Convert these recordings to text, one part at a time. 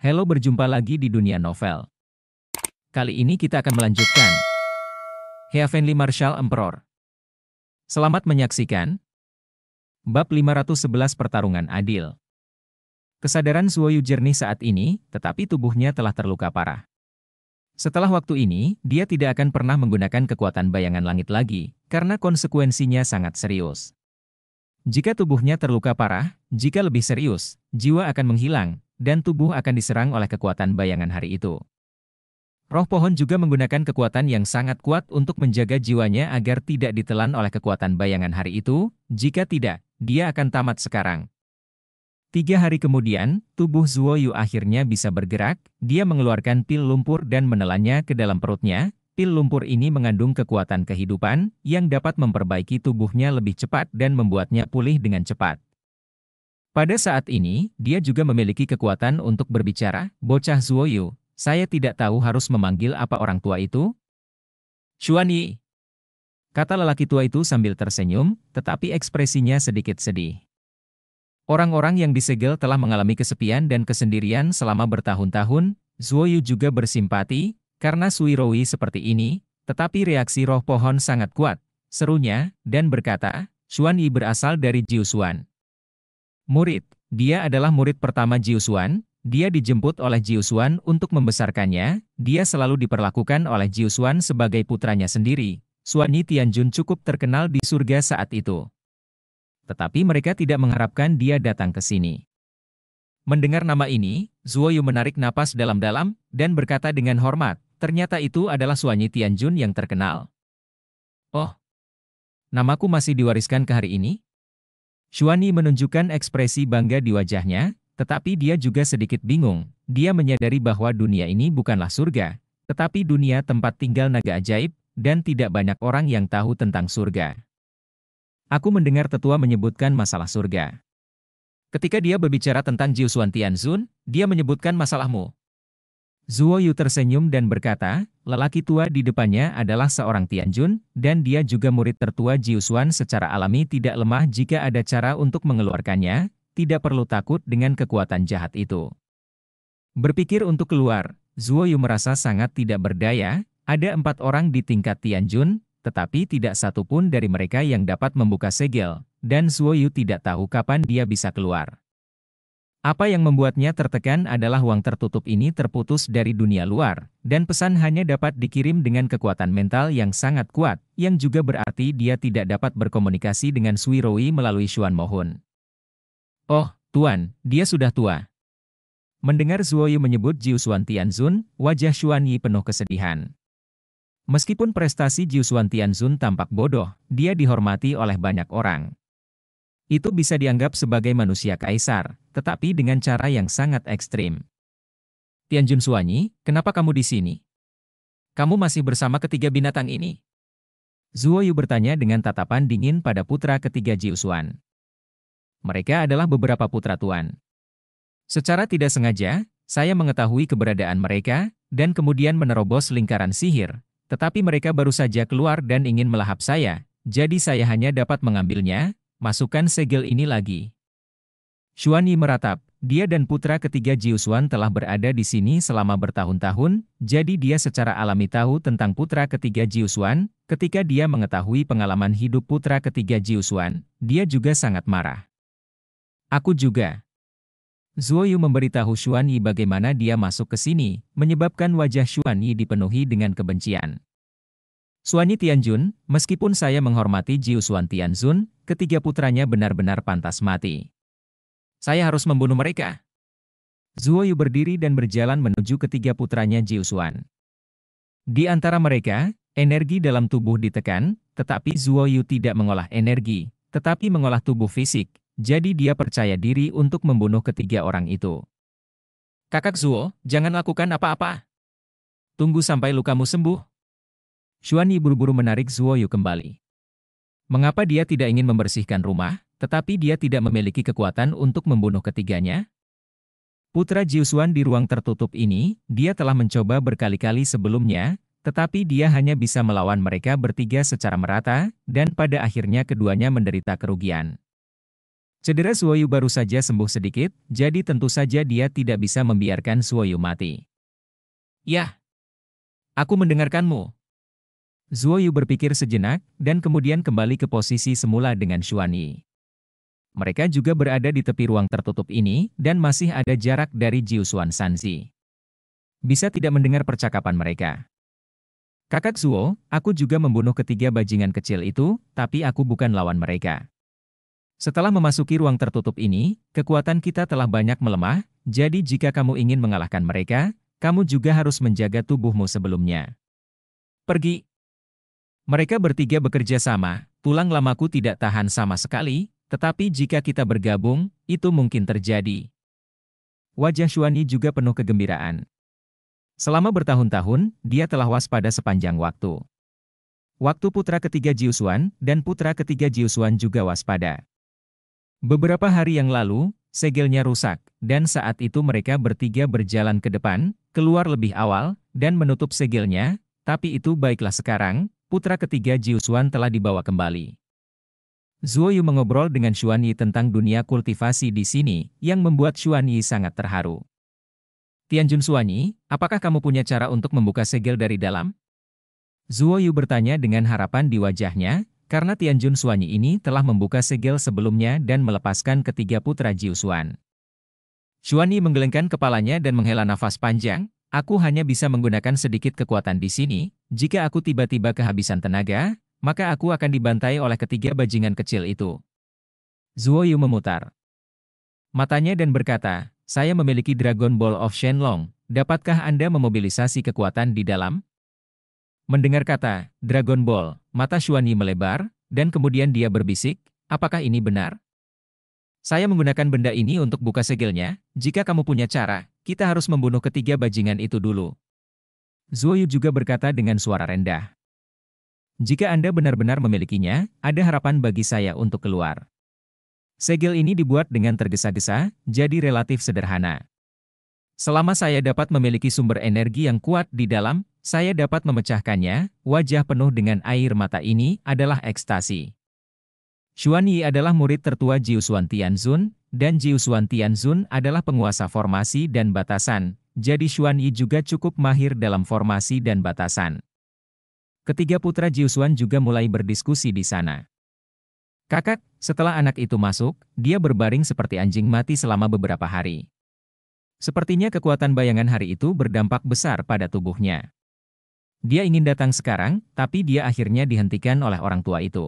Halo berjumpa lagi di dunia novel. Kali ini kita akan melanjutkan Heavenly Marshal Emperor. Selamat menyaksikan Bab 511 Pertarungan Adil. Kesadaran Suoyu jernih saat ini, tetapi tubuhnya telah terluka parah. Setelah waktu ini, dia tidak akan pernah menggunakan kekuatan bayangan langit lagi, karena konsekuensinya sangat serius. Jika tubuhnya terluka parah, jika lebih serius, jiwa akan menghilang, dan tubuh akan diserang oleh kekuatan bayangan hari itu. Roh pohon juga menggunakan kekuatan yang sangat kuat untuk menjaga jiwanya agar tidak ditelan oleh kekuatan bayangan hari itu, jika tidak, dia akan tamat sekarang. Tiga hari kemudian, tubuh Zuo Yu akhirnya bisa bergerak, dia mengeluarkan pil lumpur dan menelannya ke dalam perutnya, pil lumpur ini mengandung kekuatan kehidupan, yang dapat memperbaiki tubuhnya lebih cepat dan membuatnya pulih dengan cepat. Pada saat ini, dia juga memiliki kekuatan untuk berbicara, bocah Zuoyu, saya tidak tahu harus memanggil apa orang tua itu? Chuan Yi. Kata lelaki tua itu sambil tersenyum, tetapi ekspresinya sedikit sedih. Orang-orang yang disegel telah mengalami kesepian dan kesendirian selama bertahun-tahun, Zuoyu juga bersimpati, karena Sui Rui seperti ini, tetapi reaksi roh pohon sangat kuat, serunya, dan berkata, Chuan Yi berasal dari Xuan. Murid, dia adalah murid pertama Jiusuan, dia dijemput oleh Jiusuan untuk membesarkannya, dia selalu diperlakukan oleh Jiusuan sebagai putranya sendiri. Yi Tianjun cukup terkenal di surga saat itu. Tetapi mereka tidak mengharapkan dia datang ke sini. Mendengar nama ini, Zuo Yu menarik napas dalam-dalam dan berkata dengan hormat, ternyata itu adalah Yi Tianjun yang terkenal. Oh, namaku masih diwariskan ke hari ini? Shuani menunjukkan ekspresi bangga di wajahnya, tetapi dia juga sedikit bingung. Dia menyadari bahwa dunia ini bukanlah surga, tetapi dunia tempat tinggal naga ajaib, dan tidak banyak orang yang tahu tentang surga. Aku mendengar tetua menyebutkan masalah surga. Ketika dia berbicara tentang Jiusuan Tianzun, dia menyebutkan masalahmu. Zuo Yu tersenyum dan berkata, lelaki tua di depannya adalah seorang Tianjun, dan dia juga murid tertua Jiusuan secara alami tidak lemah jika ada cara untuk mengeluarkannya, tidak perlu takut dengan kekuatan jahat itu. Berpikir untuk keluar, Zuo Yu merasa sangat tidak berdaya, ada empat orang di tingkat Tianjun, tetapi tidak satu pun dari mereka yang dapat membuka segel, dan Zuo Yu tidak tahu kapan dia bisa keluar. Apa yang membuatnya tertekan adalah uang tertutup ini terputus dari dunia luar, dan pesan hanya dapat dikirim dengan kekuatan mental yang sangat kuat, yang juga berarti dia tidak dapat berkomunikasi dengan Rui melalui Xuan Mohun. Oh, Tuan, dia sudah tua. Mendengar Zuo Zuoyu menyebut Jiu Xuan Tianzun, wajah Xuan Yi penuh kesedihan. Meskipun prestasi Jiu Xuan Tianzun tampak bodoh, dia dihormati oleh banyak orang. Itu bisa dianggap sebagai manusia kaisar, tetapi dengan cara yang sangat ekstrim. Tian Jun Suanyi, kenapa kamu di sini? Kamu masih bersama ketiga binatang ini? Zuo Yu bertanya dengan tatapan dingin pada putra ketiga Jiusuan. Mereka adalah beberapa putra tuan. Secara tidak sengaja, saya mengetahui keberadaan mereka, dan kemudian menerobos lingkaran sihir, tetapi mereka baru saja keluar dan ingin melahap saya, jadi saya hanya dapat mengambilnya, masukkan segel ini lagi. Xuan Yi meratap, dia dan putra ketiga Xuan telah berada di sini selama bertahun-tahun, jadi dia secara alami tahu tentang putra ketiga Xuan, Ketika dia mengetahui pengalaman hidup putra ketiga Xuan, dia juga sangat marah. Aku juga. Zuo Yu memberitahu Xuan Yi bagaimana dia masuk ke sini, menyebabkan wajah Xuan Yi dipenuhi dengan kebencian. Suani Tianjun, meskipun saya menghormati Xuan Tianzun, ketiga putranya benar-benar pantas mati. Saya harus membunuh mereka. Zuo Yu berdiri dan berjalan menuju ketiga putranya Jiusuan. Di antara mereka, energi dalam tubuh ditekan, tetapi Zuo Yu tidak mengolah energi, tetapi mengolah tubuh fisik, jadi dia percaya diri untuk membunuh ketiga orang itu. Kakak Zuo, jangan lakukan apa-apa. Tunggu sampai lukamu sembuh. Xuan Yi buru-buru menarik Zuo Yu kembali. Mengapa dia tidak ingin membersihkan rumah? Tetapi dia tidak memiliki kekuatan untuk membunuh ketiganya. Putra Jiusuan di ruang tertutup ini, dia telah mencoba berkali-kali sebelumnya, tetapi dia hanya bisa melawan mereka bertiga secara merata, dan pada akhirnya keduanya menderita kerugian. Cedera Suoyu baru saja sembuh sedikit, jadi tentu saja dia tidak bisa membiarkan Suoyu mati. Yah, aku mendengarkanmu. Zuoyu berpikir sejenak, dan kemudian kembali ke posisi semula dengan Xuan Yi. Mereka juga berada di tepi ruang tertutup ini dan masih ada jarak dari Jiusuan Sanzi. Bisa tidak mendengar percakapan mereka. Kakak Zuo, aku juga membunuh ketiga bajingan kecil itu, tapi aku bukan lawan mereka. Setelah memasuki ruang tertutup ini, kekuatan kita telah banyak melemah, jadi jika kamu ingin mengalahkan mereka, kamu juga harus menjaga tubuhmu sebelumnya. Pergi. Mereka bertiga bekerja sama, tulang lamaku tidak tahan sama sekali, tetapi jika kita bergabung, itu mungkin terjadi. Wajah Shuani juga penuh kegembiraan. Selama bertahun-tahun, dia telah waspada sepanjang waktu. Waktu putra ketiga Jiusuan dan putra ketiga Jiusuan juga waspada. Beberapa hari yang lalu, segelnya rusak, dan saat itu mereka bertiga berjalan ke depan, keluar lebih awal, dan menutup segelnya, tapi itu baiklah sekarang, putra ketiga Jiusuan telah dibawa kembali. Zuo Yu mengobrol dengan Xuan Yi tentang dunia kultivasi di sini, yang membuat Xuan Yi sangat terharu. Tianjun Xuan Yi, apakah kamu punya cara untuk membuka segel dari dalam? Zuo Yu bertanya dengan harapan di wajahnya, karena Tianjun Xuan Yi ini telah membuka segel sebelumnya dan melepaskan ketiga putra Jiu Xuan. Xuan Yi menggelengkan kepalanya dan menghela nafas panjang, aku hanya bisa menggunakan sedikit kekuatan di sini, jika aku tiba-tiba kehabisan tenaga, maka aku akan dibantai oleh ketiga bajingan kecil itu. Zuo Yu memutar matanya dan berkata, saya memiliki Dragon Ball of Shenlong, dapatkah Anda memobilisasi kekuatan di dalam? Mendengar kata, Dragon Ball, mata Xuan Yi melebar, dan kemudian dia berbisik, apakah ini benar? Saya menggunakan benda ini untuk buka segelnya. jika kamu punya cara, kita harus membunuh ketiga bajingan itu dulu. Zuo Yu juga berkata dengan suara rendah. Jika Anda benar-benar memilikinya, ada harapan bagi saya untuk keluar. Segel ini dibuat dengan tergesa-gesa, jadi relatif sederhana. Selama saya dapat memiliki sumber energi yang kuat di dalam, saya dapat memecahkannya, wajah penuh dengan air mata ini adalah ekstasi. Xuan Yi adalah murid tertua Xuan Tianzun, dan Xuan Tianzun adalah penguasa formasi dan batasan, jadi Xuan Yi juga cukup mahir dalam formasi dan batasan. Ketiga putra Jiusuan juga mulai berdiskusi di sana. Kakak, setelah anak itu masuk, dia berbaring seperti anjing mati selama beberapa hari. Sepertinya kekuatan bayangan hari itu berdampak besar pada tubuhnya. Dia ingin datang sekarang, tapi dia akhirnya dihentikan oleh orang tua itu.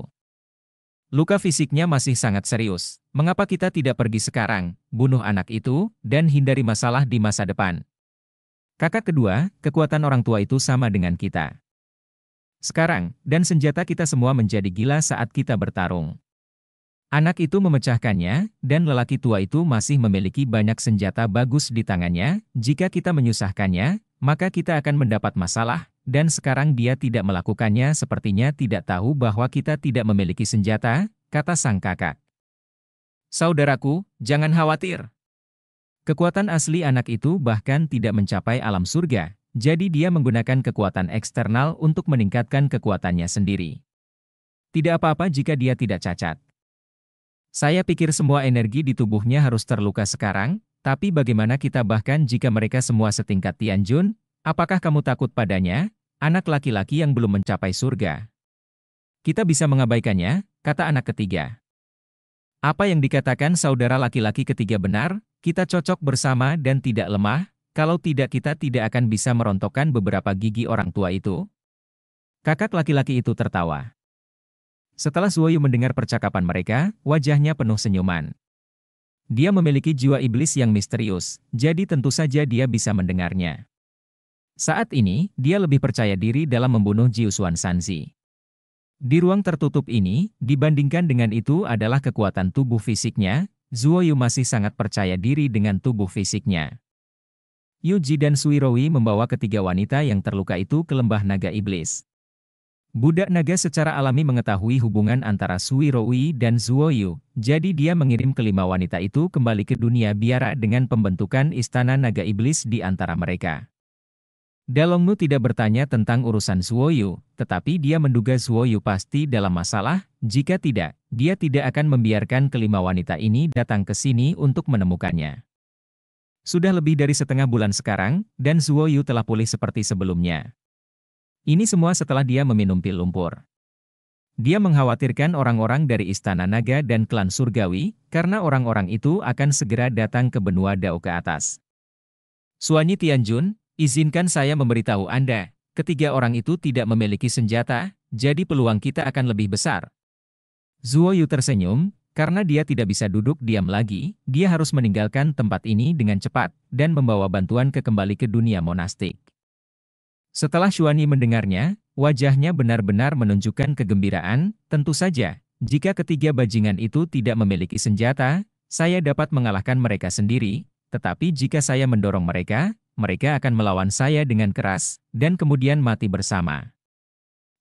Luka fisiknya masih sangat serius. Mengapa kita tidak pergi sekarang, bunuh anak itu, dan hindari masalah di masa depan? Kakak kedua, kekuatan orang tua itu sama dengan kita. Sekarang, dan senjata kita semua menjadi gila saat kita bertarung. Anak itu memecahkannya, dan lelaki tua itu masih memiliki banyak senjata bagus di tangannya. Jika kita menyusahkannya, maka kita akan mendapat masalah, dan sekarang dia tidak melakukannya sepertinya tidak tahu bahwa kita tidak memiliki senjata, kata sang kakak. Saudaraku, jangan khawatir. Kekuatan asli anak itu bahkan tidak mencapai alam surga, jadi dia menggunakan kekuatan eksternal untuk meningkatkan kekuatannya sendiri. Tidak apa-apa jika dia tidak cacat. Saya pikir semua energi di tubuhnya harus terluka sekarang, tapi bagaimana kita bahkan jika mereka semua setingkat Tianjun, apakah kamu takut padanya, anak laki-laki yang belum mencapai surga? Kita bisa mengabaikannya, kata anak ketiga. Apa yang dikatakan saudara laki-laki ketiga benar, kita cocok bersama dan tidak lemah, kalau tidak kita tidak akan bisa merontokkan beberapa gigi orang tua itu. Kakak laki-laki itu tertawa. Setelah Suoyu mendengar percakapan mereka, wajahnya penuh senyuman. Dia memiliki jiwa iblis yang misterius, jadi tentu saja dia bisa mendengarnya. Saat ini, dia lebih percaya diri dalam membunuh Jiusuan Sanzi. Di ruang tertutup ini, dibandingkan dengan itu adalah kekuatan tubuh fisiknya, Zuoyu masih sangat percaya diri dengan tubuh fisiknya. Yuji dan Suirowi membawa ketiga wanita yang terluka itu ke lembah naga iblis. Budak naga secara alami mengetahui hubungan antara Suirowi dan Zuoyu, jadi dia mengirim kelima wanita itu kembali ke dunia biara dengan pembentukan istana naga iblis di antara mereka. Dalongmu tidak bertanya tentang urusan Zuoyu, tetapi dia menduga Zuoyu pasti dalam masalah, jika tidak, dia tidak akan membiarkan kelima wanita ini datang ke sini untuk menemukannya. Sudah lebih dari setengah bulan sekarang, dan Zuo Yu telah pulih seperti sebelumnya. Ini semua setelah dia meminum pil lumpur. Dia mengkhawatirkan orang-orang dari Istana Naga dan klan Surgawi, karena orang-orang itu akan segera datang ke benua Dao ke atas. Suanyi Tianjun, izinkan saya memberitahu Anda, ketiga orang itu tidak memiliki senjata, jadi peluang kita akan lebih besar. Zuo Yu tersenyum, karena dia tidak bisa duduk diam lagi, dia harus meninggalkan tempat ini dengan cepat dan membawa bantuan ke kembali ke dunia monastik. Setelah Shuani mendengarnya, wajahnya benar-benar menunjukkan kegembiraan, tentu saja, jika ketiga bajingan itu tidak memiliki senjata, saya dapat mengalahkan mereka sendiri, tetapi jika saya mendorong mereka, mereka akan melawan saya dengan keras, dan kemudian mati bersama.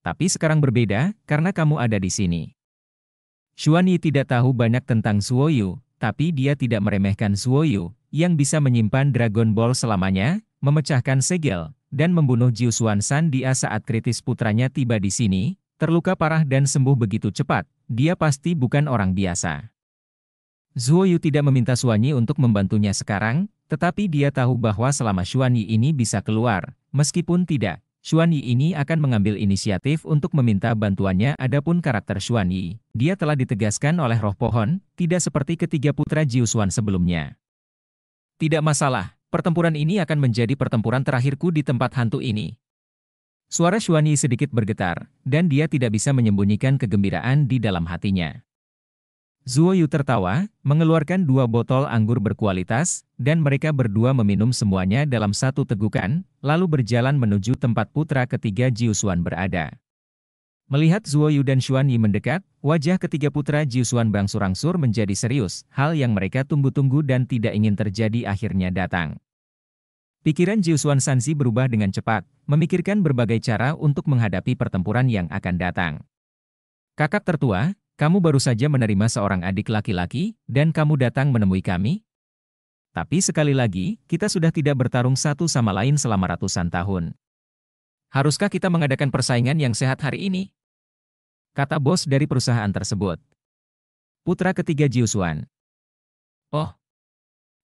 Tapi sekarang berbeda, karena kamu ada di sini. Xuan Yi tidak tahu banyak tentang Suoyu, tapi dia tidak meremehkan Suoyu, yang bisa menyimpan Dragon Ball selamanya, memecahkan segel, dan membunuh Jiu Xuan San dia saat kritis putranya tiba di sini, terluka parah dan sembuh begitu cepat, dia pasti bukan orang biasa. Zuo Yu tidak meminta Xuan untuk membantunya sekarang, tetapi dia tahu bahwa selama Xuan ini bisa keluar, meskipun tidak, Xuan Yi ini akan mengambil inisiatif untuk meminta bantuannya adapun karakter Xuan Yi, dia telah ditegaskan oleh roh pohon, tidak seperti ketiga putra Jiu Xuan sebelumnya. Tidak masalah, pertempuran ini akan menjadi pertempuran terakhirku di tempat hantu ini. Suara Xuan Yi sedikit bergetar, dan dia tidak bisa menyembunyikan kegembiraan di dalam hatinya. Zuo Yu tertawa, mengeluarkan dua botol anggur berkualitas, dan mereka berdua meminum semuanya dalam satu tegukan, lalu berjalan menuju tempat putra ketiga Jiusuan berada. Melihat Zuo Yu dan Xuan Yi mendekat, wajah ketiga putra Jiusuan Bang Surangsur menjadi serius, hal yang mereka tunggu-tunggu dan tidak ingin terjadi akhirnya datang. Pikiran Jiusuan Sanzi berubah dengan cepat, memikirkan berbagai cara untuk menghadapi pertempuran yang akan datang. Kakak tertua, kamu baru saja menerima seorang adik laki-laki, dan kamu datang menemui kami? Tapi sekali lagi, kita sudah tidak bertarung satu sama lain selama ratusan tahun. Haruskah kita mengadakan persaingan yang sehat hari ini? Kata bos dari perusahaan tersebut. Putra ketiga Jiusuan. Oh,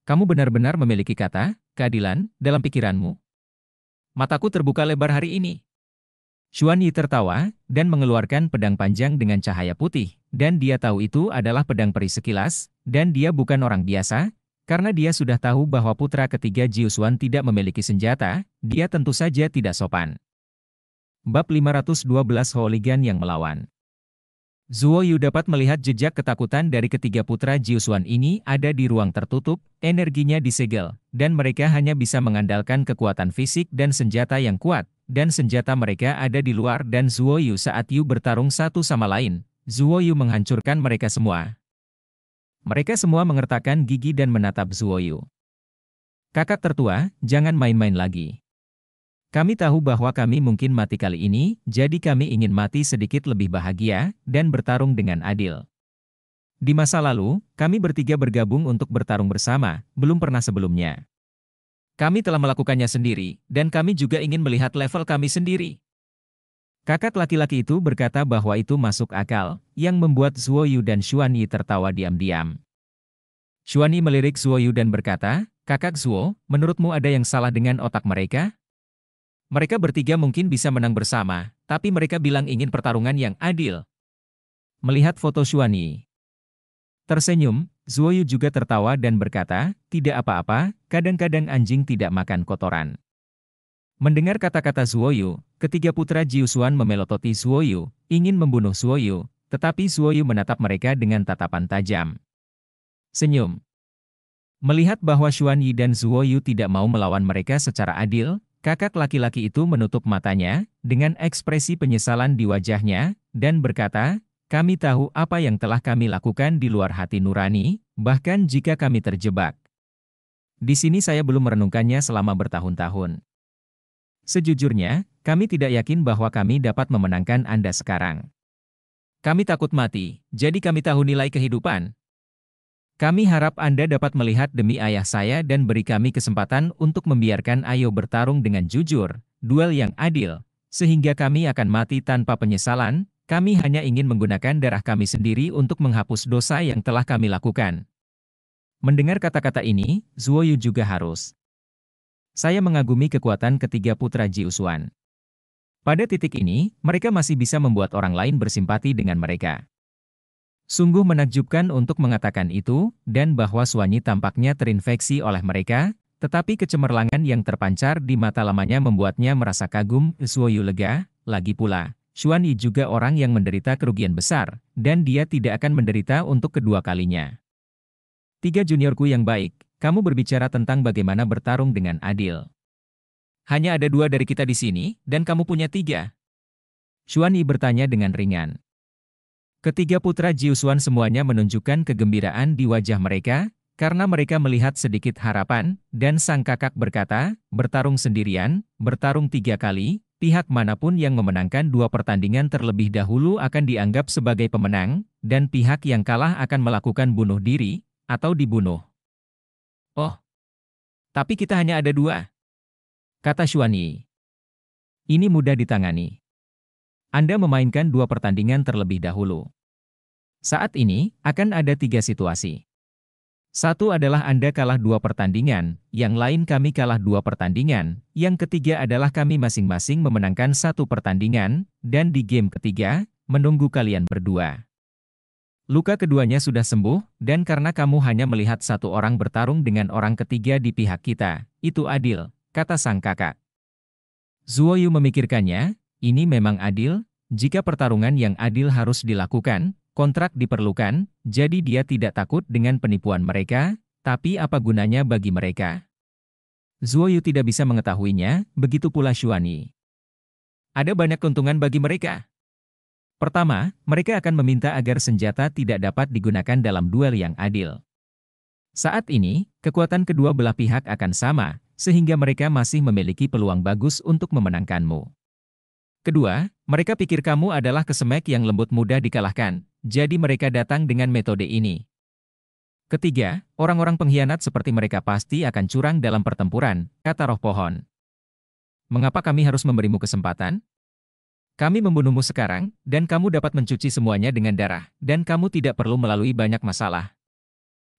kamu benar-benar memiliki kata, keadilan, dalam pikiranmu. Mataku terbuka lebar hari ini. Xuan Yi tertawa dan mengeluarkan pedang panjang dengan cahaya putih, dan dia tahu itu adalah pedang peri sekilas, dan dia bukan orang biasa, karena dia sudah tahu bahwa putra ketiga Jiusuan tidak memiliki senjata, dia tentu saja tidak sopan. Bab 512 Holigan yang melawan Zuo Yu dapat melihat jejak ketakutan dari ketiga putra Jiusuan ini ada di ruang tertutup, energinya disegel, dan mereka hanya bisa mengandalkan kekuatan fisik dan senjata yang kuat, dan senjata mereka ada di luar dan Zuo Yu saat Yu bertarung satu sama lain. Zuo Yu menghancurkan mereka semua. Mereka semua mengertakkan gigi dan menatap Zuoyu. Kakak tertua, jangan main-main lagi. Kami tahu bahwa kami mungkin mati kali ini, jadi kami ingin mati sedikit lebih bahagia dan bertarung dengan adil. Di masa lalu, kami bertiga bergabung untuk bertarung bersama, belum pernah sebelumnya. Kami telah melakukannya sendiri, dan kami juga ingin melihat level kami sendiri. Kakak laki-laki itu berkata bahwa itu masuk akal, yang membuat Zuo Yu dan Yi tertawa diam-diam. Yi melirik Zuo Yu dan berkata, Kakak Zuo, menurutmu ada yang salah dengan otak mereka? Mereka bertiga mungkin bisa menang bersama, tapi mereka bilang ingin pertarungan yang adil. Melihat foto Yi. Tersenyum, Zuo Yu juga tertawa dan berkata, tidak apa-apa, kadang-kadang anjing tidak makan kotoran. Mendengar kata-kata Zuoyu, ketiga putra Jiusuan memelototi Zuoyu, ingin membunuh Zuoyu, tetapi Zuoyu menatap mereka dengan tatapan tajam. Senyum. Melihat bahwa Xuan Yi dan Zuoyu tidak mau melawan mereka secara adil, kakak laki-laki itu menutup matanya, dengan ekspresi penyesalan di wajahnya, dan berkata, kami tahu apa yang telah kami lakukan di luar hati nurani, bahkan jika kami terjebak. Di sini saya belum merenungkannya selama bertahun-tahun. Sejujurnya, kami tidak yakin bahwa kami dapat memenangkan Anda sekarang. Kami takut mati, jadi kami tahu nilai kehidupan. Kami harap Anda dapat melihat demi ayah saya dan beri kami kesempatan untuk membiarkan Ayo bertarung dengan jujur, duel yang adil, sehingga kami akan mati tanpa penyesalan, kami hanya ingin menggunakan darah kami sendiri untuk menghapus dosa yang telah kami lakukan. Mendengar kata-kata ini, Zuo Yu juga harus saya mengagumi kekuatan ketiga putra Ji Uswan. Pada titik ini, mereka masih bisa membuat orang lain bersimpati dengan mereka. Sungguh menakjubkan untuk mengatakan itu, dan bahwa Suanyi tampaknya terinfeksi oleh mereka, tetapi kecemerlangan yang terpancar di mata lamanya membuatnya merasa kagum, Suoyu lega, lagi pula. Xuan juga orang yang menderita kerugian besar, dan dia tidak akan menderita untuk kedua kalinya. Tiga juniorku yang baik, kamu berbicara tentang bagaimana bertarung dengan adil. Hanya ada dua dari kita di sini, dan kamu punya tiga. Xuan Yi bertanya dengan ringan. Ketiga putra Jiusuan semuanya menunjukkan kegembiraan di wajah mereka, karena mereka melihat sedikit harapan, dan sang kakak berkata, bertarung sendirian, bertarung tiga kali, pihak manapun yang memenangkan dua pertandingan terlebih dahulu akan dianggap sebagai pemenang, dan pihak yang kalah akan melakukan bunuh diri, atau dibunuh. Oh, tapi kita hanya ada dua. Kata Shuani. Ini mudah ditangani. Anda memainkan dua pertandingan terlebih dahulu. Saat ini, akan ada tiga situasi. Satu adalah Anda kalah dua pertandingan, yang lain kami kalah dua pertandingan, yang ketiga adalah kami masing-masing memenangkan satu pertandingan, dan di game ketiga, menunggu kalian berdua. Luka keduanya sudah sembuh, dan karena kamu hanya melihat satu orang bertarung dengan orang ketiga di pihak kita, itu adil, kata sang kakak. Zuo Yu memikirkannya, ini memang adil, jika pertarungan yang adil harus dilakukan, kontrak diperlukan, jadi dia tidak takut dengan penipuan mereka, tapi apa gunanya bagi mereka? Zuo Yu tidak bisa mengetahuinya, begitu pula Shuani. Ada banyak keuntungan bagi mereka. Pertama, mereka akan meminta agar senjata tidak dapat digunakan dalam duel yang adil. Saat ini, kekuatan kedua belah pihak akan sama, sehingga mereka masih memiliki peluang bagus untuk memenangkanmu. Kedua, mereka pikir kamu adalah kesemek yang lembut mudah dikalahkan, jadi mereka datang dengan metode ini. Ketiga, orang-orang pengkhianat seperti mereka pasti akan curang dalam pertempuran, kata roh pohon. Mengapa kami harus memberimu kesempatan? Kami membunuhmu sekarang, dan kamu dapat mencuci semuanya dengan darah, dan kamu tidak perlu melalui banyak masalah.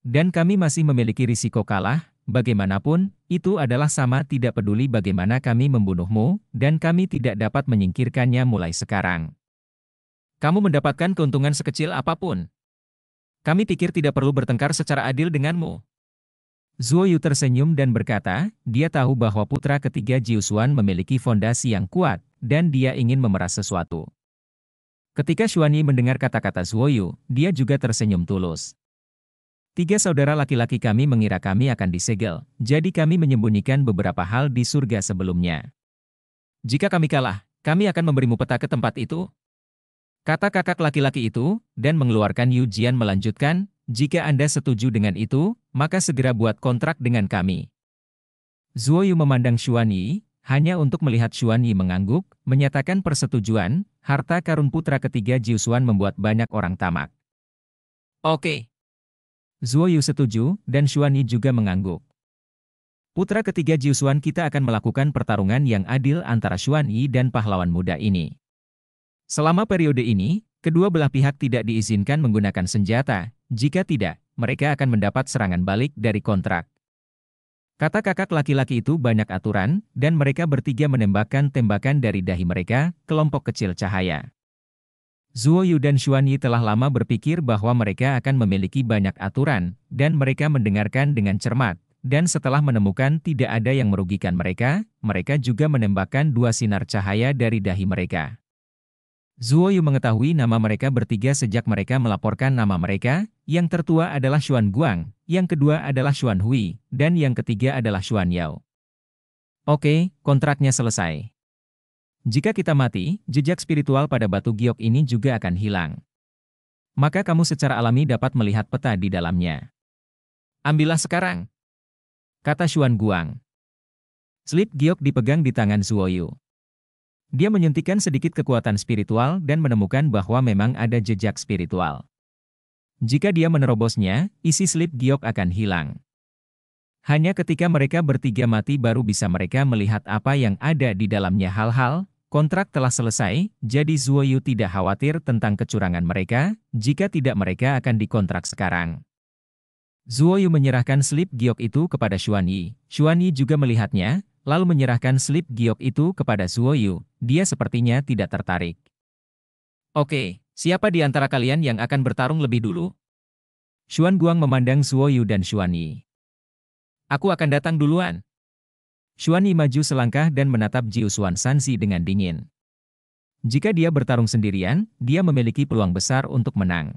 Dan kami masih memiliki risiko kalah, bagaimanapun, itu adalah sama tidak peduli bagaimana kami membunuhmu, dan kami tidak dapat menyingkirkannya mulai sekarang. Kamu mendapatkan keuntungan sekecil apapun. Kami pikir tidak perlu bertengkar secara adil denganmu. Zuo Yu tersenyum dan berkata, dia tahu bahwa putra ketiga Jiusuan memiliki fondasi yang kuat, dan dia ingin memeras sesuatu. Ketika Yi mendengar kata-kata Zuo Yu, dia juga tersenyum tulus. Tiga saudara laki-laki kami mengira kami akan disegel, jadi kami menyembunyikan beberapa hal di surga sebelumnya. Jika kami kalah, kami akan memberimu peta ke tempat itu. Kata kakak laki-laki itu, dan mengeluarkan Yu Jian melanjutkan, jika Anda setuju dengan itu, maka segera buat kontrak dengan kami. Zuo Yu memandang Xuan Yi, hanya untuk melihat Xuan Yi mengangguk, menyatakan persetujuan, harta karun putra ketiga Jiu membuat banyak orang tamak. Oke. Zuo Yu setuju, dan Xuan Yi juga mengangguk. Putra ketiga Jiu Xuan kita akan melakukan pertarungan yang adil antara Xuan Yi dan pahlawan muda ini. Selama periode ini, kedua belah pihak tidak diizinkan menggunakan senjata, jika tidak, mereka akan mendapat serangan balik dari kontrak. Kata kakak laki-laki itu banyak aturan, dan mereka bertiga menembakkan tembakan dari dahi mereka, kelompok kecil cahaya. Zuo Yu dan Xuan Yi telah lama berpikir bahwa mereka akan memiliki banyak aturan, dan mereka mendengarkan dengan cermat. Dan setelah menemukan tidak ada yang merugikan mereka, mereka juga menembakkan dua sinar cahaya dari dahi mereka. Zuo Yu mengetahui nama mereka bertiga sejak mereka melaporkan nama mereka, yang tertua adalah Xuan Guang, yang kedua adalah Xuan Hui, dan yang ketiga adalah Xuan Yao. Oke, kontraknya selesai. Jika kita mati, jejak spiritual pada batu giok ini juga akan hilang. Maka kamu secara alami dapat melihat peta di dalamnya. Ambillah sekarang, kata Xuan Guang. Slip giok dipegang di tangan Zuoyu. Dia menyuntikkan sedikit kekuatan spiritual dan menemukan bahwa memang ada jejak spiritual. Jika dia menerobosnya, isi slip giok akan hilang. Hanya ketika mereka bertiga mati baru bisa mereka melihat apa yang ada di dalamnya hal-hal, kontrak telah selesai, jadi Zuo Yu tidak khawatir tentang kecurangan mereka, jika tidak mereka akan dikontrak sekarang. Zuo Yu menyerahkan slip giok itu kepada Xuan Yi. Xuan Yi juga melihatnya, lalu menyerahkan slip giok itu kepada Suoyu. dia sepertinya tidak tertarik. Oke, siapa di antara kalian yang akan bertarung lebih dulu? Xuan Guang memandang Suoyu dan Xuan Yi. Aku akan datang duluan. Xuan Yi maju selangkah dan menatap Jiu Xuan Sansi dengan dingin. Jika dia bertarung sendirian, dia memiliki peluang besar untuk menang.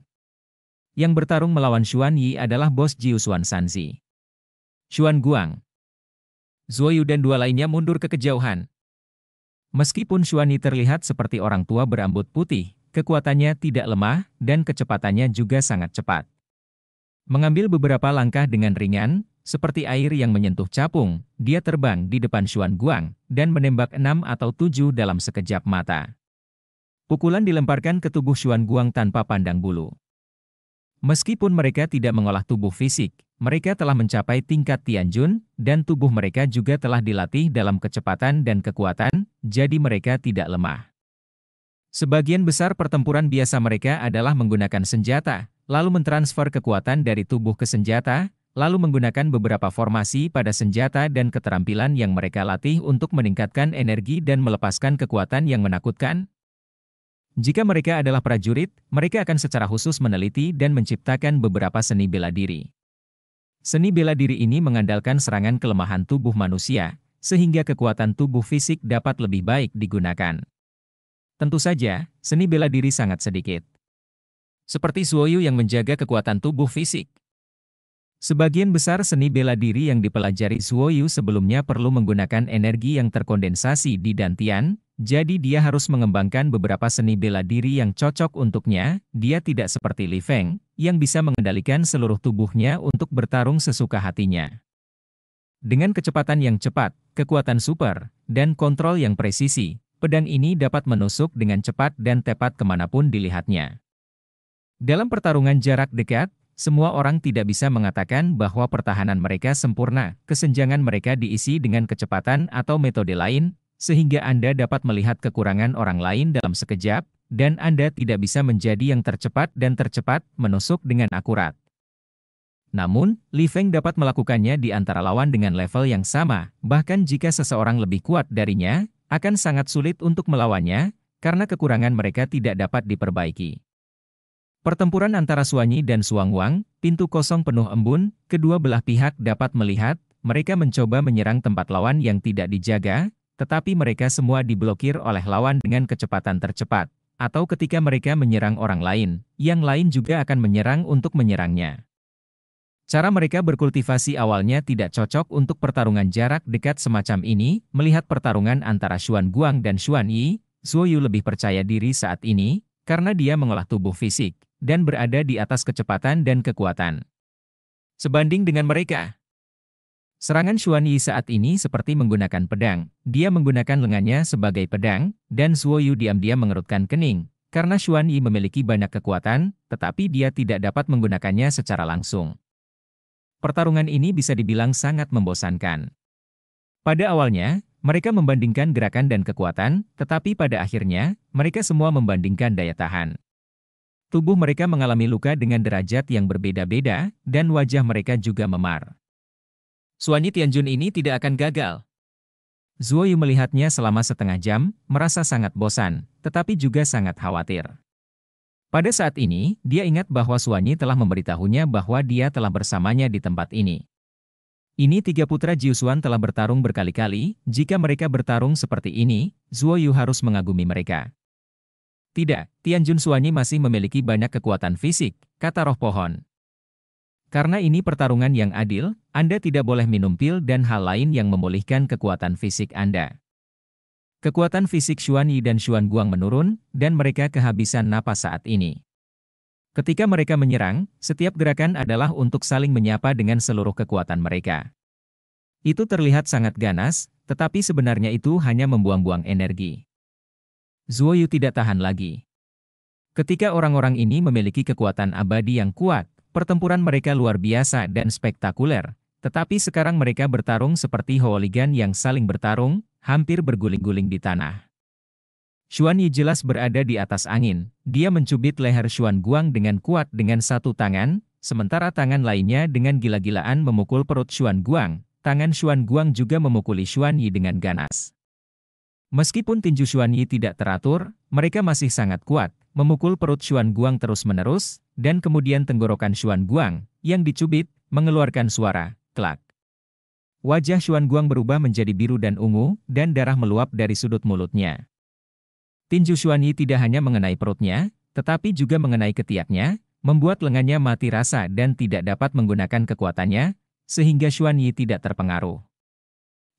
Yang bertarung melawan Xuan Yi adalah bos Jiu Xuan Sansi. Xuan Guang, Zuo dan dua lainnya mundur ke kejauhan. Meskipun Shuani terlihat seperti orang tua berambut putih, kekuatannya tidak lemah dan kecepatannya juga sangat cepat. Mengambil beberapa langkah dengan ringan, seperti air yang menyentuh capung, dia terbang di depan Xuan Guang dan menembak enam atau tujuh dalam sekejap mata. Pukulan dilemparkan ke tubuh Xuan Guang tanpa pandang bulu. Meskipun mereka tidak mengolah tubuh fisik, mereka telah mencapai tingkat Tianjun, dan tubuh mereka juga telah dilatih dalam kecepatan dan kekuatan, jadi mereka tidak lemah. Sebagian besar pertempuran biasa mereka adalah menggunakan senjata, lalu mentransfer kekuatan dari tubuh ke senjata, lalu menggunakan beberapa formasi pada senjata dan keterampilan yang mereka latih untuk meningkatkan energi dan melepaskan kekuatan yang menakutkan, jika mereka adalah prajurit, mereka akan secara khusus meneliti dan menciptakan beberapa seni bela diri. Seni bela diri ini mengandalkan serangan kelemahan tubuh manusia, sehingga kekuatan tubuh fisik dapat lebih baik digunakan. Tentu saja, seni bela diri sangat sedikit. Seperti Suoyu yang menjaga kekuatan tubuh fisik. Sebagian besar seni bela diri yang dipelajari Suoyu sebelumnya perlu menggunakan energi yang terkondensasi di dantian, jadi dia harus mengembangkan beberapa seni bela diri yang cocok untuknya, dia tidak seperti Li Feng, yang bisa mengendalikan seluruh tubuhnya untuk bertarung sesuka hatinya. Dengan kecepatan yang cepat, kekuatan super, dan kontrol yang presisi, pedang ini dapat menusuk dengan cepat dan tepat kemanapun dilihatnya. Dalam pertarungan jarak dekat, semua orang tidak bisa mengatakan bahwa pertahanan mereka sempurna, kesenjangan mereka diisi dengan kecepatan atau metode lain, sehingga Anda dapat melihat kekurangan orang lain dalam sekejap, dan Anda tidak bisa menjadi yang tercepat dan tercepat menusuk dengan akurat. Namun, Li Feng dapat melakukannya di antara lawan dengan level yang sama, bahkan jika seseorang lebih kuat darinya, akan sangat sulit untuk melawannya, karena kekurangan mereka tidak dapat diperbaiki. Pertempuran antara Suanyi dan Suang Wang, pintu kosong penuh embun, kedua belah pihak dapat melihat, mereka mencoba menyerang tempat lawan yang tidak dijaga, tetapi mereka semua diblokir oleh lawan dengan kecepatan tercepat. Atau ketika mereka menyerang orang lain, yang lain juga akan menyerang untuk menyerangnya. Cara mereka berkultivasi awalnya tidak cocok untuk pertarungan jarak dekat semacam ini, melihat pertarungan antara Xuan Guang dan Xuan Yi, Suo Yu lebih percaya diri saat ini, karena dia mengolah tubuh fisik, dan berada di atas kecepatan dan kekuatan. Sebanding dengan mereka, Serangan Xuan Yi saat ini seperti menggunakan pedang. Dia menggunakan lengannya sebagai pedang, dan Zuo Yu diam-diam mengerutkan kening. Karena Xuan Yi memiliki banyak kekuatan, tetapi dia tidak dapat menggunakannya secara langsung. Pertarungan ini bisa dibilang sangat membosankan. Pada awalnya, mereka membandingkan gerakan dan kekuatan, tetapi pada akhirnya, mereka semua membandingkan daya tahan. Tubuh mereka mengalami luka dengan derajat yang berbeda-beda, dan wajah mereka juga memar. Suanyi Tianjun ini tidak akan gagal. Zuo Yu melihatnya selama setengah jam, merasa sangat bosan, tetapi juga sangat khawatir. Pada saat ini, dia ingat bahwa Suanyi telah memberitahunya bahwa dia telah bersamanya di tempat ini. Ini tiga putra Jiusuan telah bertarung berkali-kali, jika mereka bertarung seperti ini, Zuo Yu harus mengagumi mereka. Tidak, Tianjun Suanyi masih memiliki banyak kekuatan fisik, kata roh pohon. Karena ini pertarungan yang adil, Anda tidak boleh minum pil dan hal lain yang memulihkan kekuatan fisik Anda. Kekuatan fisik Xuan Yi dan Xuan Guang menurun, dan mereka kehabisan napas saat ini. Ketika mereka menyerang, setiap gerakan adalah untuk saling menyapa dengan seluruh kekuatan mereka. Itu terlihat sangat ganas, tetapi sebenarnya itu hanya membuang-buang energi. Zuoyu tidak tahan lagi. Ketika orang-orang ini memiliki kekuatan abadi yang kuat, Pertempuran mereka luar biasa dan spektakuler, tetapi sekarang mereka bertarung seperti hooligan yang saling bertarung, hampir berguling-guling di tanah. Xuan Yi jelas berada di atas angin, dia mencubit leher Xuan Guang dengan kuat dengan satu tangan, sementara tangan lainnya dengan gila-gilaan memukul perut Xuan Guang, tangan Xuan Guang juga memukuli Xuan Yi dengan ganas. Meskipun tinju Xuan Yi tidak teratur, mereka masih sangat kuat, memukul perut Xuan Guang terus-menerus, dan kemudian tenggorokan Xuan Guang, yang dicubit, mengeluarkan suara, klak. Wajah Xuan Guang berubah menjadi biru dan ungu, dan darah meluap dari sudut mulutnya. Tinju Xuan Yi tidak hanya mengenai perutnya, tetapi juga mengenai ketiaknya, membuat lengannya mati rasa dan tidak dapat menggunakan kekuatannya, sehingga Xuan Yi tidak terpengaruh.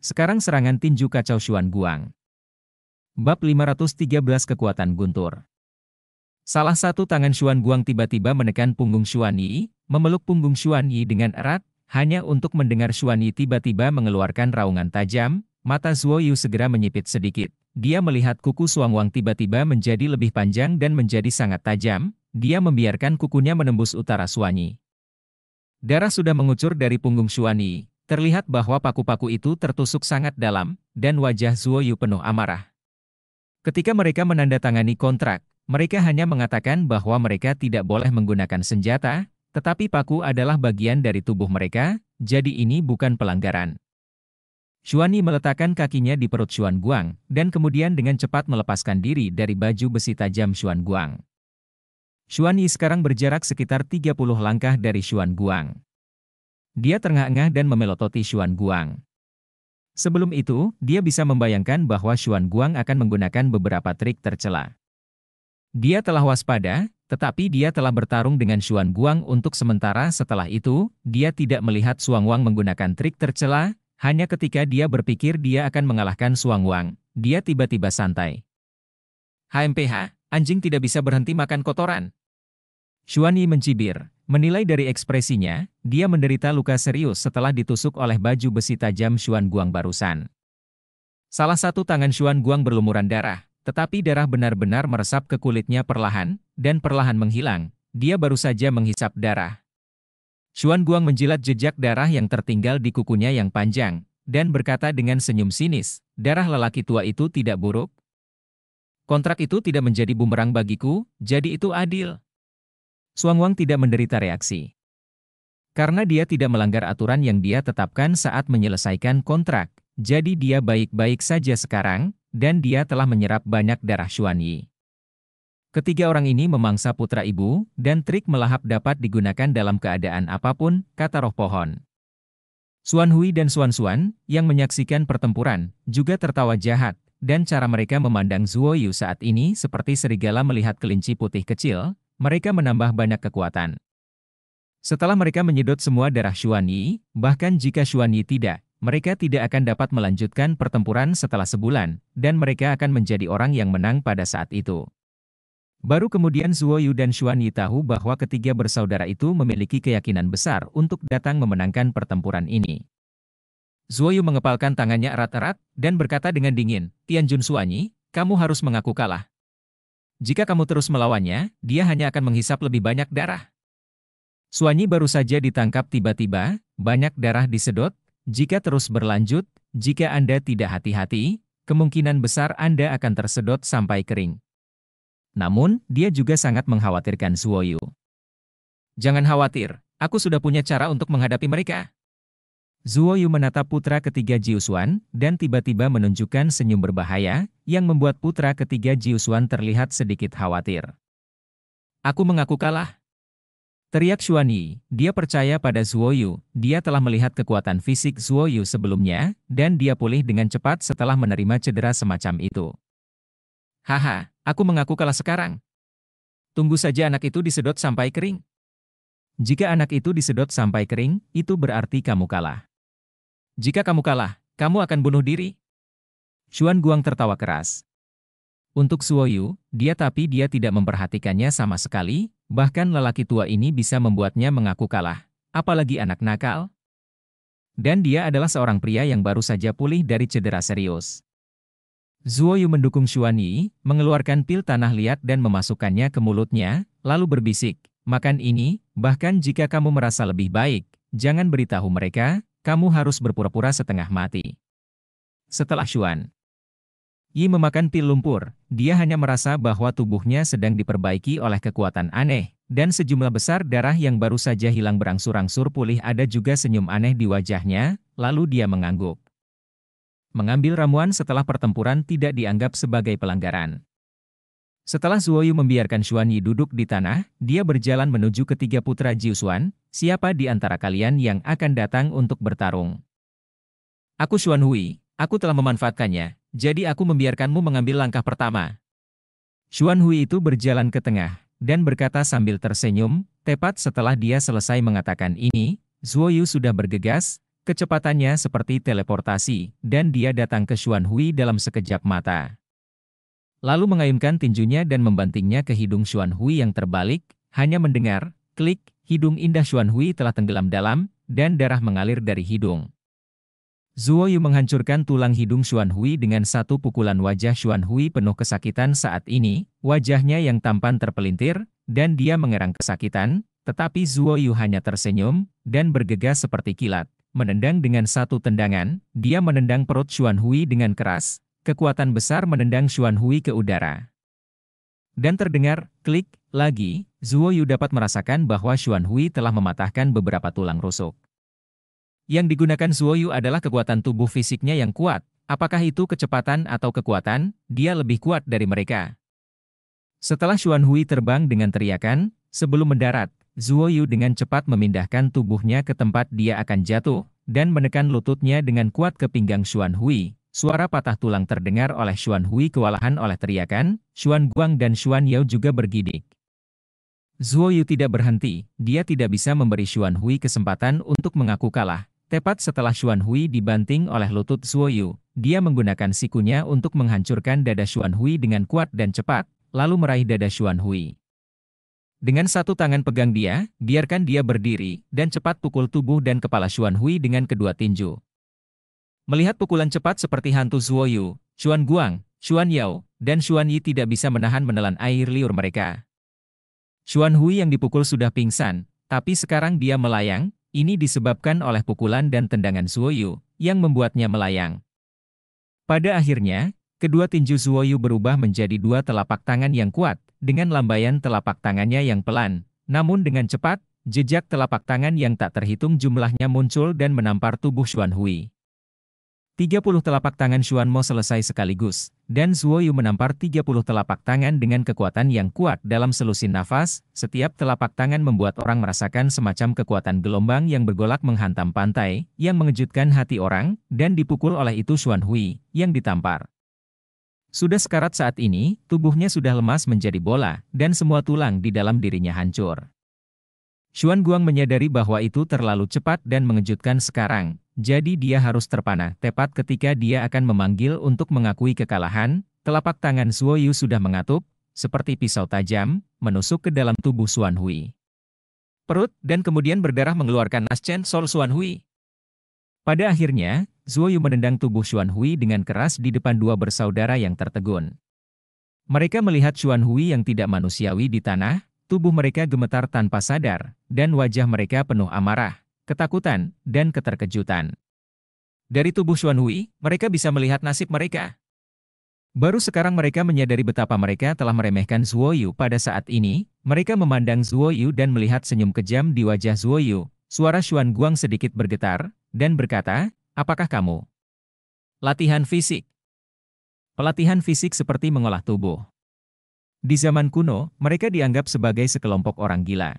Sekarang serangan tinju kacau Xuan Guang. Bab 513 Kekuatan Guntur Salah satu tangan Xuan Guang tiba-tiba menekan punggung Xuan Yi, memeluk punggung Xuan Yi dengan erat, hanya untuk mendengar Xuan Yi tiba-tiba mengeluarkan raungan tajam, mata Zuo Yu segera menyipit sedikit. Dia melihat kuku Suang Wang tiba-tiba menjadi lebih panjang dan menjadi sangat tajam, dia membiarkan kukunya menembus utara Yi. Darah sudah mengucur dari punggung Xuan Yi, terlihat bahwa paku-paku itu tertusuk sangat dalam, dan wajah Zuo Yu penuh amarah. Ketika mereka menandatangani kontrak, mereka hanya mengatakan bahwa mereka tidak boleh menggunakan senjata, tetapi paku adalah bagian dari tubuh mereka, jadi ini bukan pelanggaran. Xuani meletakkan kakinya di perut Xuan Guang, dan kemudian dengan cepat melepaskan diri dari baju besi tajam Xuan Guang. Xuani sekarang berjarak sekitar 30 langkah dari Xuan Guang. Dia terengah-engah dan memelototi Xuan Guang. Sebelum itu, dia bisa membayangkan bahwa Xuan Guang akan menggunakan beberapa trik tercela. Dia telah waspada, tetapi dia telah bertarung dengan Xuan Guang untuk sementara setelah itu, dia tidak melihat Xuan Wang menggunakan trik tercela, hanya ketika dia berpikir dia akan mengalahkan Xuan Wang, dia tiba-tiba santai. HMPH, anjing tidak bisa berhenti makan kotoran. Xuan Yi mencibir, Menilai dari ekspresinya, dia menderita luka serius setelah ditusuk oleh baju besi tajam Xuan Guang barusan. Salah satu tangan Xuan Guang berlumuran darah, tetapi darah benar-benar meresap ke kulitnya perlahan, dan perlahan menghilang. Dia baru saja menghisap darah. Xuan Guang menjilat jejak darah yang tertinggal di kukunya yang panjang, dan berkata dengan senyum sinis, darah lelaki tua itu tidak buruk. Kontrak itu tidak menjadi bumerang bagiku, jadi itu adil. Suang Wang tidak menderita reaksi. Karena dia tidak melanggar aturan yang dia tetapkan saat menyelesaikan kontrak, jadi dia baik-baik saja sekarang, dan dia telah menyerap banyak darah Xuan Yi. Ketiga orang ini memangsa putra ibu, dan trik melahap dapat digunakan dalam keadaan apapun, kata roh pohon. Suan Hui dan Suan Suan, yang menyaksikan pertempuran, juga tertawa jahat, dan cara mereka memandang Zuo Yu saat ini seperti serigala melihat kelinci putih kecil, mereka menambah banyak kekuatan. Setelah mereka menyedot semua darah Yi, bahkan jika Yi tidak, mereka tidak akan dapat melanjutkan pertempuran setelah sebulan, dan mereka akan menjadi orang yang menang pada saat itu. Baru kemudian Zuo Yu dan Xuan Yi tahu bahwa ketiga bersaudara itu memiliki keyakinan besar untuk datang memenangkan pertempuran ini. Zuo Yu mengepalkan tangannya erat-erat, dan berkata dengan dingin, Tianjun Xuanyi, kamu harus mengaku kalah. Jika kamu terus melawannya, dia hanya akan menghisap lebih banyak darah. Suanyi baru saja ditangkap tiba-tiba, banyak darah disedot. Jika terus berlanjut, jika Anda tidak hati-hati, kemungkinan besar Anda akan tersedot sampai kering. Namun, dia juga sangat mengkhawatirkan Suoyu. Jangan khawatir, aku sudah punya cara untuk menghadapi mereka. Zuo Yu menatap putra ketiga Jiusuan, dan tiba-tiba menunjukkan senyum berbahaya, yang membuat putra ketiga Jiusuan terlihat sedikit khawatir. Aku mengaku kalah. Teriak Xuan Yi, dia percaya pada Zuo Yu, dia telah melihat kekuatan fisik Zuo Yu sebelumnya, dan dia pulih dengan cepat setelah menerima cedera semacam itu. Haha, aku mengaku kalah sekarang. Tunggu saja anak itu disedot sampai kering. Jika anak itu disedot sampai kering, itu berarti kamu kalah. Jika kamu kalah, kamu akan bunuh diri. Xuan Guang tertawa keras. Untuk Suoyu, dia tapi dia tidak memperhatikannya sama sekali, bahkan lelaki tua ini bisa membuatnya mengaku kalah, apalagi anak nakal. Dan dia adalah seorang pria yang baru saja pulih dari cedera serius. Yu mendukung Xuan Yi, mengeluarkan pil tanah liat dan memasukkannya ke mulutnya, lalu berbisik, makan ini, bahkan jika kamu merasa lebih baik, jangan beritahu mereka, kamu harus berpura-pura setengah mati. Setelah Xuan Yi memakan pil lumpur, dia hanya merasa bahwa tubuhnya sedang diperbaiki oleh kekuatan aneh, dan sejumlah besar darah yang baru saja hilang berangsur-angsur pulih ada juga senyum aneh di wajahnya, lalu dia mengangguk. Mengambil ramuan setelah pertempuran tidak dianggap sebagai pelanggaran. Setelah Zuo Yu membiarkan Xuan Yi duduk di tanah, dia berjalan menuju ketiga putra Jiu Xuan, siapa di antara kalian yang akan datang untuk bertarung. Aku Xuan Hui, aku telah memanfaatkannya, jadi aku membiarkanmu mengambil langkah pertama. Xuan Hui itu berjalan ke tengah, dan berkata sambil tersenyum, tepat setelah dia selesai mengatakan ini, Zuo Yu sudah bergegas, kecepatannya seperti teleportasi, dan dia datang ke Xuan Hui dalam sekejap mata lalu mengayunkan tinjunya dan membantingnya ke hidung Xuan Hui yang terbalik, hanya mendengar, klik, hidung indah Xuan Hui telah tenggelam dalam, dan darah mengalir dari hidung. Zuo Yu menghancurkan tulang hidung Xuan Hui dengan satu pukulan wajah Xuan Hui penuh kesakitan saat ini, wajahnya yang tampan terpelintir, dan dia mengerang kesakitan, tetapi Zuo Yu hanya tersenyum, dan bergegas seperti kilat. Menendang dengan satu tendangan, dia menendang perut Xuan Hui dengan keras, kekuatan besar menendang Xuan Hui ke udara. Dan terdengar, klik, lagi, Zuo Yu dapat merasakan bahwa Xuan Hui telah mematahkan beberapa tulang rusuk. Yang digunakan Zuo Yu adalah kekuatan tubuh fisiknya yang kuat, apakah itu kecepatan atau kekuatan, dia lebih kuat dari mereka. Setelah Xuan Hui terbang dengan teriakan, sebelum mendarat, Zuo Yu dengan cepat memindahkan tubuhnya ke tempat dia akan jatuh, dan menekan lututnya dengan kuat ke pinggang Xuan Hui, Suara patah tulang terdengar oleh Xuan Hui kewalahan oleh teriakan, Xuan Guang dan Xuan Yao juga bergidik. Zuo Yu tidak berhenti, dia tidak bisa memberi Xuan Hui kesempatan untuk mengaku kalah. Tepat setelah Xuan Hui dibanting oleh lutut Zuo Yu, dia menggunakan sikunya untuk menghancurkan dada Xuan Hui dengan kuat dan cepat, lalu meraih dada Xuan Hui. Dengan satu tangan pegang dia, biarkan dia berdiri, dan cepat pukul tubuh dan kepala Xuan Hui dengan kedua tinju. Melihat pukulan cepat seperti hantu Zuo Yu, Xuan Guang, Chuan Yao, dan Chuan Yi tidak bisa menahan menelan air liur mereka. Chuan Hui yang dipukul sudah pingsan, tapi sekarang dia melayang, ini disebabkan oleh pukulan dan tendangan Zuo Yu, yang membuatnya melayang. Pada akhirnya, kedua tinju Zuo Yu berubah menjadi dua telapak tangan yang kuat, dengan lambaian telapak tangannya yang pelan, namun dengan cepat, jejak telapak tangan yang tak terhitung jumlahnya muncul dan menampar tubuh Xuan Hui. 30 telapak tangan Xuan Mo selesai sekaligus, dan Zuo Yu menampar 30 telapak tangan dengan kekuatan yang kuat dalam selusin nafas, setiap telapak tangan membuat orang merasakan semacam kekuatan gelombang yang bergolak menghantam pantai, yang mengejutkan hati orang, dan dipukul oleh itu Xuan Hui, yang ditampar. Sudah sekarat saat ini, tubuhnya sudah lemas menjadi bola, dan semua tulang di dalam dirinya hancur. Xuan Guang menyadari bahwa itu terlalu cepat dan mengejutkan sekarang, jadi dia harus terpana tepat ketika dia akan memanggil untuk mengakui kekalahan, telapak tangan Zuo Yu sudah mengatup, seperti pisau tajam, menusuk ke dalam tubuh Suan Hui. Perut, dan kemudian berdarah mengeluarkan Naschen Sol Suan Hui. Pada akhirnya, Zuo Yu menendang tubuh Suan Hui dengan keras di depan dua bersaudara yang tertegun. Mereka melihat Suan Hui yang tidak manusiawi di tanah, tubuh mereka gemetar tanpa sadar, dan wajah mereka penuh amarah ketakutan, dan keterkejutan. Dari tubuh Xuan Hui, mereka bisa melihat nasib mereka. Baru sekarang mereka menyadari betapa mereka telah meremehkan Zuo Yu pada saat ini, mereka memandang Zuo Yu dan melihat senyum kejam di wajah Zuo Yu, suara Xuan Guang sedikit bergetar, dan berkata, apakah kamu? Latihan fisik Pelatihan fisik seperti mengolah tubuh. Di zaman kuno, mereka dianggap sebagai sekelompok orang gila.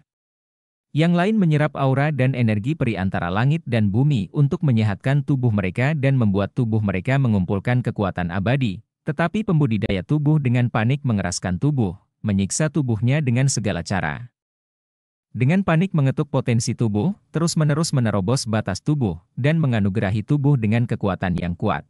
Yang lain menyerap aura dan energi peri antara langit dan bumi untuk menyehatkan tubuh mereka dan membuat tubuh mereka mengumpulkan kekuatan abadi. Tetapi pembudidaya tubuh dengan panik mengeraskan tubuh, menyiksa tubuhnya dengan segala cara. Dengan panik mengetuk potensi tubuh, terus-menerus menerobos batas tubuh, dan menganugerahi tubuh dengan kekuatan yang kuat.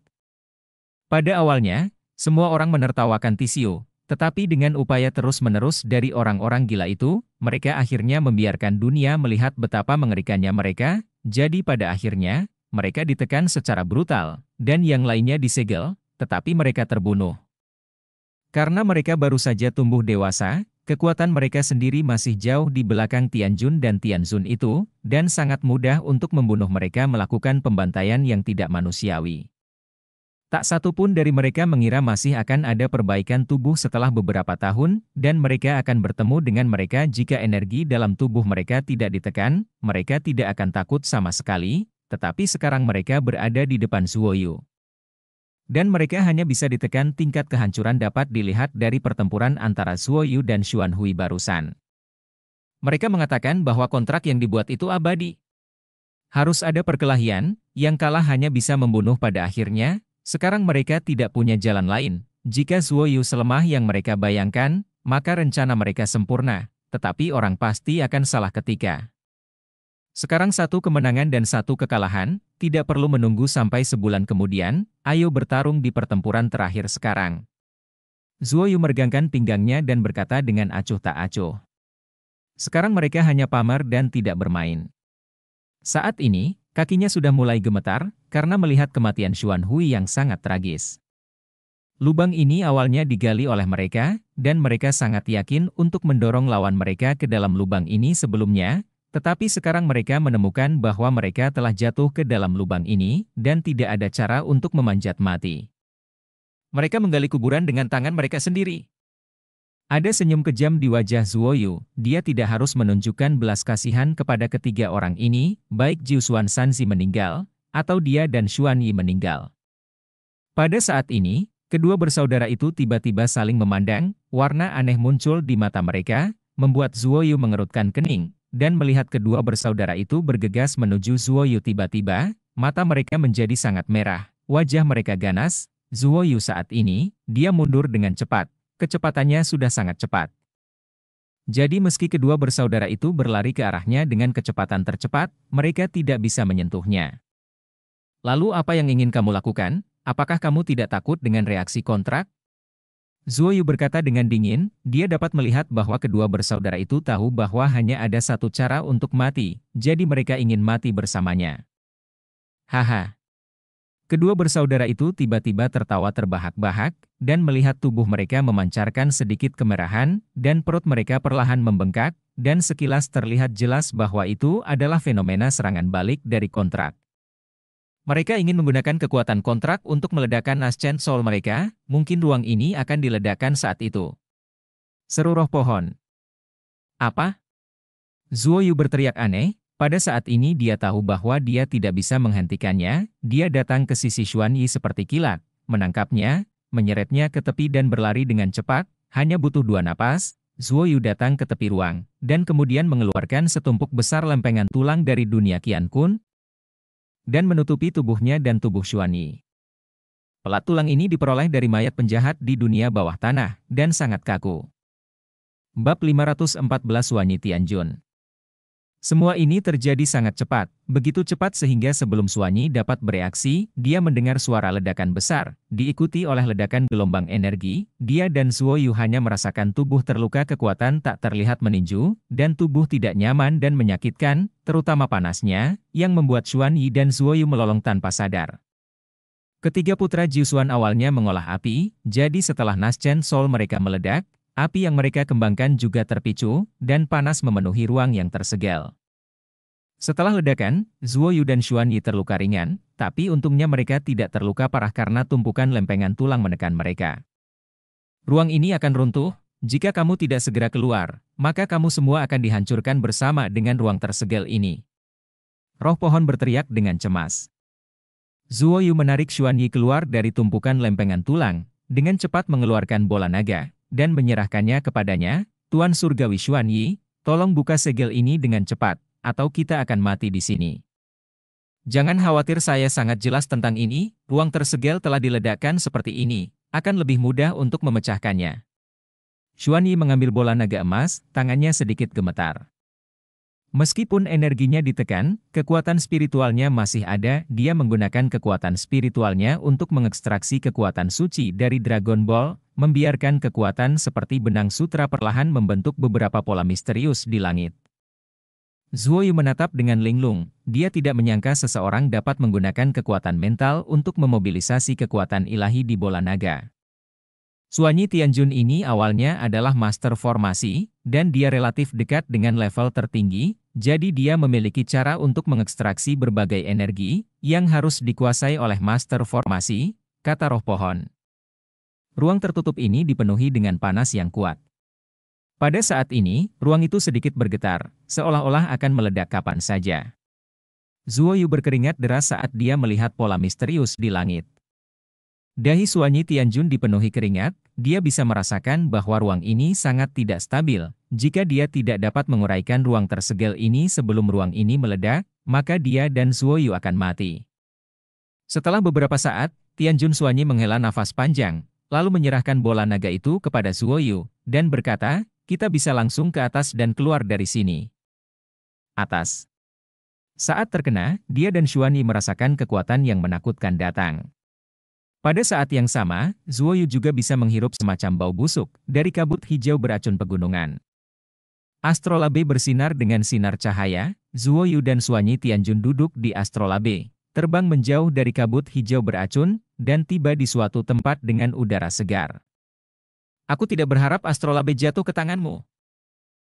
Pada awalnya, semua orang menertawakan Tisio, tetapi dengan upaya terus-menerus dari orang-orang gila itu, mereka akhirnya membiarkan dunia melihat betapa mengerikannya mereka, jadi pada akhirnya, mereka ditekan secara brutal, dan yang lainnya disegel, tetapi mereka terbunuh. Karena mereka baru saja tumbuh dewasa, kekuatan mereka sendiri masih jauh di belakang Tianjun dan Tianzun itu, dan sangat mudah untuk membunuh mereka melakukan pembantaian yang tidak manusiawi. Tak satu pun dari mereka mengira masih akan ada perbaikan tubuh setelah beberapa tahun, dan mereka akan bertemu dengan mereka jika energi dalam tubuh mereka tidak ditekan, mereka tidak akan takut sama sekali, tetapi sekarang mereka berada di depan Suoyu. Dan mereka hanya bisa ditekan tingkat kehancuran dapat dilihat dari pertempuran antara Suoyu dan Hui barusan. Mereka mengatakan bahwa kontrak yang dibuat itu abadi. Harus ada perkelahian, yang kalah hanya bisa membunuh pada akhirnya, sekarang mereka tidak punya jalan lain. Jika Zuo Yu selemah yang mereka bayangkan, maka rencana mereka sempurna, tetapi orang pasti akan salah ketika. Sekarang satu kemenangan dan satu kekalahan, tidak perlu menunggu sampai sebulan kemudian, ayo bertarung di pertempuran terakhir sekarang. Zuo Yu meregangkan pinggangnya dan berkata dengan acuh tak acuh. Sekarang mereka hanya pamer dan tidak bermain. Saat ini, kakinya sudah mulai gemetar, karena melihat kematian Xuan Hui yang sangat tragis. Lubang ini awalnya digali oleh mereka, dan mereka sangat yakin untuk mendorong lawan mereka ke dalam lubang ini sebelumnya, tetapi sekarang mereka menemukan bahwa mereka telah jatuh ke dalam lubang ini, dan tidak ada cara untuk memanjat mati. Mereka menggali kuburan dengan tangan mereka sendiri. Ada senyum kejam di wajah Zuoyu, dia tidak harus menunjukkan belas kasihan kepada ketiga orang ini, baik Jiusuan Sanzi meninggal, atau dia dan Xuan Yi meninggal. Pada saat ini, kedua bersaudara itu tiba-tiba saling memandang, warna aneh muncul di mata mereka, membuat Zuo Yu mengerutkan kening, dan melihat kedua bersaudara itu bergegas menuju Zuo Yu tiba-tiba, mata mereka menjadi sangat merah, wajah mereka ganas, Zuo Yu saat ini, dia mundur dengan cepat, kecepatannya sudah sangat cepat. Jadi meski kedua bersaudara itu berlari ke arahnya dengan kecepatan tercepat, mereka tidak bisa menyentuhnya. Lalu apa yang ingin kamu lakukan? Apakah kamu tidak takut dengan reaksi kontrak? Zuo Yu berkata dengan dingin, dia dapat melihat bahwa kedua bersaudara itu tahu bahwa hanya ada satu cara untuk mati, jadi mereka ingin mati bersamanya. Haha. Kedua bersaudara itu tiba-tiba tertawa terbahak-bahak, dan melihat tubuh mereka memancarkan sedikit kemerahan, dan perut mereka perlahan membengkak, dan sekilas terlihat jelas bahwa itu adalah fenomena serangan balik dari kontrak. Mereka ingin menggunakan kekuatan kontrak untuk meledakkan Ascent Soul mereka, mungkin ruang ini akan diledakkan saat itu. Seru roh pohon. Apa? Zuo Yu berteriak aneh, pada saat ini dia tahu bahwa dia tidak bisa menghentikannya, dia datang ke sisi Xuan Yi seperti kilat, menangkapnya, menyeretnya ke tepi dan berlari dengan cepat, hanya butuh dua napas, Zuo Yu datang ke tepi ruang, dan kemudian mengeluarkan setumpuk besar lempengan tulang dari dunia Qian Kun, dan menutupi tubuhnya dan tubuh Shuani. Pelat tulang ini diperoleh dari mayat penjahat di dunia bawah tanah dan sangat kaku. Bab 514 Wanyi Tianjun semua ini terjadi sangat cepat, begitu cepat sehingga sebelum Suwanyi dapat bereaksi, dia mendengar suara ledakan besar, diikuti oleh ledakan gelombang energi, dia dan Suoyu Yu hanya merasakan tubuh terluka kekuatan tak terlihat meninju, dan tubuh tidak nyaman dan menyakitkan, terutama panasnya, yang membuat Suwanyi dan Suoyu Yu melolong tanpa sadar. Ketiga putra Jiusuan awalnya mengolah api, jadi setelah Naschen Sol mereka meledak, Api yang mereka kembangkan juga terpicu, dan panas memenuhi ruang yang tersegel. Setelah ledakan, Zuo Yu dan Xuan Yi terluka ringan, tapi untungnya mereka tidak terluka parah karena tumpukan lempengan tulang menekan mereka. Ruang ini akan runtuh, jika kamu tidak segera keluar, maka kamu semua akan dihancurkan bersama dengan ruang tersegel ini. Roh pohon berteriak dengan cemas. Zuo Yu menarik Xuan Yi keluar dari tumpukan lempengan tulang, dengan cepat mengeluarkan bola naga dan menyerahkannya kepadanya, Tuan Surgawi Xuan Yi, tolong buka segel ini dengan cepat, atau kita akan mati di sini. Jangan khawatir saya sangat jelas tentang ini, ruang tersegel telah diledakkan seperti ini, akan lebih mudah untuk memecahkannya. Xuan Yi mengambil bola naga emas, tangannya sedikit gemetar. Meskipun energinya ditekan, kekuatan spiritualnya masih ada, dia menggunakan kekuatan spiritualnya untuk mengekstraksi kekuatan suci dari Dragon Ball, membiarkan kekuatan seperti benang sutra perlahan membentuk beberapa pola misterius di langit. Zuo Zuoyu menatap dengan linglung, dia tidak menyangka seseorang dapat menggunakan kekuatan mental untuk memobilisasi kekuatan ilahi di bola naga. Suanyi Tianjun ini awalnya adalah master formasi, dan dia relatif dekat dengan level tertinggi, jadi dia memiliki cara untuk mengekstraksi berbagai energi yang harus dikuasai oleh master formasi, kata roh pohon. Ruang tertutup ini dipenuhi dengan panas yang kuat. Pada saat ini, ruang itu sedikit bergetar, seolah-olah akan meledak kapan saja. Zuo Yu berkeringat deras saat dia melihat pola misterius di langit. Dahi Suanyi Tianjun dipenuhi keringat, dia bisa merasakan bahwa ruang ini sangat tidak stabil. Jika dia tidak dapat menguraikan ruang tersegel ini sebelum ruang ini meledak, maka dia dan Yu akan mati. Setelah beberapa saat, Tian Jun Suanyi menghela nafas panjang, lalu menyerahkan bola naga itu kepada Yu dan berkata, kita bisa langsung ke atas dan keluar dari sini. Atas. Saat terkena, dia dan Xuan merasakan kekuatan yang menakutkan datang. Pada saat yang sama, Zuoyu juga bisa menghirup semacam bau busuk dari kabut hijau beracun pegunungan. Astrolabe bersinar dengan sinar cahaya, Zuoyu dan Suanyi Tianjun duduk di Astrolabe, terbang menjauh dari kabut hijau beracun, dan tiba di suatu tempat dengan udara segar. Aku tidak berharap Astrolabe jatuh ke tanganmu.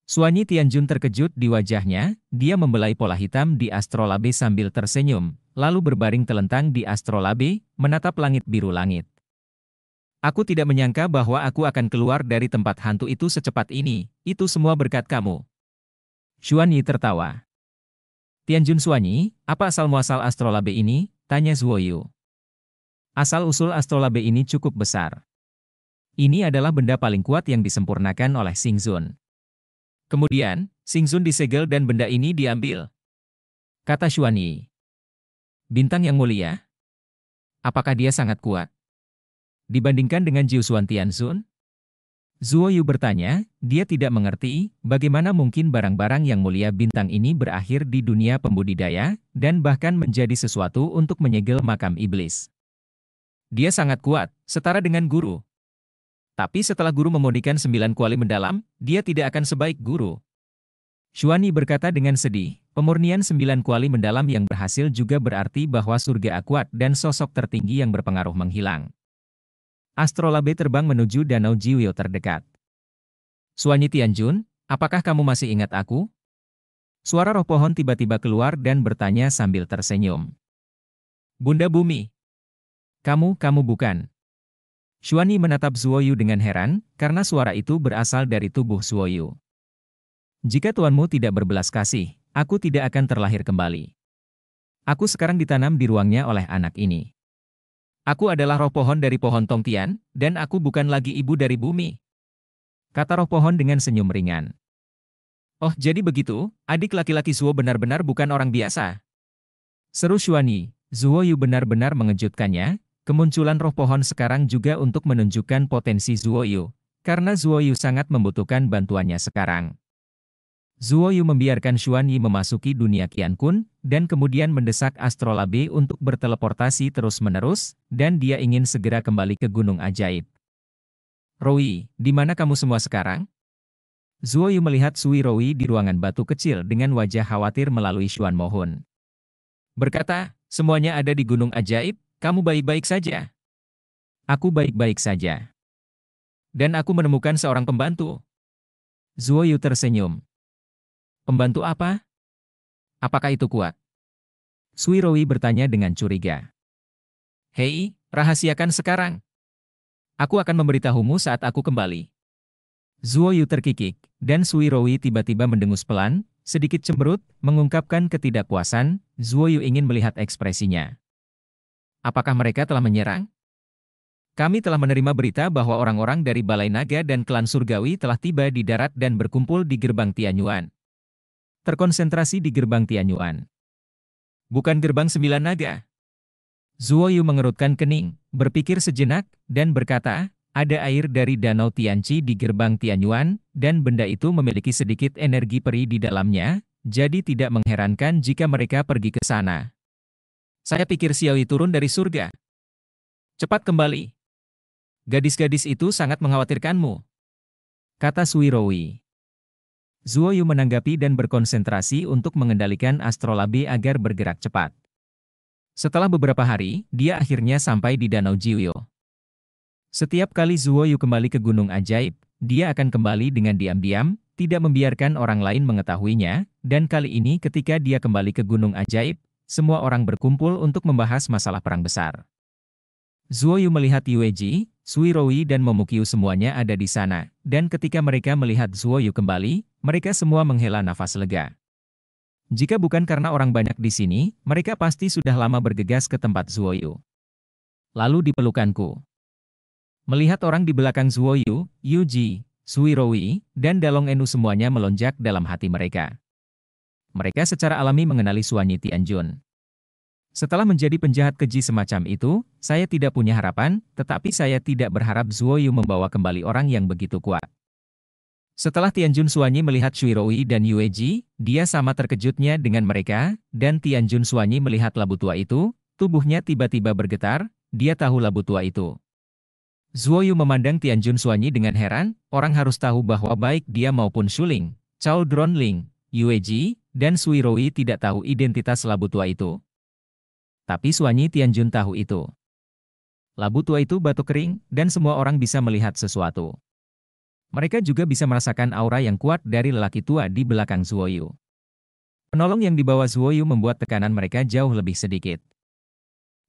Suanyi Tianjun terkejut di wajahnya, dia membelai pola hitam di Astrolabe sambil tersenyum, lalu berbaring telentang di astrolabe, menatap langit biru langit. Aku tidak menyangka bahwa aku akan keluar dari tempat hantu itu secepat ini, itu semua berkat kamu. Xuan Yi tertawa. Tianjun Suanyi, apa asal-muasal astrolabe ini? Tanya Zuo Yu. Asal-usul astrolabe ini cukup besar. Ini adalah benda paling kuat yang disempurnakan oleh Xing Zun. Kemudian, Xing Zun disegel dan benda ini diambil. Kata Xuan Yi. Bintang yang mulia? Apakah dia sangat kuat? Dibandingkan dengan Jiusuan Tianzun? Zuo Yu bertanya, dia tidak mengerti bagaimana mungkin barang-barang yang mulia bintang ini berakhir di dunia pembudidaya dan bahkan menjadi sesuatu untuk menyegel makam iblis. Dia sangat kuat, setara dengan guru. Tapi setelah guru memodikan sembilan kuali mendalam, dia tidak akan sebaik guru. Shuani berkata dengan sedih. Pemurnian sembilan kuali mendalam yang berhasil juga berarti bahwa surga akuat dan sosok tertinggi yang berpengaruh menghilang. Astrolabe terbang menuju Danau Jiwil terdekat. Suanyi Tianjun, apakah kamu masih ingat aku? Suara roh pohon tiba-tiba keluar dan bertanya sambil tersenyum. Bunda Bumi. Kamu, kamu bukan. Xuanyi menatap Zuoyu dengan heran, karena suara itu berasal dari tubuh Zuoyu. Jika tuanmu tidak berbelas kasih, Aku tidak akan terlahir kembali. Aku sekarang ditanam di ruangnya oleh anak ini. Aku adalah roh pohon dari pohon Tongtian, dan aku bukan lagi ibu dari bumi. Kata roh pohon dengan senyum ringan. Oh, jadi begitu, adik laki-laki Zuo benar-benar bukan orang biasa. Seru Xuani, Zuo Yu benar-benar mengejutkannya, kemunculan roh pohon sekarang juga untuk menunjukkan potensi Zuo Yu, karena Zuo Yu sangat membutuhkan bantuannya sekarang. Zuo Yu membiarkan Xuan Yi memasuki dunia Qian Kun, dan kemudian mendesak Astrolabe untuk berteleportasi terus-menerus, dan dia ingin segera kembali ke Gunung Ajaib. Rui, di mana kamu semua sekarang? Zuo Yu melihat Sui Rui di ruangan batu kecil dengan wajah khawatir melalui Xuan Mohun. Berkata, semuanya ada di Gunung Ajaib, kamu baik-baik saja. Aku baik-baik saja. Dan aku menemukan seorang pembantu. Zuo Yu tersenyum. Pembantu apa? Apakah itu kuat? Suirowi bertanya dengan curiga. Hei, rahasiakan sekarang. Aku akan memberitahumu saat aku kembali. Zuo Yu terkikik, dan Suirowi tiba-tiba mendengus pelan, sedikit cemberut, mengungkapkan ketidakpuasan, Zuo Yu ingin melihat ekspresinya. Apakah mereka telah menyerang? Kami telah menerima berita bahwa orang-orang dari Balai Naga dan Klan Surgawi telah tiba di darat dan berkumpul di gerbang Tianyuan terkonsentrasi di gerbang Tianyuan. Bukan gerbang sembilan naga. Zuo Yu mengerutkan kening, berpikir sejenak, dan berkata, ada air dari Danau Tianci di gerbang Tianyuan, dan benda itu memiliki sedikit energi peri di dalamnya, jadi tidak mengherankan jika mereka pergi ke sana. Saya pikir Xiao Yi turun dari surga. Cepat kembali. Gadis-gadis itu sangat mengkhawatirkanmu. Kata Suirowi. Zuoyu menanggapi dan berkonsentrasi untuk mengendalikan astrolabe agar bergerak cepat. Setelah beberapa hari, dia akhirnya sampai di Danau Jiuyo. Setiap kali Zuoyu kembali ke Gunung Ajaib, dia akan kembali dengan diam-diam, tidak membiarkan orang lain mengetahuinya, dan kali ini ketika dia kembali ke Gunung Ajaib, semua orang berkumpul untuk membahas masalah perang besar. Zuoyu melihat Yueji, Suirowi dan Momukyu semuanya ada di sana, dan ketika mereka melihat Zuoyu kembali, mereka semua menghela nafas lega. Jika bukan karena orang banyak di sini, mereka pasti sudah lama bergegas ke tempat Zuoyu. Lalu dipelukanku. Melihat orang di belakang Zuoyu, Yuji, Suirowi, dan Dalong Enu semuanya melonjak dalam hati mereka. Mereka secara alami mengenali Suanyi Tianjun. Setelah menjadi penjahat keji semacam itu, saya tidak punya harapan, tetapi saya tidak berharap Zuo Yu membawa kembali orang yang begitu kuat. Setelah Tianjun Suanyi melihat Rui dan Yue Ji, dia sama terkejutnya dengan mereka, dan Tianjun Suanyi melihat labu tua itu, tubuhnya tiba-tiba bergetar, dia tahu labu tua itu. Zuo Yu memandang Tianjun Suanyi dengan heran, orang harus tahu bahwa baik dia maupun Shuling, Chao Dronling, Ji, dan Rui tidak tahu identitas labu tua itu. Tapi Suanyi Tianjun tahu itu. Labu tua itu batu kering, dan semua orang bisa melihat sesuatu. Mereka juga bisa merasakan aura yang kuat dari lelaki tua di belakang Zuoyu. Penolong yang dibawa Zuoyu membuat tekanan mereka jauh lebih sedikit.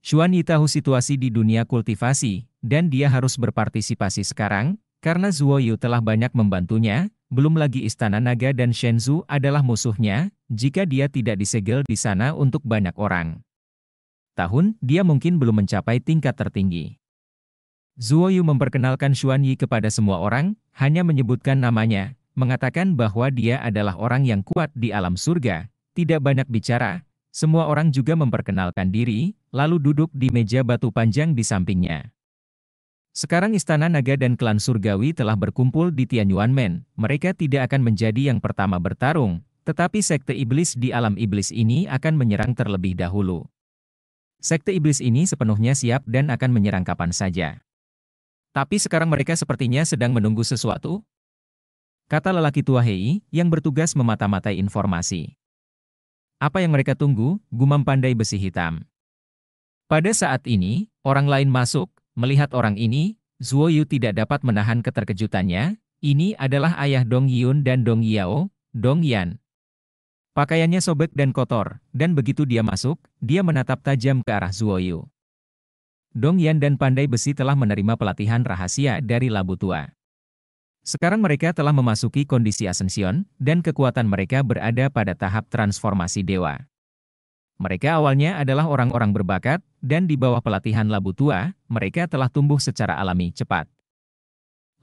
Xuan Yi tahu situasi di dunia kultivasi, dan dia harus berpartisipasi sekarang, karena Zuoyu telah banyak membantunya, belum lagi Istana Naga dan Shenzhou adalah musuhnya, jika dia tidak disegel di sana untuk banyak orang tahun, dia mungkin belum mencapai tingkat tertinggi. Zuo Yu memperkenalkan Xuan Yi kepada semua orang, hanya menyebutkan namanya, mengatakan bahwa dia adalah orang yang kuat di alam surga, tidak banyak bicara, semua orang juga memperkenalkan diri, lalu duduk di meja batu panjang di sampingnya. Sekarang istana naga dan klan surgawi telah berkumpul di Tianyuan Men, mereka tidak akan menjadi yang pertama bertarung, tetapi sekte iblis di alam iblis ini akan menyerang terlebih dahulu. Sekte iblis ini sepenuhnya siap dan akan menyerang kapan saja. Tapi sekarang mereka sepertinya sedang menunggu sesuatu? Kata lelaki tua Hei yang bertugas memata-matai informasi. Apa yang mereka tunggu? Gumam pandai besi hitam. Pada saat ini, orang lain masuk, melihat orang ini, Zuo Yu tidak dapat menahan keterkejutannya, ini adalah ayah Dong Yun dan Dong Yao, Dong Yan, Pakaiannya sobek dan kotor, dan begitu dia masuk, dia menatap tajam ke arah Zuo Yu, Dong Yan dan Pandai Besi telah menerima pelatihan rahasia dari Labu Tua. Sekarang mereka telah memasuki kondisi Ascension, dan kekuatan mereka berada pada tahap transformasi dewa. Mereka awalnya adalah orang-orang berbakat, dan di bawah pelatihan Labu Tua, mereka telah tumbuh secara alami cepat.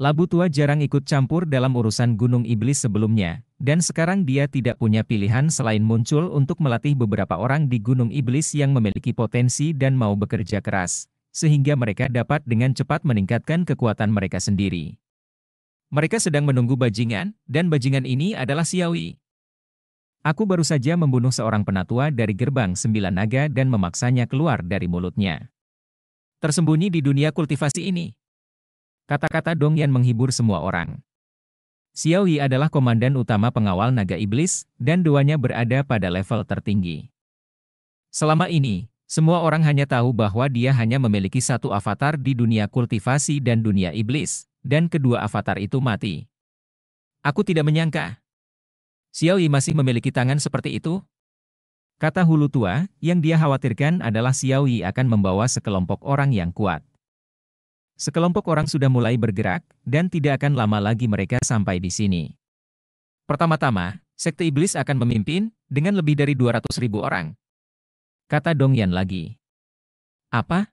Labu tua jarang ikut campur dalam urusan gunung iblis sebelumnya, dan sekarang dia tidak punya pilihan selain muncul untuk melatih beberapa orang di gunung iblis yang memiliki potensi dan mau bekerja keras, sehingga mereka dapat dengan cepat meningkatkan kekuatan mereka sendiri. Mereka sedang menunggu bajingan, dan bajingan ini adalah Siawi. Aku baru saja membunuh seorang penatua dari gerbang sembilan naga dan memaksanya keluar dari mulutnya. Tersembunyi di dunia kultivasi ini, Kata-kata Dong Yan menghibur semua orang. Xiao Yi adalah komandan utama pengawal naga iblis, dan duanya berada pada level tertinggi. Selama ini, semua orang hanya tahu bahwa dia hanya memiliki satu avatar di dunia kultivasi dan dunia iblis, dan kedua avatar itu mati. Aku tidak menyangka. Xiao Yi masih memiliki tangan seperti itu? Kata Hulu Tua, yang dia khawatirkan adalah Xiao Yi akan membawa sekelompok orang yang kuat. Sekelompok orang sudah mulai bergerak, dan tidak akan lama lagi mereka sampai di sini. Pertama-tama, sekte iblis akan memimpin, dengan lebih dari 200 ribu orang. Kata Dong Yan lagi. Apa?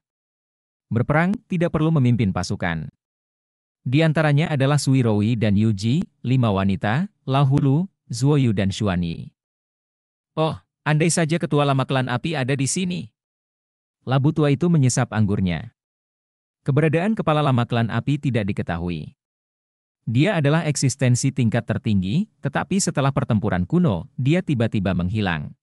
Berperang, tidak perlu memimpin pasukan. Di antaranya adalah Rowi dan Yuji, lima wanita, Lahulu, Zuoyu dan Shuani. Oh, andai saja ketua lama klan api ada di sini. Labu tua itu menyesap anggurnya. Keberadaan kepala lama klan api tidak diketahui. Dia adalah eksistensi tingkat tertinggi, tetapi setelah pertempuran kuno, dia tiba-tiba menghilang.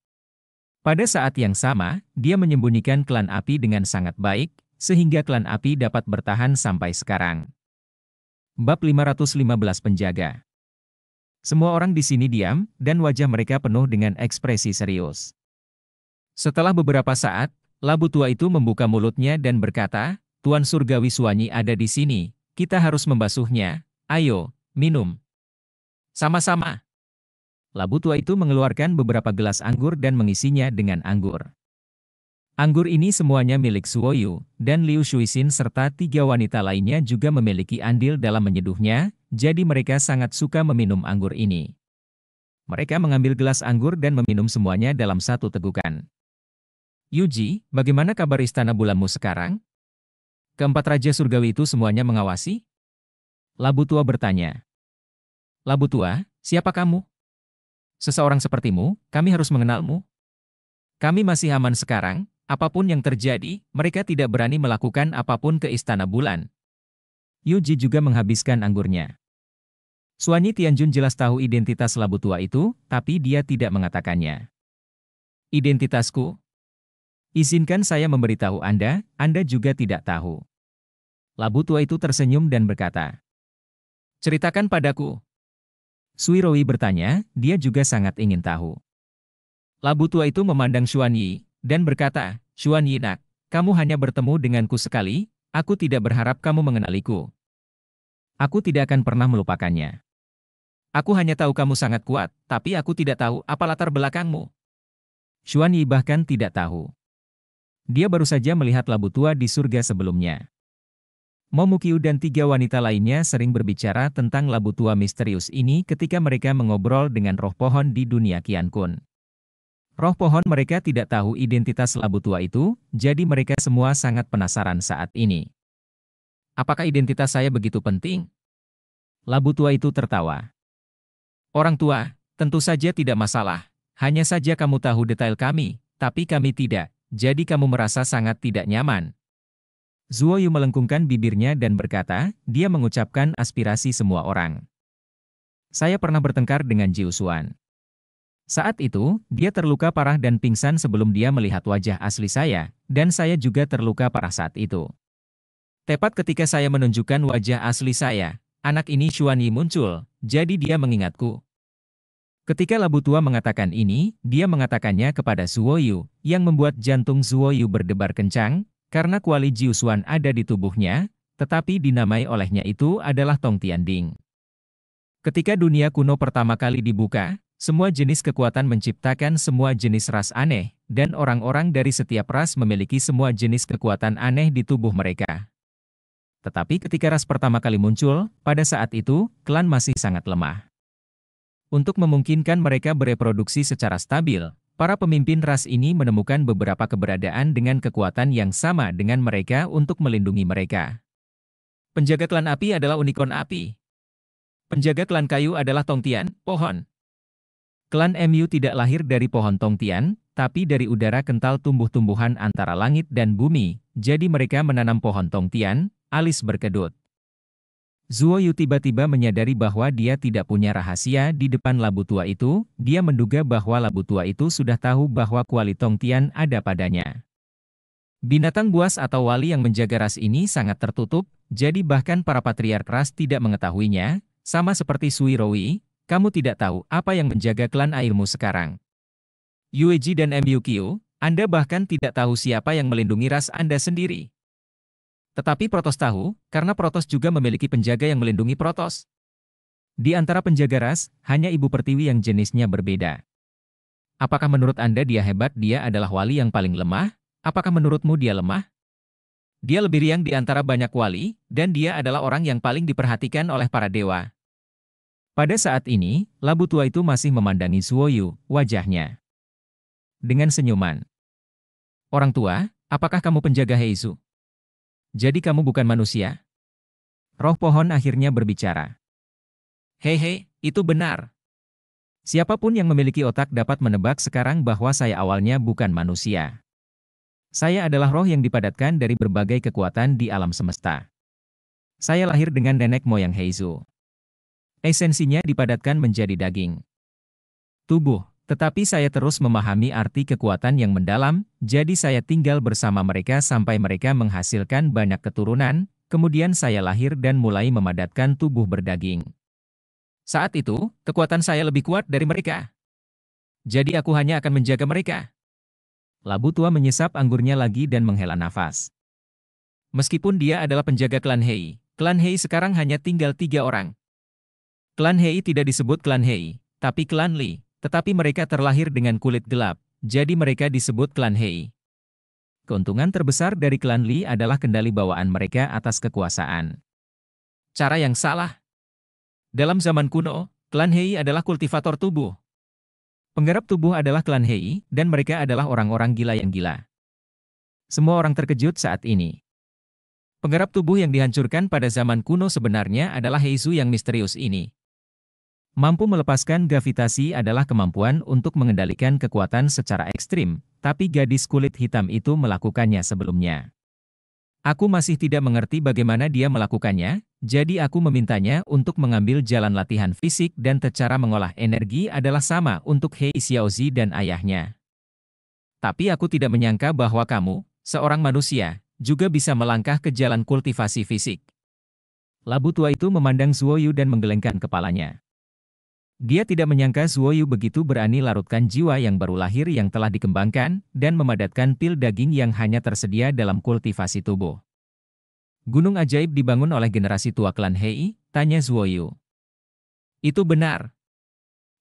Pada saat yang sama, dia menyembunyikan klan api dengan sangat baik, sehingga klan api dapat bertahan sampai sekarang. Bab 515 Penjaga Semua orang di sini diam, dan wajah mereka penuh dengan ekspresi serius. Setelah beberapa saat, Labu tua itu membuka mulutnya dan berkata, Tuan Surgawi Suwanyi ada di sini, kita harus membasuhnya, ayo, minum. Sama-sama. Labu tua itu mengeluarkan beberapa gelas anggur dan mengisinya dengan anggur. Anggur ini semuanya milik Suoyu dan Liu Shuisin serta tiga wanita lainnya juga memiliki andil dalam menyeduhnya, jadi mereka sangat suka meminum anggur ini. Mereka mengambil gelas anggur dan meminum semuanya dalam satu tegukan. Yuji, bagaimana kabar istana bulanmu sekarang? Keempat raja surgawi itu semuanya mengawasi? Labu tua bertanya. Labu tua, siapa kamu? Seseorang sepertimu, kami harus mengenalmu. Kami masih aman sekarang, apapun yang terjadi, mereka tidak berani melakukan apapun ke istana bulan. Yuji juga menghabiskan anggurnya. Suanyi Tianjun jelas tahu identitas labu tua itu, tapi dia tidak mengatakannya. Identitasku, Izinkan saya memberitahu Anda, Anda juga tidak tahu. Labu tua itu tersenyum dan berkata, Ceritakan padaku. Suirowi bertanya, dia juga sangat ingin tahu. Labu tua itu memandang Xuan Yi, dan berkata, Xuan Yi nak, kamu hanya bertemu denganku sekali, aku tidak berharap kamu mengenaliku. Aku tidak akan pernah melupakannya. Aku hanya tahu kamu sangat kuat, tapi aku tidak tahu apa latar belakangmu. Xuan Yi bahkan tidak tahu. Dia baru saja melihat labu tua di surga sebelumnya. Momukyu dan tiga wanita lainnya sering berbicara tentang labu tua misterius ini ketika mereka mengobrol dengan roh pohon di dunia Kiankun. Roh pohon mereka tidak tahu identitas labu tua itu, jadi mereka semua sangat penasaran saat ini. Apakah identitas saya begitu penting? Labu tua itu tertawa. Orang tua, tentu saja tidak masalah. Hanya saja kamu tahu detail kami, tapi kami tidak jadi kamu merasa sangat tidak nyaman. Zuo Yu melengkungkan bibirnya dan berkata, dia mengucapkan aspirasi semua orang. Saya pernah bertengkar dengan Xuan. Saat itu, dia terluka parah dan pingsan sebelum dia melihat wajah asli saya, dan saya juga terluka parah saat itu. Tepat ketika saya menunjukkan wajah asli saya, anak ini Xuan Yi muncul, jadi dia mengingatku. Ketika Labu Tua mengatakan ini, dia mengatakannya kepada Zuoyu, yang membuat jantung Zuoyu berdebar kencang, karena kuali Jiusuan ada di tubuhnya, tetapi dinamai olehnya itu adalah Tong Tianding. Ketika dunia kuno pertama kali dibuka, semua jenis kekuatan menciptakan semua jenis ras aneh, dan orang-orang dari setiap ras memiliki semua jenis kekuatan aneh di tubuh mereka. Tetapi ketika ras pertama kali muncul, pada saat itu, klan masih sangat lemah. Untuk memungkinkan mereka bereproduksi secara stabil, para pemimpin ras ini menemukan beberapa keberadaan dengan kekuatan yang sama dengan mereka untuk melindungi mereka. Penjaga klan api adalah unicorn api. Penjaga klan kayu adalah tongtian, pohon. Klan MU tidak lahir dari pohon tongtian, tapi dari udara kental tumbuh-tumbuhan antara langit dan bumi, jadi mereka menanam pohon tongtian, alis berkedut. Zuo Yu tiba-tiba menyadari bahwa dia tidak punya rahasia di depan labu tua itu, dia menduga bahwa labu tua itu sudah tahu bahwa kuali Tong Tian ada padanya. Binatang buas atau wali yang menjaga ras ini sangat tertutup, jadi bahkan para patriark ras tidak mengetahuinya, sama seperti Sui Rowi, kamu tidak tahu apa yang menjaga klan airmu sekarang. Yueji dan Myukyu, Anda bahkan tidak tahu siapa yang melindungi ras Anda sendiri. Tetapi Protos tahu, karena Protos juga memiliki penjaga yang melindungi Protos. Di antara penjaga ras, hanya ibu pertiwi yang jenisnya berbeda. Apakah menurut Anda dia hebat dia adalah wali yang paling lemah? Apakah menurutmu dia lemah? Dia lebih riang di antara banyak wali, dan dia adalah orang yang paling diperhatikan oleh para dewa. Pada saat ini, labu tua itu masih memandangi Suoyu, wajahnya. Dengan senyuman. Orang tua, apakah kamu penjaga Heizu? Jadi kamu bukan manusia? Roh pohon akhirnya berbicara. Hehe, itu benar. Siapapun yang memiliki otak dapat menebak sekarang bahwa saya awalnya bukan manusia. Saya adalah roh yang dipadatkan dari berbagai kekuatan di alam semesta. Saya lahir dengan nenek moyang Heizu. Esensinya dipadatkan menjadi daging. Tubuh, tetapi saya terus memahami arti kekuatan yang mendalam, jadi saya tinggal bersama mereka sampai mereka menghasilkan banyak keturunan, kemudian saya lahir dan mulai memadatkan tubuh berdaging. Saat itu, kekuatan saya lebih kuat dari mereka. Jadi aku hanya akan menjaga mereka. Labu tua menyesap anggurnya lagi dan menghela nafas. Meskipun dia adalah penjaga klan Hei, klan Hei sekarang hanya tinggal tiga orang. Klan Hei tidak disebut klan Hei, tapi klan Li. Tetapi mereka terlahir dengan kulit gelap, jadi mereka disebut klan Hei. Keuntungan terbesar dari klan Li adalah kendali bawaan mereka atas kekuasaan. Cara yang salah. Dalam zaman kuno, klan Hei adalah kultivator tubuh. Penggarap tubuh adalah klan Hei, dan mereka adalah orang-orang gila yang gila. Semua orang terkejut saat ini. Penggarap tubuh yang dihancurkan pada zaman kuno sebenarnya adalah Heizu yang misterius ini. Mampu melepaskan gravitasi adalah kemampuan untuk mengendalikan kekuatan secara ekstrim, tapi gadis kulit hitam itu melakukannya sebelumnya. Aku masih tidak mengerti bagaimana dia melakukannya, jadi aku memintanya untuk mengambil jalan latihan fisik dan cara mengolah energi adalah sama untuk Hei Xiaozi dan ayahnya. Tapi aku tidak menyangka bahwa kamu, seorang manusia, juga bisa melangkah ke jalan kultivasi fisik. Labu tua itu memandang Zuo Yu dan menggelengkan kepalanya. Dia tidak menyangka Zuo Yu begitu berani larutkan jiwa yang baru lahir yang telah dikembangkan, dan memadatkan pil daging yang hanya tersedia dalam kultivasi tubuh. Gunung ajaib dibangun oleh generasi tua klan Hei, tanya Zuo Yu. Itu benar.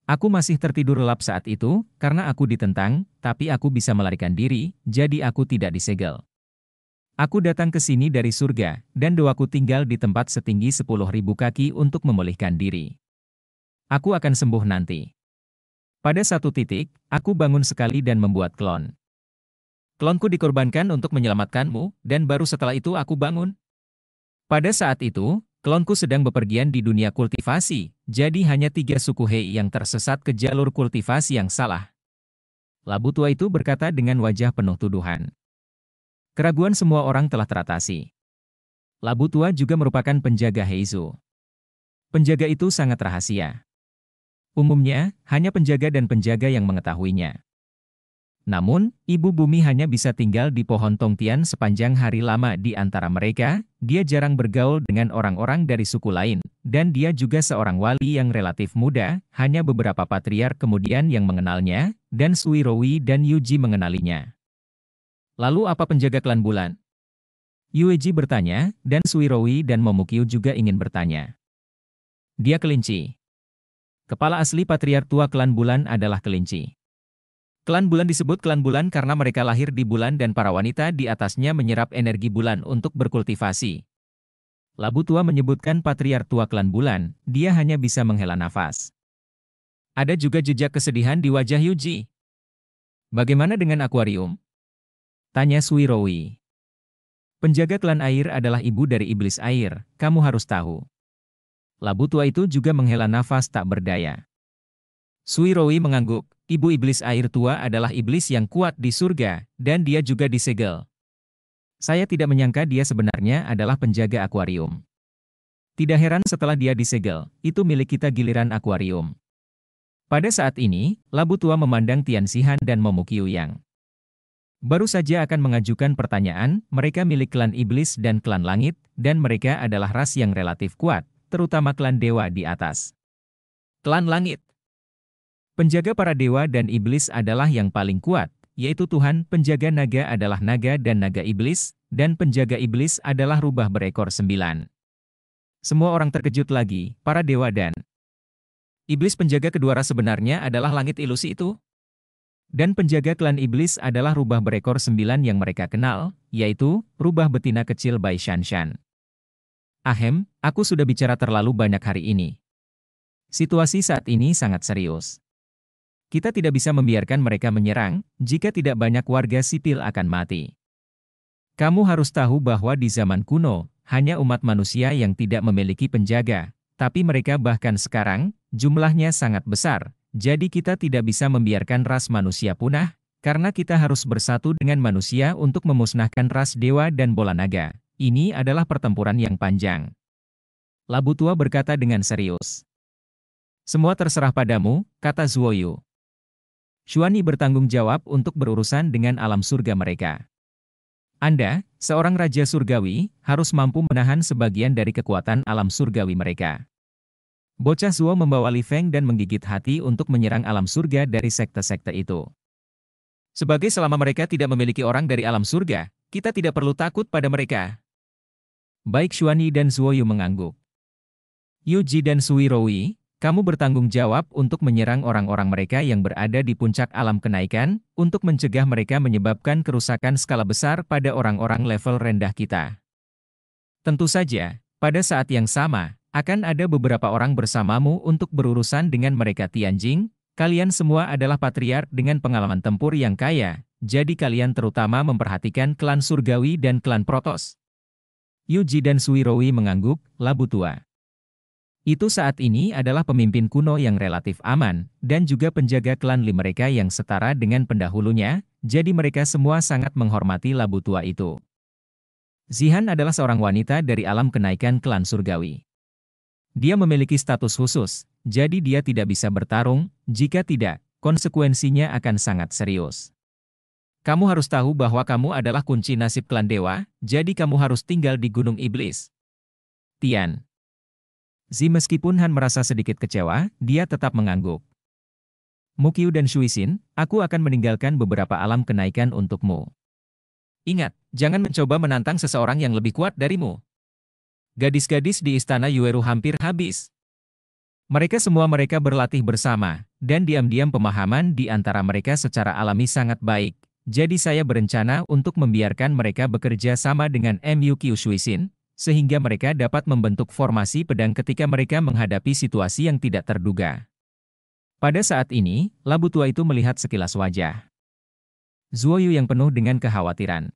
Aku masih tertidur lelap saat itu, karena aku ditentang, tapi aku bisa melarikan diri, jadi aku tidak disegel. Aku datang ke sini dari surga, dan doaku tinggal di tempat setinggi 10.000 kaki untuk memulihkan diri. Aku akan sembuh nanti. Pada satu titik, aku bangun sekali dan membuat klon. Klonku dikorbankan untuk menyelamatkanmu, dan baru setelah itu aku bangun. Pada saat itu, klonku sedang bepergian di dunia kultivasi, jadi hanya tiga suku Hei yang tersesat ke jalur kultivasi yang salah. Labu tua itu berkata dengan wajah penuh tuduhan. Keraguan semua orang telah teratasi. Labu tua juga merupakan penjaga Heizu. Penjaga itu sangat rahasia. Umumnya, hanya penjaga dan penjaga yang mengetahuinya. Namun, ibu bumi hanya bisa tinggal di pohon Tongtian sepanjang hari lama di antara mereka, dia jarang bergaul dengan orang-orang dari suku lain, dan dia juga seorang wali yang relatif muda, hanya beberapa patriar kemudian yang mengenalnya, dan Suirowi dan Yuji mengenalinya. Lalu apa penjaga klan bulan? Yueji bertanya, dan Suirowi dan Momukyu juga ingin bertanya. Dia kelinci. Kepala asli patriark tua klan Bulan adalah kelinci. Klan Bulan disebut klan Bulan karena mereka lahir di bulan dan para wanita di atasnya menyerap energi bulan untuk berkultivasi. Labu Tua menyebutkan patriark tua klan Bulan, dia hanya bisa menghela nafas. Ada juga jejak kesedihan di wajah Yuji. Bagaimana dengan akuarium? Tanya Suirowi. Penjaga klan air adalah ibu dari iblis air, kamu harus tahu. Labu tua itu juga menghela nafas tak berdaya. Suirowi mengangguk, ibu iblis air tua adalah iblis yang kuat di surga, dan dia juga disegel. Saya tidak menyangka dia sebenarnya adalah penjaga akuarium. Tidak heran setelah dia disegel, itu milik kita giliran akuarium. Pada saat ini, Labu Tua memandang Tian Sihan dan Momokiu Yang. Baru saja akan mengajukan pertanyaan, mereka milik klan iblis dan klan langit, dan mereka adalah ras yang relatif kuat, terutama klan dewa di atas. Klan langit Penjaga para dewa dan iblis adalah yang paling kuat, yaitu Tuhan, penjaga naga adalah naga dan naga iblis, dan penjaga iblis adalah rubah berekor sembilan. Semua orang terkejut lagi, para dewa dan iblis penjaga kedua ras sebenarnya adalah langit ilusi itu, dan penjaga klan iblis adalah rubah berekor sembilan yang mereka kenal, yaitu rubah betina kecil Bai Shan. Ahem, aku sudah bicara terlalu banyak hari ini. Situasi saat ini sangat serius. Kita tidak bisa membiarkan mereka menyerang, jika tidak banyak warga sipil akan mati. Kamu harus tahu bahwa di zaman kuno, hanya umat manusia yang tidak memiliki penjaga, tapi mereka bahkan sekarang, jumlahnya sangat besar, jadi kita tidak bisa membiarkan ras manusia punah, karena kita harus bersatu dengan manusia untuk memusnahkan ras dewa dan bola naga. Ini adalah pertempuran yang panjang. Labu tua berkata dengan serius. Semua terserah padamu, kata Zuoyu. Shuani bertanggung jawab untuk berurusan dengan alam surga mereka. Anda, seorang raja surgawi, harus mampu menahan sebagian dari kekuatan alam surgawi mereka. Bocah Zuo membawa Li Feng dan menggigit hati untuk menyerang alam surga dari sekte-sekte itu. Sebagai selama mereka tidak memiliki orang dari alam surga, kita tidak perlu takut pada mereka, Baik Shuani dan Zuoyu mengangguk. Yuji dan Rowi, kamu bertanggung jawab untuk menyerang orang-orang mereka yang berada di puncak alam kenaikan, untuk mencegah mereka menyebabkan kerusakan skala besar pada orang-orang level rendah kita. Tentu saja, pada saat yang sama, akan ada beberapa orang bersamamu untuk berurusan dengan mereka Tianjing, kalian semua adalah patriark dengan pengalaman tempur yang kaya, jadi kalian terutama memperhatikan klan surgawi dan klan protos. Yuji dan Suirowi mengangguk, labu tua. Itu saat ini adalah pemimpin kuno yang relatif aman, dan juga penjaga klan Li mereka yang setara dengan pendahulunya, jadi mereka semua sangat menghormati labu tua itu. Zihan adalah seorang wanita dari alam kenaikan klan surgawi. Dia memiliki status khusus, jadi dia tidak bisa bertarung, jika tidak, konsekuensinya akan sangat serius. Kamu harus tahu bahwa kamu adalah kunci nasib klan dewa, jadi kamu harus tinggal di Gunung Iblis. Tian. Zi meskipun Han merasa sedikit kecewa, dia tetap mengangguk. Mukiu dan Shuisin, aku akan meninggalkan beberapa alam kenaikan untukmu. Ingat, jangan mencoba menantang seseorang yang lebih kuat darimu. Gadis-gadis di istana Yueru hampir habis. Mereka semua mereka berlatih bersama, dan diam-diam pemahaman di antara mereka secara alami sangat baik. Jadi saya berencana untuk membiarkan mereka bekerja sama dengan MU Kyushuisin, sehingga mereka dapat membentuk formasi pedang ketika mereka menghadapi situasi yang tidak terduga. Pada saat ini, Labu Tua itu melihat sekilas wajah. Zuoyu yang penuh dengan kekhawatiran.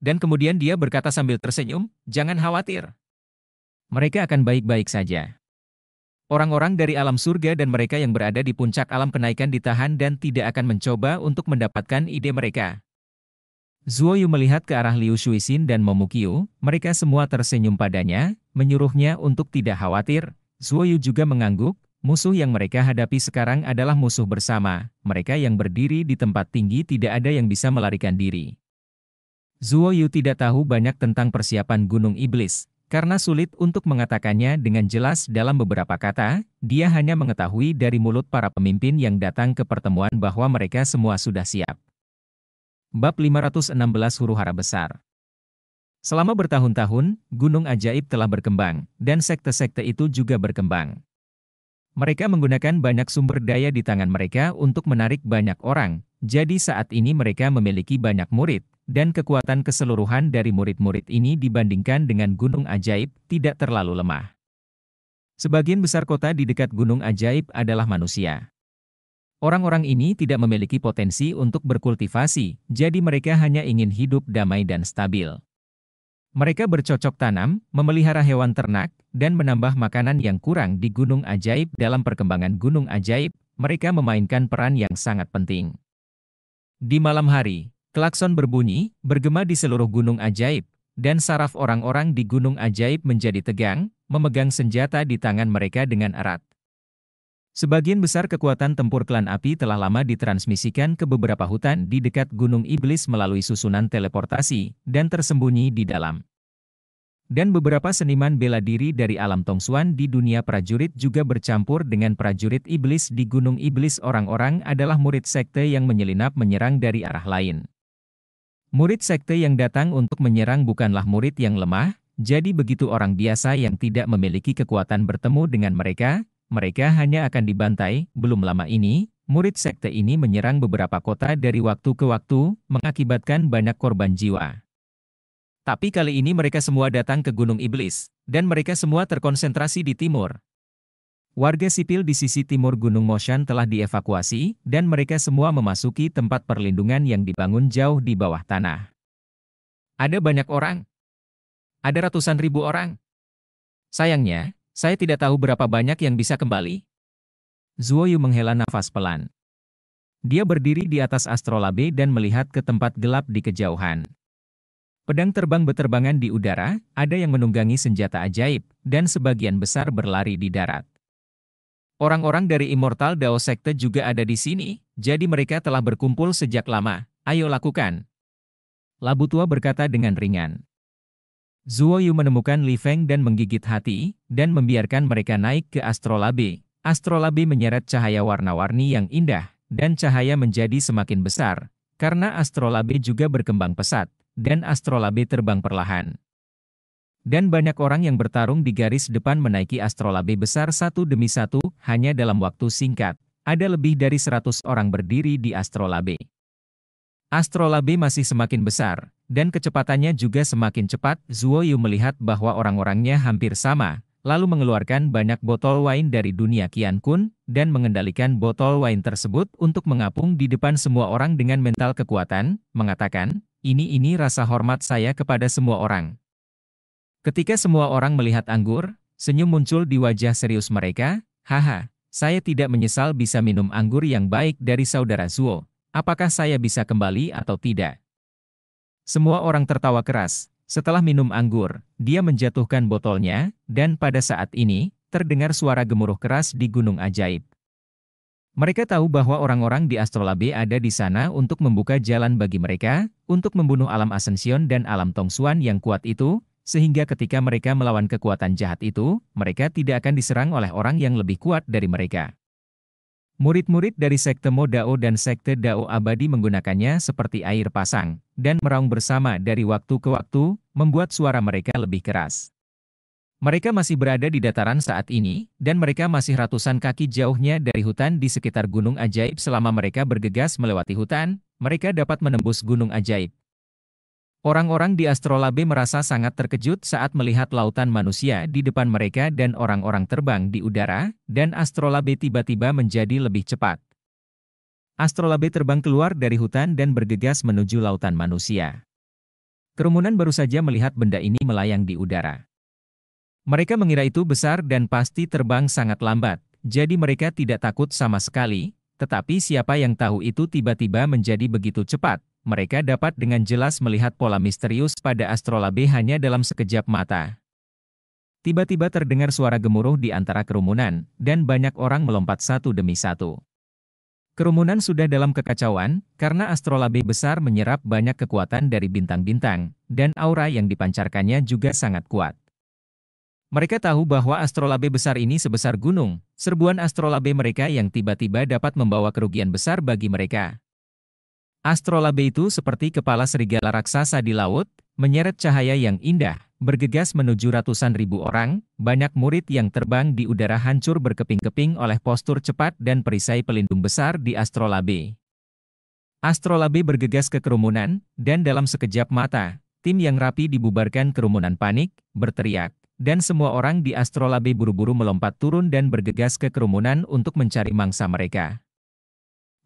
Dan kemudian dia berkata sambil tersenyum, jangan khawatir. Mereka akan baik-baik saja. Orang-orang dari alam surga dan mereka yang berada di puncak alam kenaikan ditahan dan tidak akan mencoba untuk mendapatkan ide mereka. Zuo Yu melihat ke arah Liu Shuixin dan Momukyu, mereka semua tersenyum padanya, menyuruhnya untuk tidak khawatir. Zuo Yu juga mengangguk, musuh yang mereka hadapi sekarang adalah musuh bersama, mereka yang berdiri di tempat tinggi tidak ada yang bisa melarikan diri. Zuo Yu tidak tahu banyak tentang persiapan Gunung Iblis, karena sulit untuk mengatakannya dengan jelas dalam beberapa kata, dia hanya mengetahui dari mulut para pemimpin yang datang ke pertemuan bahwa mereka semua sudah siap. Bab 516 Huru Hara Besar Selama bertahun-tahun, gunung ajaib telah berkembang, dan sekte-sekte itu juga berkembang. Mereka menggunakan banyak sumber daya di tangan mereka untuk menarik banyak orang, jadi saat ini mereka memiliki banyak murid, dan kekuatan keseluruhan dari murid-murid ini dibandingkan dengan Gunung Ajaib tidak terlalu lemah. Sebagian besar kota di dekat Gunung Ajaib adalah manusia. Orang-orang ini tidak memiliki potensi untuk berkultivasi, jadi mereka hanya ingin hidup damai dan stabil. Mereka bercocok tanam, memelihara hewan ternak, dan menambah makanan yang kurang di Gunung Ajaib. Dalam perkembangan Gunung Ajaib, mereka memainkan peran yang sangat penting. Di malam hari, Klakson berbunyi, bergema di seluruh gunung ajaib, dan saraf orang-orang di gunung ajaib menjadi tegang, memegang senjata di tangan mereka dengan erat. Sebagian besar kekuatan tempur klan api telah lama ditransmisikan ke beberapa hutan di dekat Gunung Iblis melalui susunan teleportasi, dan tersembunyi di dalam. Dan beberapa seniman bela diri dari alam Tongsuan di dunia prajurit juga bercampur dengan prajurit iblis di Gunung Iblis orang-orang adalah murid sekte yang menyelinap menyerang dari arah lain. Murid sekte yang datang untuk menyerang bukanlah murid yang lemah, jadi begitu orang biasa yang tidak memiliki kekuatan bertemu dengan mereka, mereka hanya akan dibantai. Belum lama ini, murid sekte ini menyerang beberapa kota dari waktu ke waktu, mengakibatkan banyak korban jiwa. Tapi kali ini mereka semua datang ke Gunung Iblis, dan mereka semua terkonsentrasi di timur. Warga sipil di sisi timur Gunung Moshan telah dievakuasi, dan mereka semua memasuki tempat perlindungan yang dibangun jauh di bawah tanah. Ada banyak orang. Ada ratusan ribu orang. Sayangnya, saya tidak tahu berapa banyak yang bisa kembali. Zuo Yu menghela nafas pelan. Dia berdiri di atas astrolabe dan melihat ke tempat gelap di kejauhan. Pedang terbang beterbangan di udara, ada yang menunggangi senjata ajaib, dan sebagian besar berlari di darat. Orang-orang dari Immortal Dao Sekte juga ada di sini, jadi mereka telah berkumpul sejak lama. Ayo lakukan. Labu tua berkata dengan ringan. Zuo Yu menemukan Li Feng dan menggigit hati, dan membiarkan mereka naik ke astrolabe. Astrolabe menyeret cahaya warna-warni yang indah, dan cahaya menjadi semakin besar, karena astrolabe juga berkembang pesat, dan astrolabe terbang perlahan. Dan banyak orang yang bertarung di garis depan menaiki astrolabe besar satu demi satu, hanya dalam waktu singkat. Ada lebih dari 100 orang berdiri di astrolabe. Astrolabe masih semakin besar, dan kecepatannya juga semakin cepat. Zuo Yu melihat bahwa orang-orangnya hampir sama, lalu mengeluarkan banyak botol wine dari dunia Kian Kun, dan mengendalikan botol wine tersebut untuk mengapung di depan semua orang dengan mental kekuatan, mengatakan, ini-ini rasa hormat saya kepada semua orang. Ketika semua orang melihat anggur, senyum muncul di wajah serius mereka, haha, saya tidak menyesal bisa minum anggur yang baik dari saudara Zuo. Apakah saya bisa kembali atau tidak? Semua orang tertawa keras. Setelah minum anggur, dia menjatuhkan botolnya, dan pada saat ini, terdengar suara gemuruh keras di Gunung Ajaib. Mereka tahu bahwa orang-orang di Astrolabe ada di sana untuk membuka jalan bagi mereka, untuk membunuh alam Ascension dan alam Tongsuan yang kuat itu, sehingga ketika mereka melawan kekuatan jahat itu, mereka tidak akan diserang oleh orang yang lebih kuat dari mereka. Murid-murid dari sekte Mo Dao dan sekte Dao abadi menggunakannya seperti air pasang, dan meraung bersama dari waktu ke waktu, membuat suara mereka lebih keras. Mereka masih berada di dataran saat ini, dan mereka masih ratusan kaki jauhnya dari hutan di sekitar Gunung Ajaib selama mereka bergegas melewati hutan, mereka dapat menembus Gunung Ajaib, Orang-orang di astrolabe merasa sangat terkejut saat melihat lautan manusia di depan mereka dan orang-orang terbang di udara, dan astrolabe tiba-tiba menjadi lebih cepat. Astrolabe terbang keluar dari hutan dan bergegas menuju lautan manusia. Kerumunan baru saja melihat benda ini melayang di udara. Mereka mengira itu besar dan pasti terbang sangat lambat, jadi mereka tidak takut sama sekali, tetapi siapa yang tahu itu tiba-tiba menjadi begitu cepat, mereka dapat dengan jelas melihat pola misterius pada astrolabe hanya dalam sekejap mata. Tiba-tiba terdengar suara gemuruh di antara kerumunan, dan banyak orang melompat satu demi satu. Kerumunan sudah dalam kekacauan, karena astrolabe besar menyerap banyak kekuatan dari bintang-bintang, dan aura yang dipancarkannya juga sangat kuat. Mereka tahu bahwa astrolabe besar ini sebesar gunung, serbuan astrolabe mereka yang tiba-tiba dapat membawa kerugian besar bagi mereka. Astrolabe itu seperti kepala serigala raksasa di laut, menyeret cahaya yang indah, bergegas menuju ratusan ribu orang, banyak murid yang terbang di udara hancur berkeping-keping oleh postur cepat dan perisai pelindung besar di Astrolabe. Astrolabe bergegas ke kerumunan, dan dalam sekejap mata, tim yang rapi dibubarkan kerumunan panik, berteriak, dan semua orang di Astrolabe buru-buru melompat turun dan bergegas ke kerumunan untuk mencari mangsa mereka.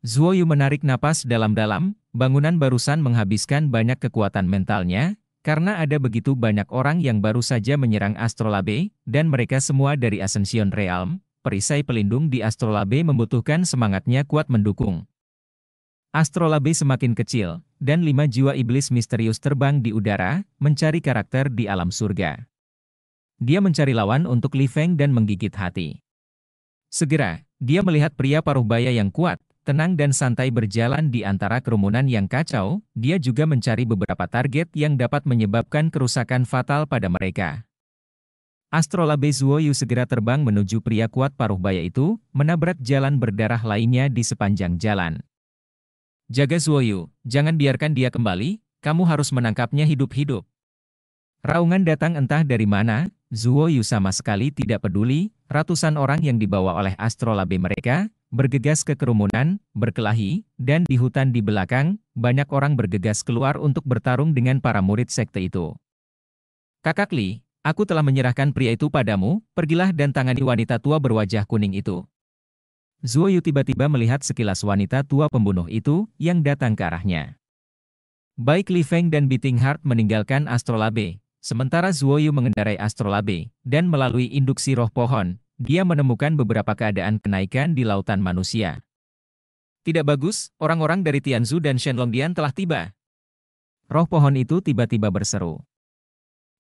Zuo Yu menarik napas dalam-dalam, bangunan barusan menghabiskan banyak kekuatan mentalnya, karena ada begitu banyak orang yang baru saja menyerang Astrolabe, dan mereka semua dari Ascension Realm, perisai pelindung di Astrolabe membutuhkan semangatnya kuat mendukung. Astrolabe semakin kecil, dan lima jiwa iblis misterius terbang di udara, mencari karakter di alam surga. Dia mencari lawan untuk Li Feng dan menggigit hati. Segera, dia melihat pria paruh baya yang kuat, Tenang dan santai berjalan di antara kerumunan yang kacau, dia juga mencari beberapa target yang dapat menyebabkan kerusakan fatal pada mereka. Astrolabe Zuoyu segera terbang menuju pria kuat paruh baya itu, menabrak jalan berdarah lainnya di sepanjang jalan. Jaga Zuoyu, jangan biarkan dia kembali, kamu harus menangkapnya hidup-hidup. Raungan datang entah dari mana, Zuoyu sama sekali tidak peduli, ratusan orang yang dibawa oleh astrolabe mereka, bergegas ke kerumunan, berkelahi, dan di hutan di belakang, banyak orang bergegas keluar untuk bertarung dengan para murid sekte itu. Kakak Li, aku telah menyerahkan pria itu padamu, pergilah dan tangani wanita tua berwajah kuning itu. Zuo Yu tiba-tiba melihat sekilas wanita tua pembunuh itu yang datang ke arahnya. Baik Li Feng dan Biting Heart meninggalkan Astrolabe, sementara Zuo Yu mengendarai Astrolabe, dan melalui induksi roh pohon, dia menemukan beberapa keadaan kenaikan di lautan manusia. Tidak bagus, orang-orang dari Tianzu dan Shenlongdian telah tiba. Roh pohon itu tiba-tiba berseru.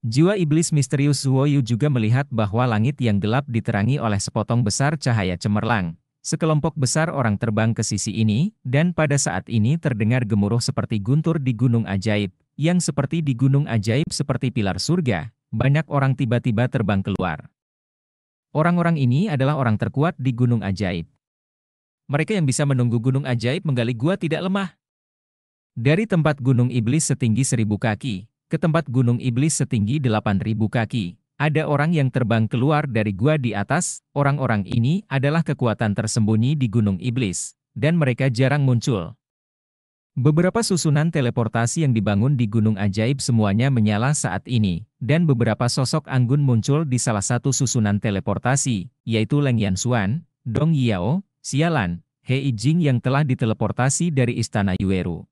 Jiwa iblis misterius Zuoyu juga melihat bahwa langit yang gelap diterangi oleh sepotong besar cahaya cemerlang. Sekelompok besar orang terbang ke sisi ini, dan pada saat ini terdengar gemuruh seperti guntur di gunung ajaib, yang seperti di gunung ajaib seperti pilar surga, banyak orang tiba-tiba terbang keluar. Orang-orang ini adalah orang terkuat di Gunung Ajaib. Mereka yang bisa menunggu Gunung Ajaib menggali gua tidak lemah. Dari tempat Gunung Iblis setinggi seribu kaki, ke tempat Gunung Iblis setinggi delapan ribu kaki, ada orang yang terbang keluar dari gua di atas, orang-orang ini adalah kekuatan tersembunyi di Gunung Iblis, dan mereka jarang muncul. Beberapa susunan teleportasi yang dibangun di Gunung Ajaib semuanya menyala saat ini, dan beberapa sosok anggun muncul di salah satu susunan teleportasi, yaitu Leng Yansuan, Dong Yao, Xialan, Hei Jing yang telah diteleportasi dari Istana Yueru.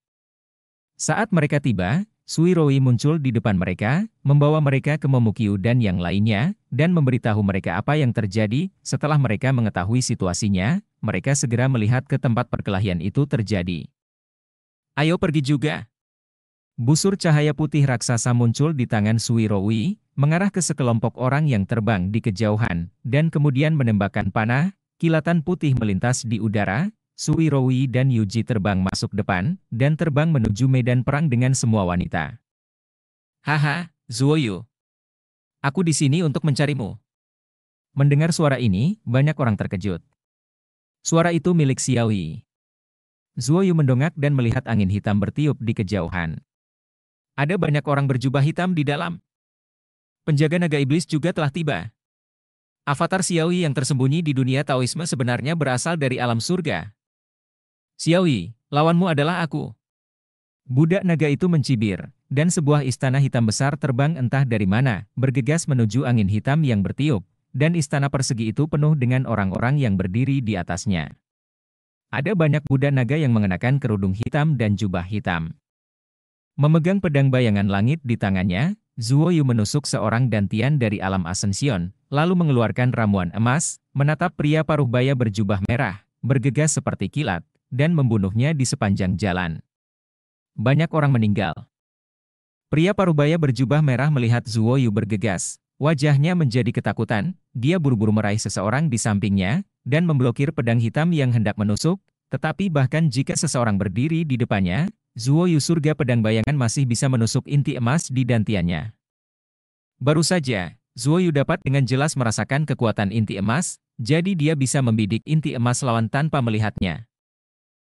Saat mereka tiba, Sui Roi muncul di depan mereka, membawa mereka ke Momukyu dan yang lainnya, dan memberitahu mereka apa yang terjadi, setelah mereka mengetahui situasinya, mereka segera melihat ke tempat perkelahian itu terjadi. Ayo pergi juga. Busur cahaya putih raksasa muncul di tangan Suirowi, mengarah ke sekelompok orang yang terbang di kejauhan, dan kemudian menembakkan panah, kilatan putih melintas di udara, Suirowi dan Yuji terbang masuk depan, dan terbang menuju medan perang dengan semua wanita. Haha, Zuoyu. Aku di sini untuk mencarimu. Mendengar suara ini, banyak orang terkejut. Suara itu milik Xiaoyi. Zuo Yu mendongak dan melihat angin hitam bertiup di kejauhan. Ada banyak orang berjubah hitam di dalam. Penjaga naga iblis juga telah tiba. Avatar Xiaoyi yang tersembunyi di dunia Taoisme sebenarnya berasal dari alam surga. Xiaoyi, lawanmu adalah aku. Budak naga itu mencibir, dan sebuah istana hitam besar terbang entah dari mana, bergegas menuju angin hitam yang bertiup, dan istana persegi itu penuh dengan orang-orang yang berdiri di atasnya. Ada banyak Buddha naga yang mengenakan kerudung hitam dan jubah hitam. Memegang pedang bayangan langit di tangannya, Zuo Yu menusuk seorang dantian dari alam Ascension, lalu mengeluarkan ramuan emas, menatap pria paruh baya berjubah merah, bergegas seperti kilat, dan membunuhnya di sepanjang jalan. Banyak orang meninggal. Pria paruh baya berjubah merah melihat Zuo Yu bergegas, Wajahnya menjadi ketakutan, dia buru-buru meraih seseorang di sampingnya, dan memblokir pedang hitam yang hendak menusuk, tetapi bahkan jika seseorang berdiri di depannya, Zuo Yu surga pedang bayangan masih bisa menusuk inti emas di dantiannya. Baru saja, Zuo Yu dapat dengan jelas merasakan kekuatan inti emas, jadi dia bisa membidik inti emas lawan tanpa melihatnya.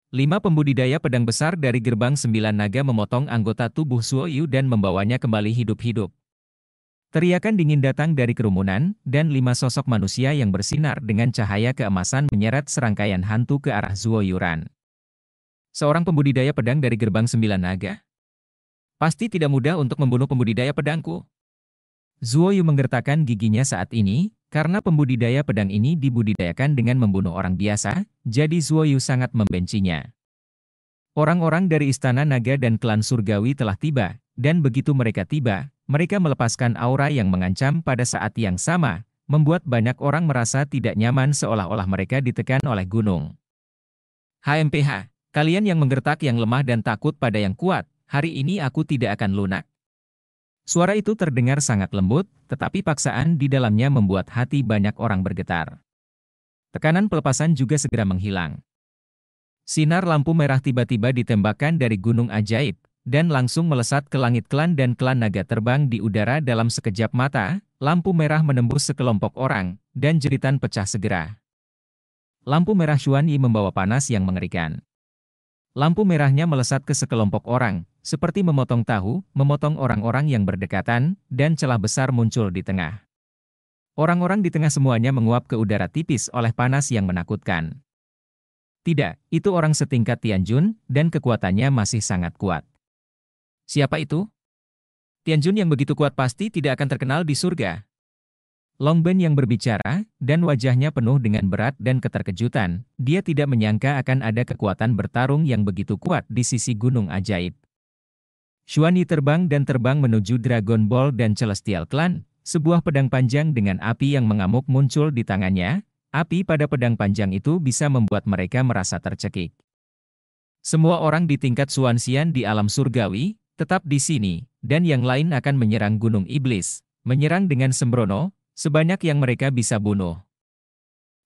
Lima pembudidaya pedang besar dari gerbang sembilan naga memotong anggota tubuh Zuo Yu dan membawanya kembali hidup-hidup. Teriakan dingin datang dari kerumunan, dan lima sosok manusia yang bersinar dengan cahaya keemasan menyeret serangkaian hantu ke arah Zuo Yuran. Seorang pembudidaya pedang dari gerbang sembilan naga. Pasti tidak mudah untuk membunuh pembudidaya pedangku. Zuo Yu menggertakkan giginya saat ini, karena pembudidaya pedang ini dibudidayakan dengan membunuh orang biasa, jadi Zuo Yu sangat membencinya. Orang-orang dari Istana Naga dan Klan Surgawi telah tiba, dan begitu mereka tiba, mereka melepaskan aura yang mengancam pada saat yang sama, membuat banyak orang merasa tidak nyaman seolah-olah mereka ditekan oleh gunung. HMPH, kalian yang menggertak yang lemah dan takut pada yang kuat, hari ini aku tidak akan lunak. Suara itu terdengar sangat lembut, tetapi paksaan di dalamnya membuat hati banyak orang bergetar. Tekanan pelepasan juga segera menghilang. Sinar lampu merah tiba-tiba ditembakkan dari gunung ajaib, dan langsung melesat ke langit klan dan klan naga terbang di udara dalam sekejap mata, lampu merah menembus sekelompok orang, dan jeritan pecah segera. Lampu merah Xuan Yi membawa panas yang mengerikan. Lampu merahnya melesat ke sekelompok orang, seperti memotong tahu, memotong orang-orang yang berdekatan, dan celah besar muncul di tengah. Orang-orang di tengah semuanya menguap ke udara tipis oleh panas yang menakutkan. Tidak, itu orang setingkat Tianjun, dan kekuatannya masih sangat kuat. Siapa itu? Tianjun yang begitu kuat pasti tidak akan terkenal di surga. Long Ben yang berbicara, dan wajahnya penuh dengan berat dan keterkejutan, dia tidak menyangka akan ada kekuatan bertarung yang begitu kuat di sisi gunung ajaib. Yi terbang dan terbang menuju Dragon Ball dan Celestial Clan, sebuah pedang panjang dengan api yang mengamuk muncul di tangannya, api pada pedang panjang itu bisa membuat mereka merasa tercekik. Semua orang di tingkat Suansian di alam surgawi, tetap di sini, dan yang lain akan menyerang gunung iblis, menyerang dengan sembrono, sebanyak yang mereka bisa bunuh.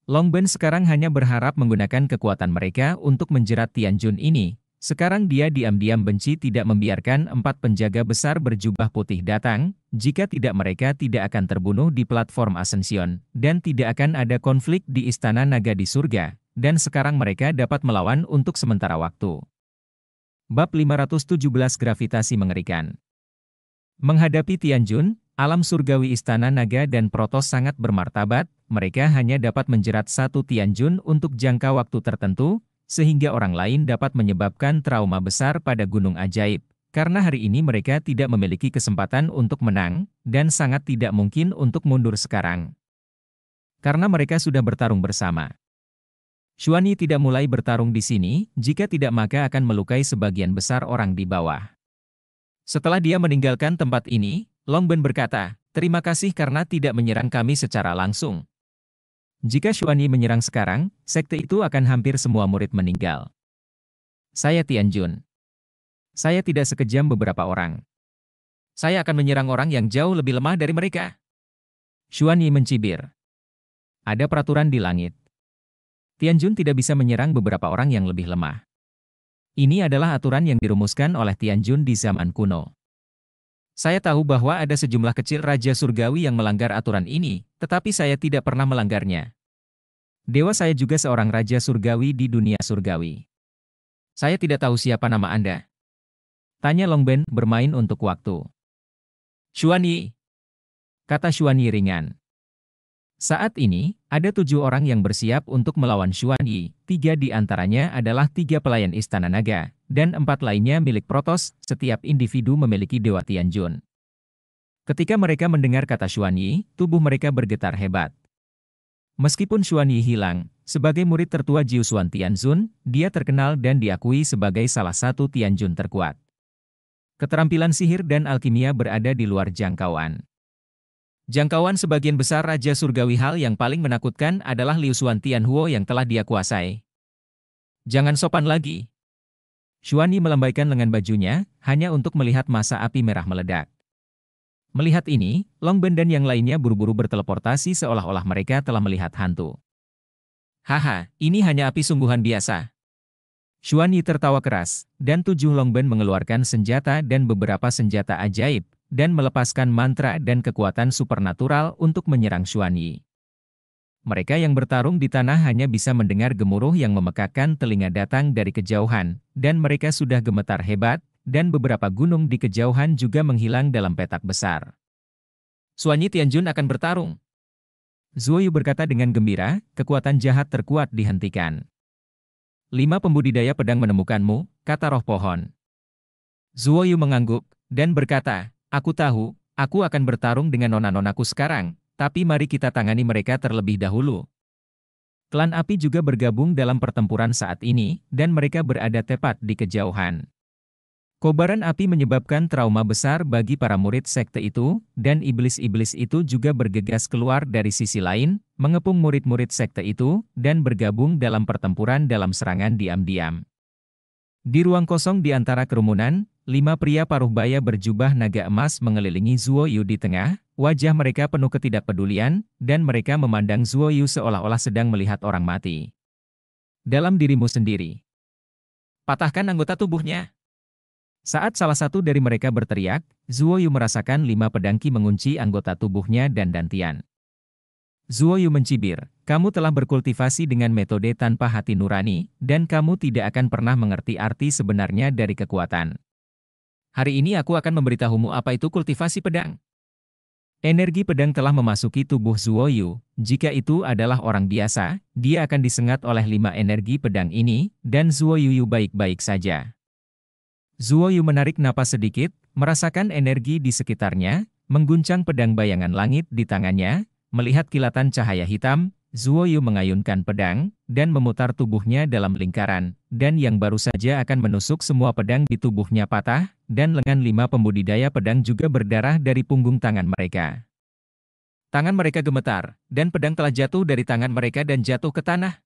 Longben sekarang hanya berharap menggunakan kekuatan mereka untuk menjerat Tianjun ini. Sekarang dia diam-diam benci tidak membiarkan empat penjaga besar berjubah putih datang, jika tidak mereka tidak akan terbunuh di platform Ascension, dan tidak akan ada konflik di Istana Naga di surga, dan sekarang mereka dapat melawan untuk sementara waktu. Bab 517 Gravitasi Mengerikan Menghadapi Tianjun, alam surgawi istana naga dan protos sangat bermartabat, mereka hanya dapat menjerat satu Tianjun untuk jangka waktu tertentu, sehingga orang lain dapat menyebabkan trauma besar pada gunung ajaib. Karena hari ini mereka tidak memiliki kesempatan untuk menang, dan sangat tidak mungkin untuk mundur sekarang. Karena mereka sudah bertarung bersama. Xuan tidak mulai bertarung di sini, jika tidak maka akan melukai sebagian besar orang di bawah. Setelah dia meninggalkan tempat ini, Longben berkata, terima kasih karena tidak menyerang kami secara langsung. Jika Xuan menyerang sekarang, sekte itu akan hampir semua murid meninggal. Saya Tianjun. Saya tidak sekejam beberapa orang. Saya akan menyerang orang yang jauh lebih lemah dari mereka. Xuan mencibir. Ada peraturan di langit. Tian Jun tidak bisa menyerang beberapa orang yang lebih lemah. Ini adalah aturan yang dirumuskan oleh Tian Jun di zaman kuno. Saya tahu bahwa ada sejumlah kecil raja surgawi yang melanggar aturan ini, tetapi saya tidak pernah melanggarnya. Dewa saya juga seorang raja surgawi di dunia surgawi. Saya tidak tahu siapa nama Anda. Tanya Longben bermain untuk waktu. Xuan Yi. Kata Xuan Yi ringan. Saat ini, ada tujuh orang yang bersiap untuk melawan Xuan Yi, tiga di antaranya adalah tiga pelayan Istana Naga, dan empat lainnya milik Protos, setiap individu memiliki Dewa Tianjun. Ketika mereka mendengar kata Xuan Yi, tubuh mereka bergetar hebat. Meskipun Xuan Yi hilang, sebagai murid tertua Jiu Xuan Tianjun, dia terkenal dan diakui sebagai salah satu Tianjun terkuat. Keterampilan sihir dan alkimia berada di luar jangkauan. Jangkauan sebagian besar Raja Surgawi hal yang paling menakutkan adalah Liu Xuan Tianhuo yang telah dia kuasai. Jangan sopan lagi. Xuan Yi melambaikan lengan bajunya, hanya untuk melihat masa api merah meledak. Melihat ini, Long Ben dan yang lainnya buru-buru berteleportasi seolah-olah mereka telah melihat hantu. Haha, ini hanya api sungguhan biasa. Xuan Yi tertawa keras, dan tujuh Long Ben mengeluarkan senjata dan beberapa senjata ajaib, dan melepaskan mantra dan kekuatan supernatural untuk menyerang Xuanyi. Mereka yang bertarung di tanah hanya bisa mendengar gemuruh yang memekakan telinga datang dari kejauhan, dan mereka sudah gemetar hebat, dan beberapa gunung di kejauhan juga menghilang dalam petak besar. Suanyi Tianjun akan bertarung. Zuo Yu berkata dengan gembira, kekuatan jahat terkuat dihentikan. Lima pembudidaya pedang menemukanmu, kata roh pohon. Zuo Yu mengangguk, dan berkata, Aku tahu, aku akan bertarung dengan nona-nonaku sekarang, tapi mari kita tangani mereka terlebih dahulu. Klan api juga bergabung dalam pertempuran saat ini, dan mereka berada tepat di kejauhan. Kobaran api menyebabkan trauma besar bagi para murid sekte itu, dan iblis-iblis itu juga bergegas keluar dari sisi lain, mengepung murid-murid sekte itu, dan bergabung dalam pertempuran dalam serangan diam-diam. Di ruang kosong di antara kerumunan, lima pria paruh baya berjubah naga emas mengelilingi Zuo Yu di tengah, wajah mereka penuh ketidakpedulian, dan mereka memandang Zuo Yu seolah-olah sedang melihat orang mati. Dalam dirimu sendiri. Patahkan anggota tubuhnya. Saat salah satu dari mereka berteriak, Zuo Yu merasakan lima pedangki mengunci anggota tubuhnya dan dantian. Zuo Yu mencibir, kamu telah berkultivasi dengan metode tanpa hati nurani, dan kamu tidak akan pernah mengerti arti sebenarnya dari kekuatan. Hari ini aku akan memberitahumu apa itu kultivasi pedang. Energi pedang telah memasuki tubuh Zuoyu, jika itu adalah orang biasa, dia akan disengat oleh lima energi pedang ini, dan Zuoyu baik-baik saja. Zuoyu menarik napas sedikit, merasakan energi di sekitarnya, mengguncang pedang bayangan langit di tangannya, melihat kilatan cahaya hitam, Zuo Yu mengayunkan pedang, dan memutar tubuhnya dalam lingkaran, dan yang baru saja akan menusuk semua pedang di tubuhnya patah, dan lengan lima pembudidaya pedang juga berdarah dari punggung tangan mereka. Tangan mereka gemetar, dan pedang telah jatuh dari tangan mereka dan jatuh ke tanah.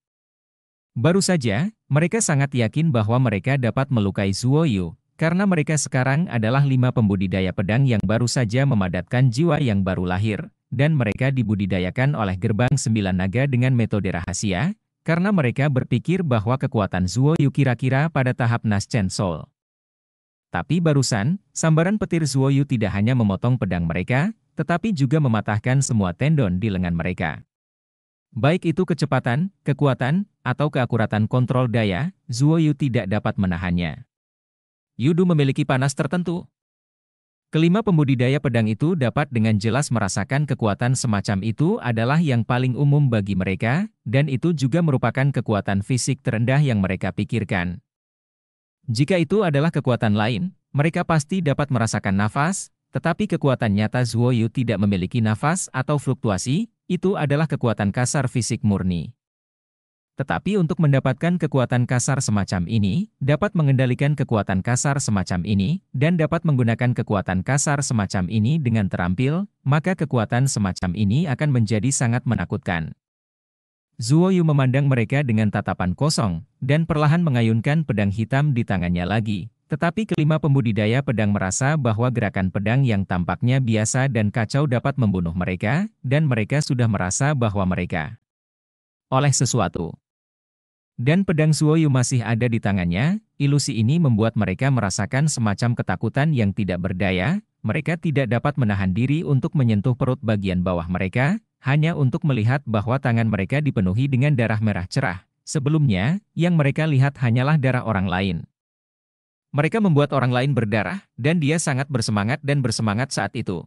Baru saja, mereka sangat yakin bahwa mereka dapat melukai Zuo Yu, karena mereka sekarang adalah lima pembudidaya pedang yang baru saja memadatkan jiwa yang baru lahir, dan mereka dibudidayakan oleh gerbang sembilan naga dengan metode rahasia, karena mereka berpikir bahwa kekuatan Zuo Yu kira-kira pada tahap Naschen Soul. Tapi barusan, sambaran petir Zuo Yu tidak hanya memotong pedang mereka, tetapi juga mematahkan semua tendon di lengan mereka. Baik itu kecepatan, kekuatan, atau keakuratan kontrol daya, Zuo Yu tidak dapat menahannya. Yudu memiliki panas tertentu, Kelima pembudidaya pedang itu dapat dengan jelas merasakan kekuatan semacam itu adalah yang paling umum bagi mereka, dan itu juga merupakan kekuatan fisik terendah yang mereka pikirkan. Jika itu adalah kekuatan lain, mereka pasti dapat merasakan nafas, tetapi kekuatan nyata Zuoyu tidak memiliki nafas atau fluktuasi, itu adalah kekuatan kasar fisik murni. Tetapi untuk mendapatkan kekuatan kasar semacam ini, dapat mengendalikan kekuatan kasar semacam ini, dan dapat menggunakan kekuatan kasar semacam ini dengan terampil, maka kekuatan semacam ini akan menjadi sangat menakutkan. Zuo Yu memandang mereka dengan tatapan kosong, dan perlahan mengayunkan pedang hitam di tangannya lagi. Tetapi kelima pembudidaya pedang merasa bahwa gerakan pedang yang tampaknya biasa dan kacau dapat membunuh mereka, dan mereka sudah merasa bahwa mereka oleh sesuatu dan pedang Suoyu masih ada di tangannya, ilusi ini membuat mereka merasakan semacam ketakutan yang tidak berdaya, mereka tidak dapat menahan diri untuk menyentuh perut bagian bawah mereka, hanya untuk melihat bahwa tangan mereka dipenuhi dengan darah merah cerah. Sebelumnya, yang mereka lihat hanyalah darah orang lain. Mereka membuat orang lain berdarah, dan dia sangat bersemangat dan bersemangat saat itu.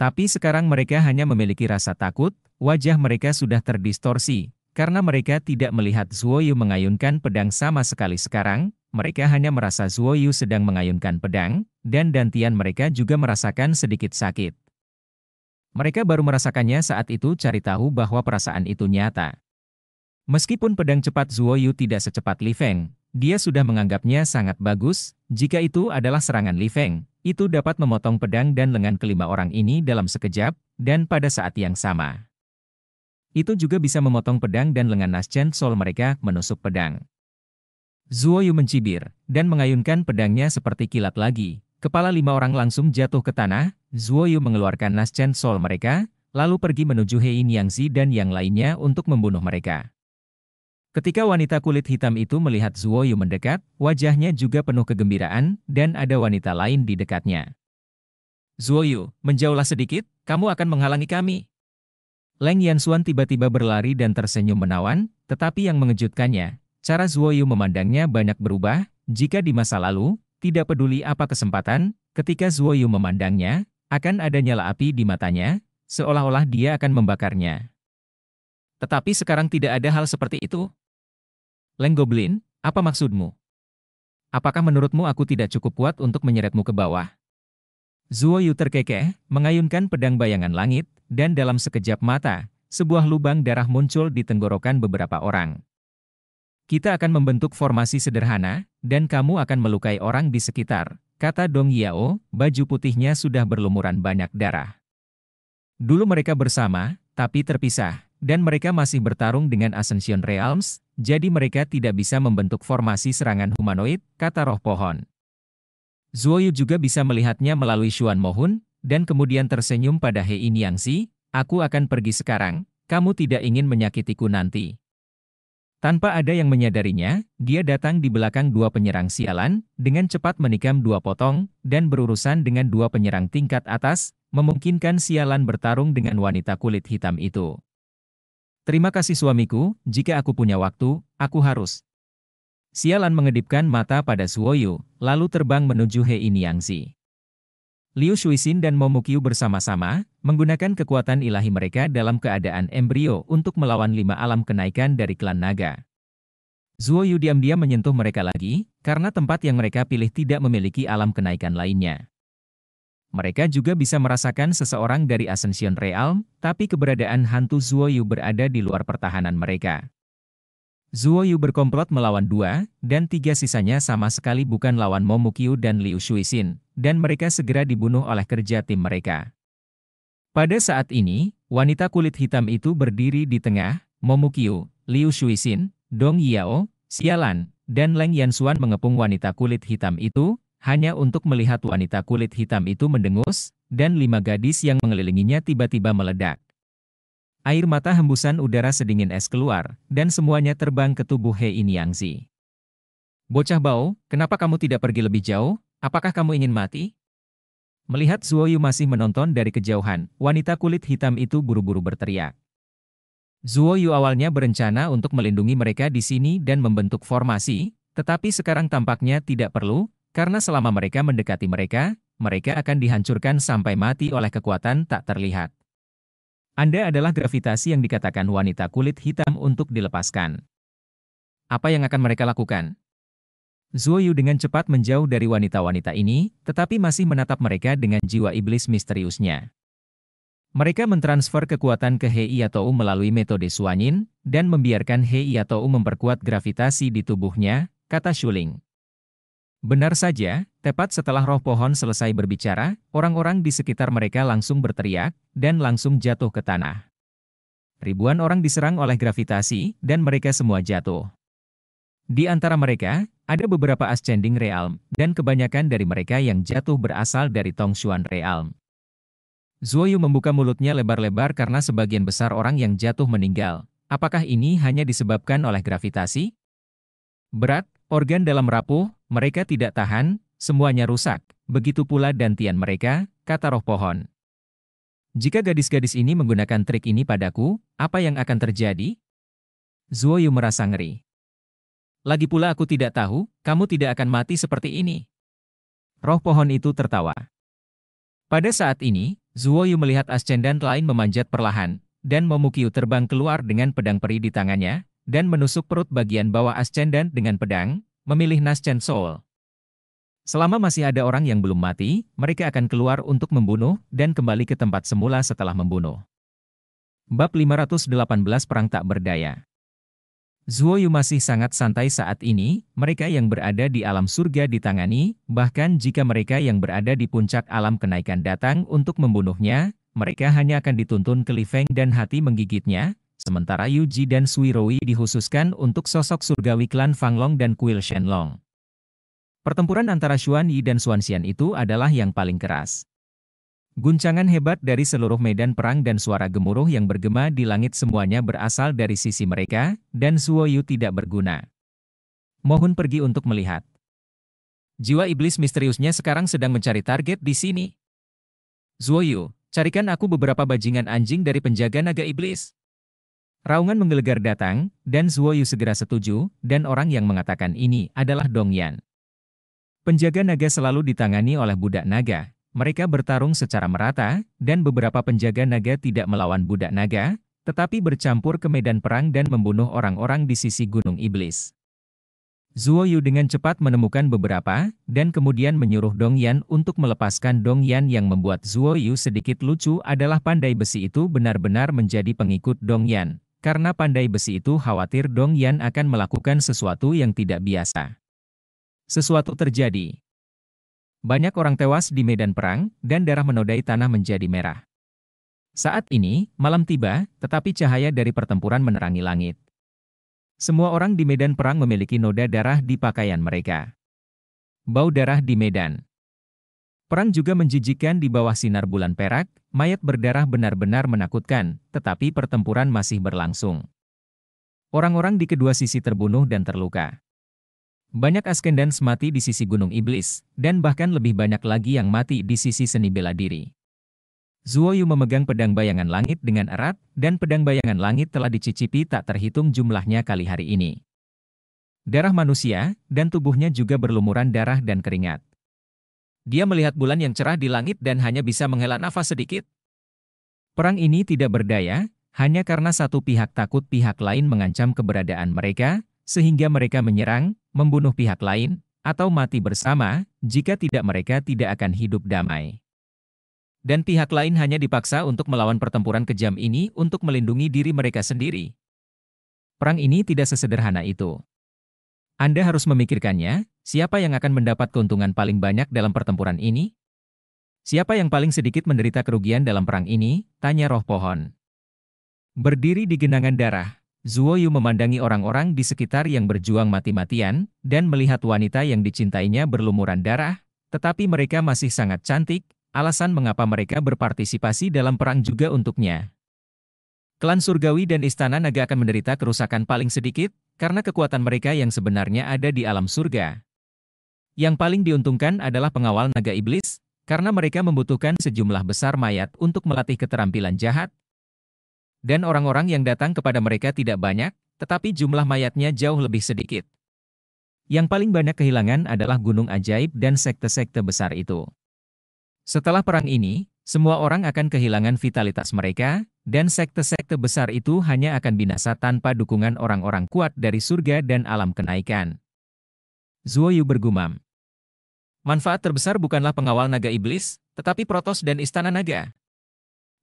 Tapi sekarang mereka hanya memiliki rasa takut, wajah mereka sudah terdistorsi, karena mereka tidak melihat Zuoyu mengayunkan pedang sama sekali sekarang, mereka hanya merasa Zuoyu sedang mengayunkan pedang, dan dantian mereka juga merasakan sedikit sakit. Mereka baru merasakannya saat itu cari tahu bahwa perasaan itu nyata. Meskipun pedang cepat Zuoyu tidak secepat Li Feng, dia sudah menganggapnya sangat bagus, jika itu adalah serangan Li Feng, itu dapat memotong pedang dan lengan kelima orang ini dalam sekejap, dan pada saat yang sama. Itu juga bisa memotong pedang dan lengan Naschen Sol mereka menusuk pedang. Zuo Yu mencibir, dan mengayunkan pedangnya seperti kilat lagi. Kepala lima orang langsung jatuh ke tanah, Zuo Yu mengeluarkan Naschen Sol mereka, lalu pergi menuju Hein Zi dan yang lainnya untuk membunuh mereka. Ketika wanita kulit hitam itu melihat Zuo Yu mendekat, wajahnya juga penuh kegembiraan, dan ada wanita lain di dekatnya. Zuo Yu, menjauhlah sedikit, kamu akan menghalangi kami. Leng Yansuan tiba-tiba berlari dan tersenyum menawan, tetapi yang mengejutkannya, cara Zuo Yu memandangnya banyak berubah, jika di masa lalu, tidak peduli apa kesempatan, ketika Zuo Yu memandangnya, akan ada nyala api di matanya, seolah-olah dia akan membakarnya. Tetapi sekarang tidak ada hal seperti itu. Leng Goblin, apa maksudmu? Apakah menurutmu aku tidak cukup kuat untuk menyeretmu ke bawah? Zuo Yu terkekeh, mengayunkan pedang bayangan langit, dan dalam sekejap mata, sebuah lubang darah muncul di tenggorokan beberapa orang. Kita akan membentuk formasi sederhana, dan kamu akan melukai orang di sekitar, kata Dong Yao, baju putihnya sudah berlumuran banyak darah. Dulu mereka bersama, tapi terpisah, dan mereka masih bertarung dengan Ascension Realms, jadi mereka tidak bisa membentuk formasi serangan humanoid, kata roh pohon. Zuoyu juga bisa melihatnya melalui Xuan Mohun, dan kemudian tersenyum pada Hei Yangsi, aku akan pergi sekarang, kamu tidak ingin menyakitiku nanti. Tanpa ada yang menyadarinya, dia datang di belakang dua penyerang sialan, dengan cepat menikam dua potong, dan berurusan dengan dua penyerang tingkat atas, memungkinkan sialan bertarung dengan wanita kulit hitam itu. Terima kasih suamiku, jika aku punya waktu, aku harus. Sialan mengedipkan mata pada Suoyu, lalu terbang menuju Hei Yangzi. Liu Shuixin dan Momokyu bersama-sama, menggunakan kekuatan ilahi mereka dalam keadaan embrio untuk melawan lima alam kenaikan dari klan naga. Zuo Yu diam-diam menyentuh mereka lagi, karena tempat yang mereka pilih tidak memiliki alam kenaikan lainnya. Mereka juga bisa merasakan seseorang dari Ascension Realm, tapi keberadaan hantu Zuo Yu berada di luar pertahanan mereka. Zuo Yu berkomplot melawan dua, dan tiga sisanya sama sekali bukan lawan Momukyu dan Liu Shuixin, dan mereka segera dibunuh oleh kerja tim mereka. Pada saat ini, wanita kulit hitam itu berdiri di tengah, Momukyu, Liu Shuixin, Dong Yao, Xialan, dan Leng Yansuan mengepung wanita kulit hitam itu, hanya untuk melihat wanita kulit hitam itu mendengus, dan lima gadis yang mengelilinginya tiba-tiba meledak. Air mata hembusan udara sedingin es keluar, dan semuanya terbang ke tubuh Hei In Yang Zi. Bocah Bao, kenapa kamu tidak pergi lebih jauh? Apakah kamu ingin mati? Melihat Zuo Yu masih menonton dari kejauhan, wanita kulit hitam itu buru-buru berteriak. Zuo Yu awalnya berencana untuk melindungi mereka di sini dan membentuk formasi, tetapi sekarang tampaknya tidak perlu, karena selama mereka mendekati mereka, mereka akan dihancurkan sampai mati oleh kekuatan tak terlihat. Anda adalah gravitasi yang dikatakan wanita kulit hitam untuk dilepaskan. Apa yang akan mereka lakukan? Zuo Yu dengan cepat menjauh dari wanita-wanita ini, tetapi masih menatap mereka dengan jiwa iblis misteriusnya. Mereka mentransfer kekuatan ke Hei atau um melalui metode Suanyin, dan membiarkan Hei atau um memperkuat gravitasi di tubuhnya, kata Shuling. Benar saja, tepat setelah roh pohon selesai berbicara, orang-orang di sekitar mereka langsung berteriak dan langsung jatuh ke tanah. Ribuan orang diserang oleh gravitasi dan mereka semua jatuh. Di antara mereka, ada beberapa ascending realm, dan kebanyakan dari mereka yang jatuh berasal dari Tong Xuan realm. Zuoyu membuka mulutnya lebar-lebar karena sebagian besar orang yang jatuh meninggal. Apakah ini hanya disebabkan oleh gravitasi? Berat, Organ dalam rapuh, mereka tidak tahan, semuanya rusak, begitu pula dantian mereka, kata roh pohon. Jika gadis-gadis ini menggunakan trik ini padaku, apa yang akan terjadi? Zuoyu merasa ngeri. Lagi pula aku tidak tahu, kamu tidak akan mati seperti ini. Roh pohon itu tertawa. Pada saat ini, Zuoyu melihat Ascendant lain memanjat perlahan, dan Momukyu terbang keluar dengan pedang peri di tangannya, dan menusuk perut bagian bawah Ascendant dengan pedang, memilih Naschen Soul. Selama masih ada orang yang belum mati, mereka akan keluar untuk membunuh dan kembali ke tempat semula setelah membunuh. Bab 518 Perang Tak Berdaya Zuo Yu masih sangat santai saat ini, mereka yang berada di alam surga ditangani, bahkan jika mereka yang berada di puncak alam kenaikan datang untuk membunuhnya, mereka hanya akan dituntun ke Li Feng dan hati menggigitnya, Sementara Yuji dan Suiroi dihususkan untuk sosok surgawi klan Fanglong dan Kuil Shenlong. Pertempuran antara Xuan Yi dan Xuan Xian itu adalah yang paling keras. Guncangan hebat dari seluruh medan perang dan suara gemuruh yang bergema di langit semuanya berasal dari sisi mereka, dan Suo Yu tidak berguna. Mohun pergi untuk melihat. Jiwa iblis misteriusnya sekarang sedang mencari target di sini. Zuo Yu, carikan aku beberapa bajingan anjing dari penjaga naga iblis. Raungan menggelegar datang, dan Zuoyu segera setuju, dan orang yang mengatakan ini adalah Dong Yan. Penjaga naga selalu ditangani oleh budak naga, mereka bertarung secara merata, dan beberapa penjaga naga tidak melawan budak naga, tetapi bercampur ke medan perang dan membunuh orang-orang di sisi Gunung Iblis. Zuoyu dengan cepat menemukan beberapa, dan kemudian menyuruh Dong Yan untuk melepaskan Dong Yan yang membuat Zuoyu sedikit lucu adalah pandai besi itu benar-benar menjadi pengikut Dong Yan. Karena pandai besi itu khawatir Dong Yan akan melakukan sesuatu yang tidak biasa. Sesuatu terjadi. Banyak orang tewas di medan perang, dan darah menodai tanah menjadi merah. Saat ini, malam tiba, tetapi cahaya dari pertempuran menerangi langit. Semua orang di medan perang memiliki noda darah di pakaian mereka. Bau darah di medan. Perang juga menjijikan di bawah sinar bulan perak, mayat berdarah benar-benar menakutkan, tetapi pertempuran masih berlangsung. Orang-orang di kedua sisi terbunuh dan terluka. Banyak Askendans mati di sisi Gunung Iblis, dan bahkan lebih banyak lagi yang mati di sisi seni bela diri. Yu memegang pedang bayangan langit dengan erat, dan pedang bayangan langit telah dicicipi tak terhitung jumlahnya kali hari ini. Darah manusia, dan tubuhnya juga berlumuran darah dan keringat. Dia melihat bulan yang cerah di langit dan hanya bisa menghela nafas sedikit. Perang ini tidak berdaya, hanya karena satu pihak takut pihak lain mengancam keberadaan mereka, sehingga mereka menyerang, membunuh pihak lain, atau mati bersama, jika tidak mereka tidak akan hidup damai. Dan pihak lain hanya dipaksa untuk melawan pertempuran kejam ini untuk melindungi diri mereka sendiri. Perang ini tidak sesederhana itu. Anda harus memikirkannya, siapa yang akan mendapat keuntungan paling banyak dalam pertempuran ini? Siapa yang paling sedikit menderita kerugian dalam perang ini? Tanya roh pohon. Berdiri di genangan darah, Zuo Yu memandangi orang-orang di sekitar yang berjuang mati-matian, dan melihat wanita yang dicintainya berlumuran darah, tetapi mereka masih sangat cantik, alasan mengapa mereka berpartisipasi dalam perang juga untuknya. Klan surgawi dan istana naga akan menderita kerusakan paling sedikit, karena kekuatan mereka yang sebenarnya ada di alam surga. Yang paling diuntungkan adalah pengawal naga iblis, karena mereka membutuhkan sejumlah besar mayat untuk melatih keterampilan jahat. Dan orang-orang yang datang kepada mereka tidak banyak, tetapi jumlah mayatnya jauh lebih sedikit. Yang paling banyak kehilangan adalah gunung ajaib dan sekte-sekte besar itu. Setelah perang ini, semua orang akan kehilangan vitalitas mereka, dan sekte-sekte besar itu hanya akan binasa tanpa dukungan orang-orang kuat dari surga dan alam kenaikan. Zuo Yu bergumam. Manfaat terbesar bukanlah pengawal naga iblis, tetapi Protos dan istana naga.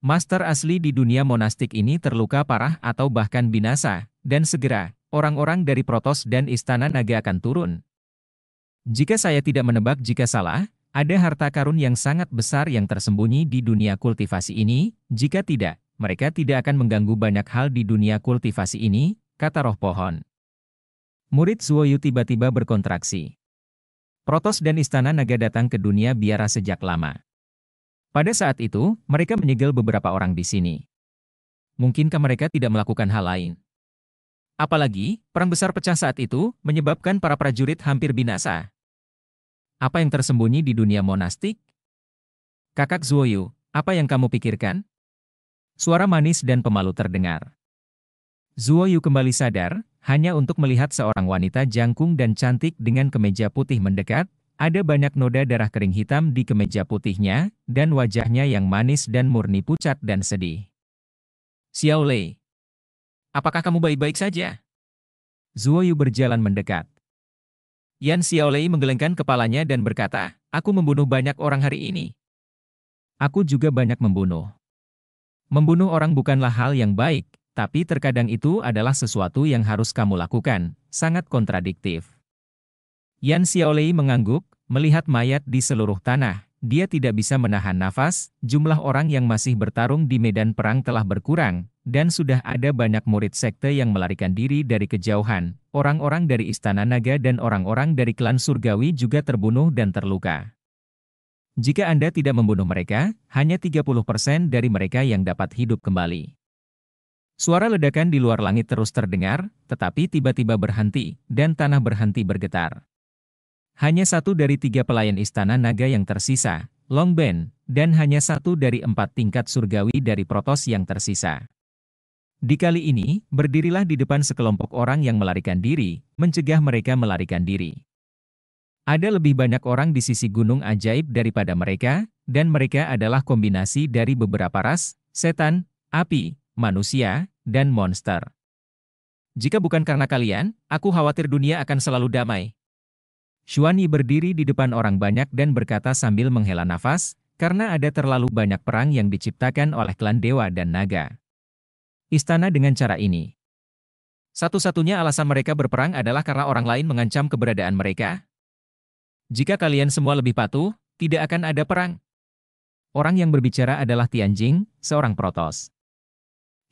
Master asli di dunia monastik ini terluka parah atau bahkan binasa, dan segera, orang-orang dari Protos dan Istana Naga akan turun. Jika saya tidak menebak jika salah, ada harta karun yang sangat besar yang tersembunyi di dunia kultivasi ini, jika tidak, mereka tidak akan mengganggu banyak hal di dunia kultivasi ini, kata roh pohon. Murid Zuoyu tiba-tiba berkontraksi. Protos dan istana naga datang ke dunia biara sejak lama. Pada saat itu, mereka menyegel beberapa orang di sini. Mungkinkah mereka tidak melakukan hal lain? Apalagi, perang besar pecah saat itu menyebabkan para prajurit hampir binasa. Apa yang tersembunyi di dunia monastik? Kakak Zuoyu, apa yang kamu pikirkan? Suara manis dan pemalu terdengar. Zuo Yu kembali sadar, hanya untuk melihat seorang wanita jangkung dan cantik dengan kemeja putih mendekat, ada banyak noda darah kering hitam di kemeja putihnya, dan wajahnya yang manis dan murni pucat dan sedih. Xiao Lei. Apakah kamu baik-baik saja? Zuo Yu berjalan mendekat. Yan Xiao Lei menggelengkan kepalanya dan berkata, Aku membunuh banyak orang hari ini. Aku juga banyak membunuh. Membunuh orang bukanlah hal yang baik, tapi terkadang itu adalah sesuatu yang harus kamu lakukan, sangat kontradiktif. Yan Xiaolei mengangguk, melihat mayat di seluruh tanah, dia tidak bisa menahan nafas, jumlah orang yang masih bertarung di medan perang telah berkurang, dan sudah ada banyak murid sekte yang melarikan diri dari kejauhan, orang-orang dari Istana Naga dan orang-orang dari klan Surgawi juga terbunuh dan terluka. Jika Anda tidak membunuh mereka, hanya 30% dari mereka yang dapat hidup kembali. Suara ledakan di luar langit terus terdengar, tetapi tiba-tiba berhenti, dan tanah berhenti bergetar. Hanya satu dari tiga pelayan istana naga yang tersisa, Long Ben, dan hanya satu dari empat tingkat surgawi dari Protos yang tersisa. Di kali ini, berdirilah di depan sekelompok orang yang melarikan diri, mencegah mereka melarikan diri. Ada lebih banyak orang di sisi gunung ajaib daripada mereka, dan mereka adalah kombinasi dari beberapa ras, setan, api, manusia, dan monster. Jika bukan karena kalian, aku khawatir dunia akan selalu damai. Shuani berdiri di depan orang banyak dan berkata sambil menghela nafas, karena ada terlalu banyak perang yang diciptakan oleh klan dewa dan naga. Istana dengan cara ini. Satu-satunya alasan mereka berperang adalah karena orang lain mengancam keberadaan mereka, jika kalian semua lebih patuh, tidak akan ada perang. Orang yang berbicara adalah Tianjing, seorang protos.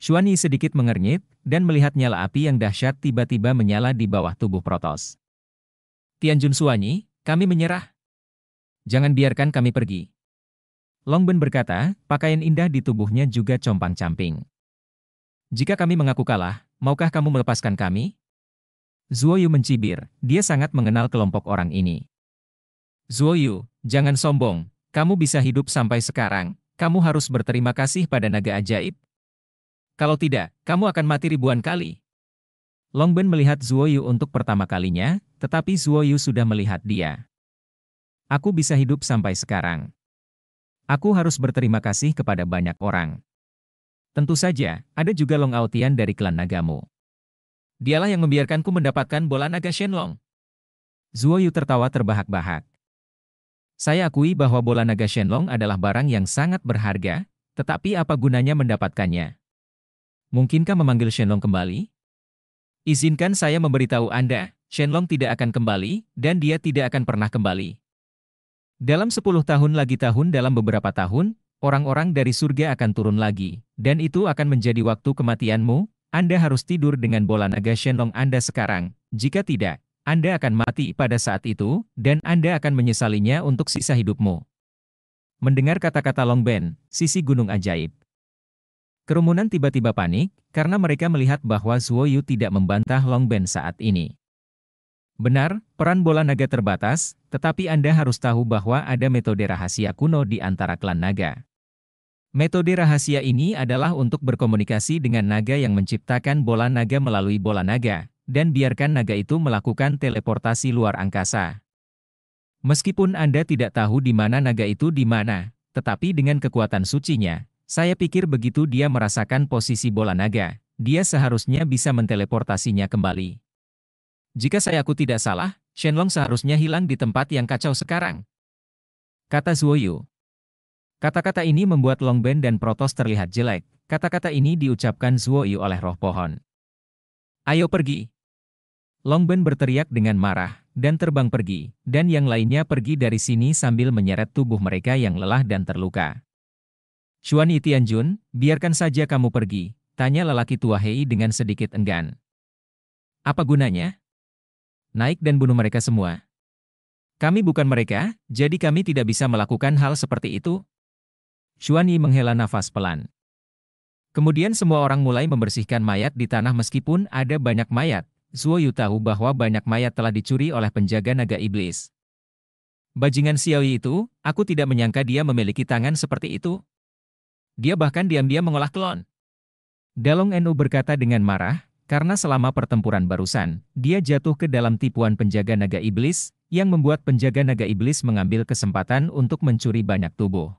Xuan Yi sedikit mengernyit, dan melihat nyala api yang dahsyat tiba-tiba menyala di bawah tubuh protos. Tianjun Yi, kami menyerah. Jangan biarkan kami pergi. Long Ben berkata, pakaian indah di tubuhnya juga compang-camping. Jika kami mengaku kalah, maukah kamu melepaskan kami? Zuo Yu mencibir, dia sangat mengenal kelompok orang ini. Zuoyu, jangan sombong, kamu bisa hidup sampai sekarang, kamu harus berterima kasih pada naga ajaib. Kalau tidak, kamu akan mati ribuan kali. Longben melihat Zuoyu untuk pertama kalinya, tetapi Zuoyu sudah melihat dia. Aku bisa hidup sampai sekarang. Aku harus berterima kasih kepada banyak orang. Tentu saja, ada juga Long Aotian dari klan nagamu. Dialah yang membiarkanku mendapatkan bola naga Shenlong. Zuoyu tertawa terbahak-bahak. Saya akui bahwa bola naga Shenlong adalah barang yang sangat berharga, tetapi apa gunanya mendapatkannya? Mungkinkah memanggil Shenlong kembali? Izinkan saya memberitahu Anda, Shenlong tidak akan kembali, dan dia tidak akan pernah kembali. Dalam 10 tahun lagi tahun dalam beberapa tahun, orang-orang dari surga akan turun lagi, dan itu akan menjadi waktu kematianmu, Anda harus tidur dengan bola naga Shenlong Anda sekarang, jika tidak, anda akan mati pada saat itu, dan Anda akan menyesalinya untuk sisa hidupmu. Mendengar kata-kata Long Ben, sisi gunung ajaib. Kerumunan tiba-tiba panik, karena mereka melihat bahwa Zuo Yu tidak membantah Long Ben saat ini. Benar, peran bola naga terbatas, tetapi Anda harus tahu bahwa ada metode rahasia kuno di antara klan naga. Metode rahasia ini adalah untuk berkomunikasi dengan naga yang menciptakan bola naga melalui bola naga, dan biarkan naga itu melakukan teleportasi luar angkasa. Meskipun Anda tidak tahu di mana naga itu di mana, tetapi dengan kekuatan sucinya, saya pikir begitu dia merasakan posisi bola naga, dia seharusnya bisa menteleportasinya kembali. Jika saya aku tidak salah, Shenlong seharusnya hilang di tempat yang kacau sekarang. Kata Zuoyu. Kata-kata ini membuat Long Ben dan Protos terlihat jelek. Kata-kata ini diucapkan Zuoyu oleh roh pohon. Ayo pergi. Longben berteriak dengan marah, dan terbang pergi, dan yang lainnya pergi dari sini sambil menyeret tubuh mereka yang lelah dan terluka. Chuan Itianjun, biarkan saja kamu pergi, tanya lelaki tua Hei dengan sedikit enggan. Apa gunanya? Naik dan bunuh mereka semua. Kami bukan mereka, jadi kami tidak bisa melakukan hal seperti itu. Chuan Yi menghela nafas pelan. Kemudian semua orang mulai membersihkan mayat di tanah meskipun ada banyak mayat, Zuo Yu tahu bahwa banyak mayat telah dicuri oleh penjaga naga iblis. Bajingan Xiaoyi itu, aku tidak menyangka dia memiliki tangan seperti itu. Dia bahkan diam-diam mengolah klon. Dalong Nu berkata dengan marah, karena selama pertempuran barusan, dia jatuh ke dalam tipuan penjaga naga iblis, yang membuat penjaga naga iblis mengambil kesempatan untuk mencuri banyak tubuh.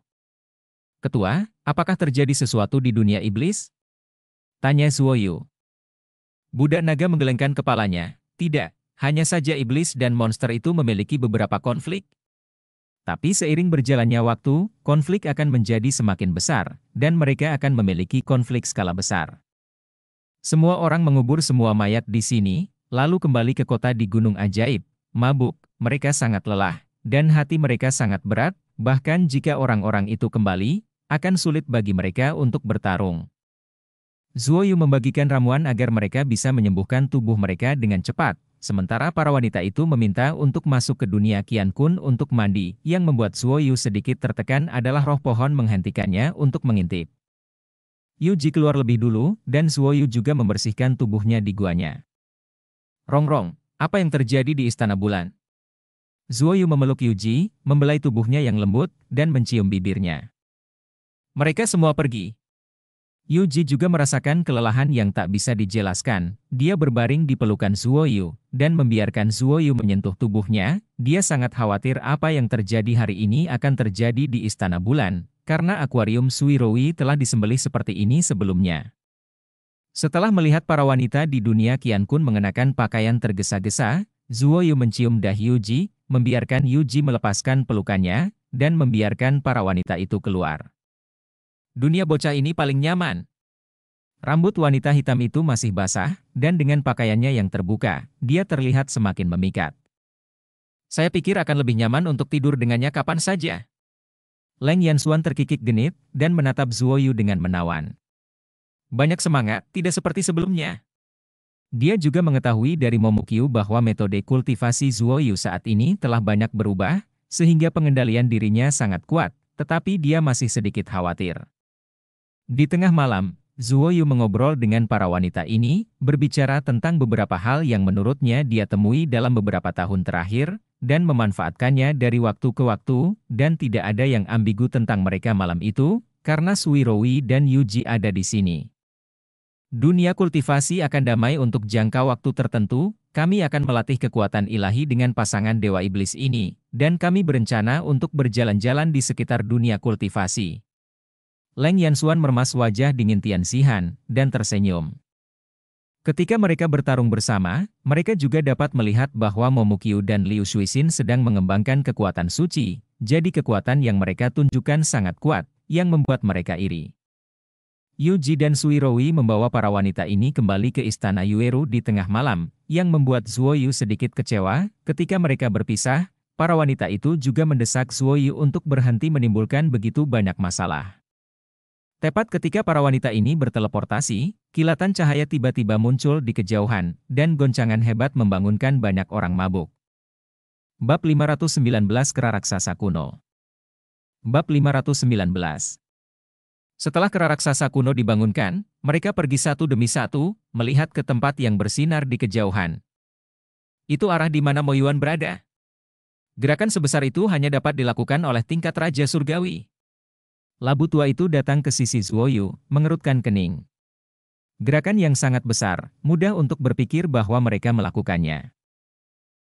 Ketua, apakah terjadi sesuatu di dunia iblis? Tanya Yu. Budak naga menggelengkan kepalanya. Tidak, hanya saja iblis dan monster itu memiliki beberapa konflik. Tapi seiring berjalannya waktu, konflik akan menjadi semakin besar, dan mereka akan memiliki konflik skala besar. Semua orang mengubur semua mayat di sini, lalu kembali ke kota di Gunung Ajaib, mabuk, mereka sangat lelah, dan hati mereka sangat berat, bahkan jika orang-orang itu kembali, akan sulit bagi mereka untuk bertarung. Zuo Yu membagikan ramuan agar mereka bisa menyembuhkan tubuh mereka dengan cepat, sementara para wanita itu meminta untuk masuk ke dunia Qian Kun untuk mandi, yang membuat Zuo Yu sedikit tertekan adalah roh pohon menghentikannya untuk mengintip. Yuji keluar lebih dulu, dan Zuo Yu juga membersihkan tubuhnya di guanya. Rongrong, apa yang terjadi di Istana Bulan? Zuo Yu memeluk Yuji, membelai tubuhnya yang lembut, dan mencium bibirnya. Mereka semua pergi. Yuji juga merasakan kelelahan yang tak bisa dijelaskan. Dia berbaring di pelukan Zuoyu, dan membiarkan Zuoyu menyentuh tubuhnya. Dia sangat khawatir apa yang terjadi hari ini akan terjadi di Istana Bulan, karena akuarium Suirowi telah disembelih seperti ini sebelumnya. Setelah melihat para wanita di dunia Qiankun mengenakan pakaian tergesa-gesa, Zuoyu mencium dahi Yuji, membiarkan Yuji melepaskan pelukannya, dan membiarkan para wanita itu keluar dunia bocah ini paling nyaman. Rambut wanita hitam itu masih basah, dan dengan pakaiannya yang terbuka, dia terlihat semakin memikat. Saya pikir akan lebih nyaman untuk tidur dengannya kapan saja. Leng Yansuan terkikik genit, dan menatap Zuoyu dengan menawan. Banyak semangat, tidak seperti sebelumnya. Dia juga mengetahui dari Momukyu bahwa metode kultivasi Zuoyu saat ini telah banyak berubah, sehingga pengendalian dirinya sangat kuat, tetapi dia masih sedikit khawatir. Di tengah malam, Zuo Yu mengobrol dengan para wanita ini, berbicara tentang beberapa hal yang menurutnya dia temui dalam beberapa tahun terakhir, dan memanfaatkannya dari waktu ke waktu, dan tidak ada yang ambigu tentang mereka malam itu, karena Sui Rowi dan Yuji ada di sini. Dunia kultivasi akan damai untuk jangka waktu tertentu, kami akan melatih kekuatan ilahi dengan pasangan Dewa Iblis ini, dan kami berencana untuk berjalan-jalan di sekitar dunia kultivasi. Leng Yansuan meremas wajah dingin Tian Xihan, dan tersenyum. Ketika mereka bertarung bersama, mereka juga dapat melihat bahwa Momukyu dan Liu Shuixin sedang mengembangkan kekuatan suci, jadi kekuatan yang mereka tunjukkan sangat kuat, yang membuat mereka iri. Yuji dan Suirowi membawa para wanita ini kembali ke istana Yueru di tengah malam, yang membuat Zuo Yu sedikit kecewa, ketika mereka berpisah, para wanita itu juga mendesak Zuo Yu untuk berhenti menimbulkan begitu banyak masalah. Tepat ketika para wanita ini berteleportasi, kilatan cahaya tiba-tiba muncul di kejauhan, dan goncangan hebat membangunkan banyak orang mabuk. Bab 519 Kera Raksasa Kuno Bab 519 Setelah kera raksasa kuno dibangunkan, mereka pergi satu demi satu, melihat ke tempat yang bersinar di kejauhan. Itu arah di mana Moyuan berada. Gerakan sebesar itu hanya dapat dilakukan oleh tingkat Raja Surgawi. Labu tua itu datang ke sisi Zuoyu, mengerutkan kening. Gerakan yang sangat besar, mudah untuk berpikir bahwa mereka melakukannya.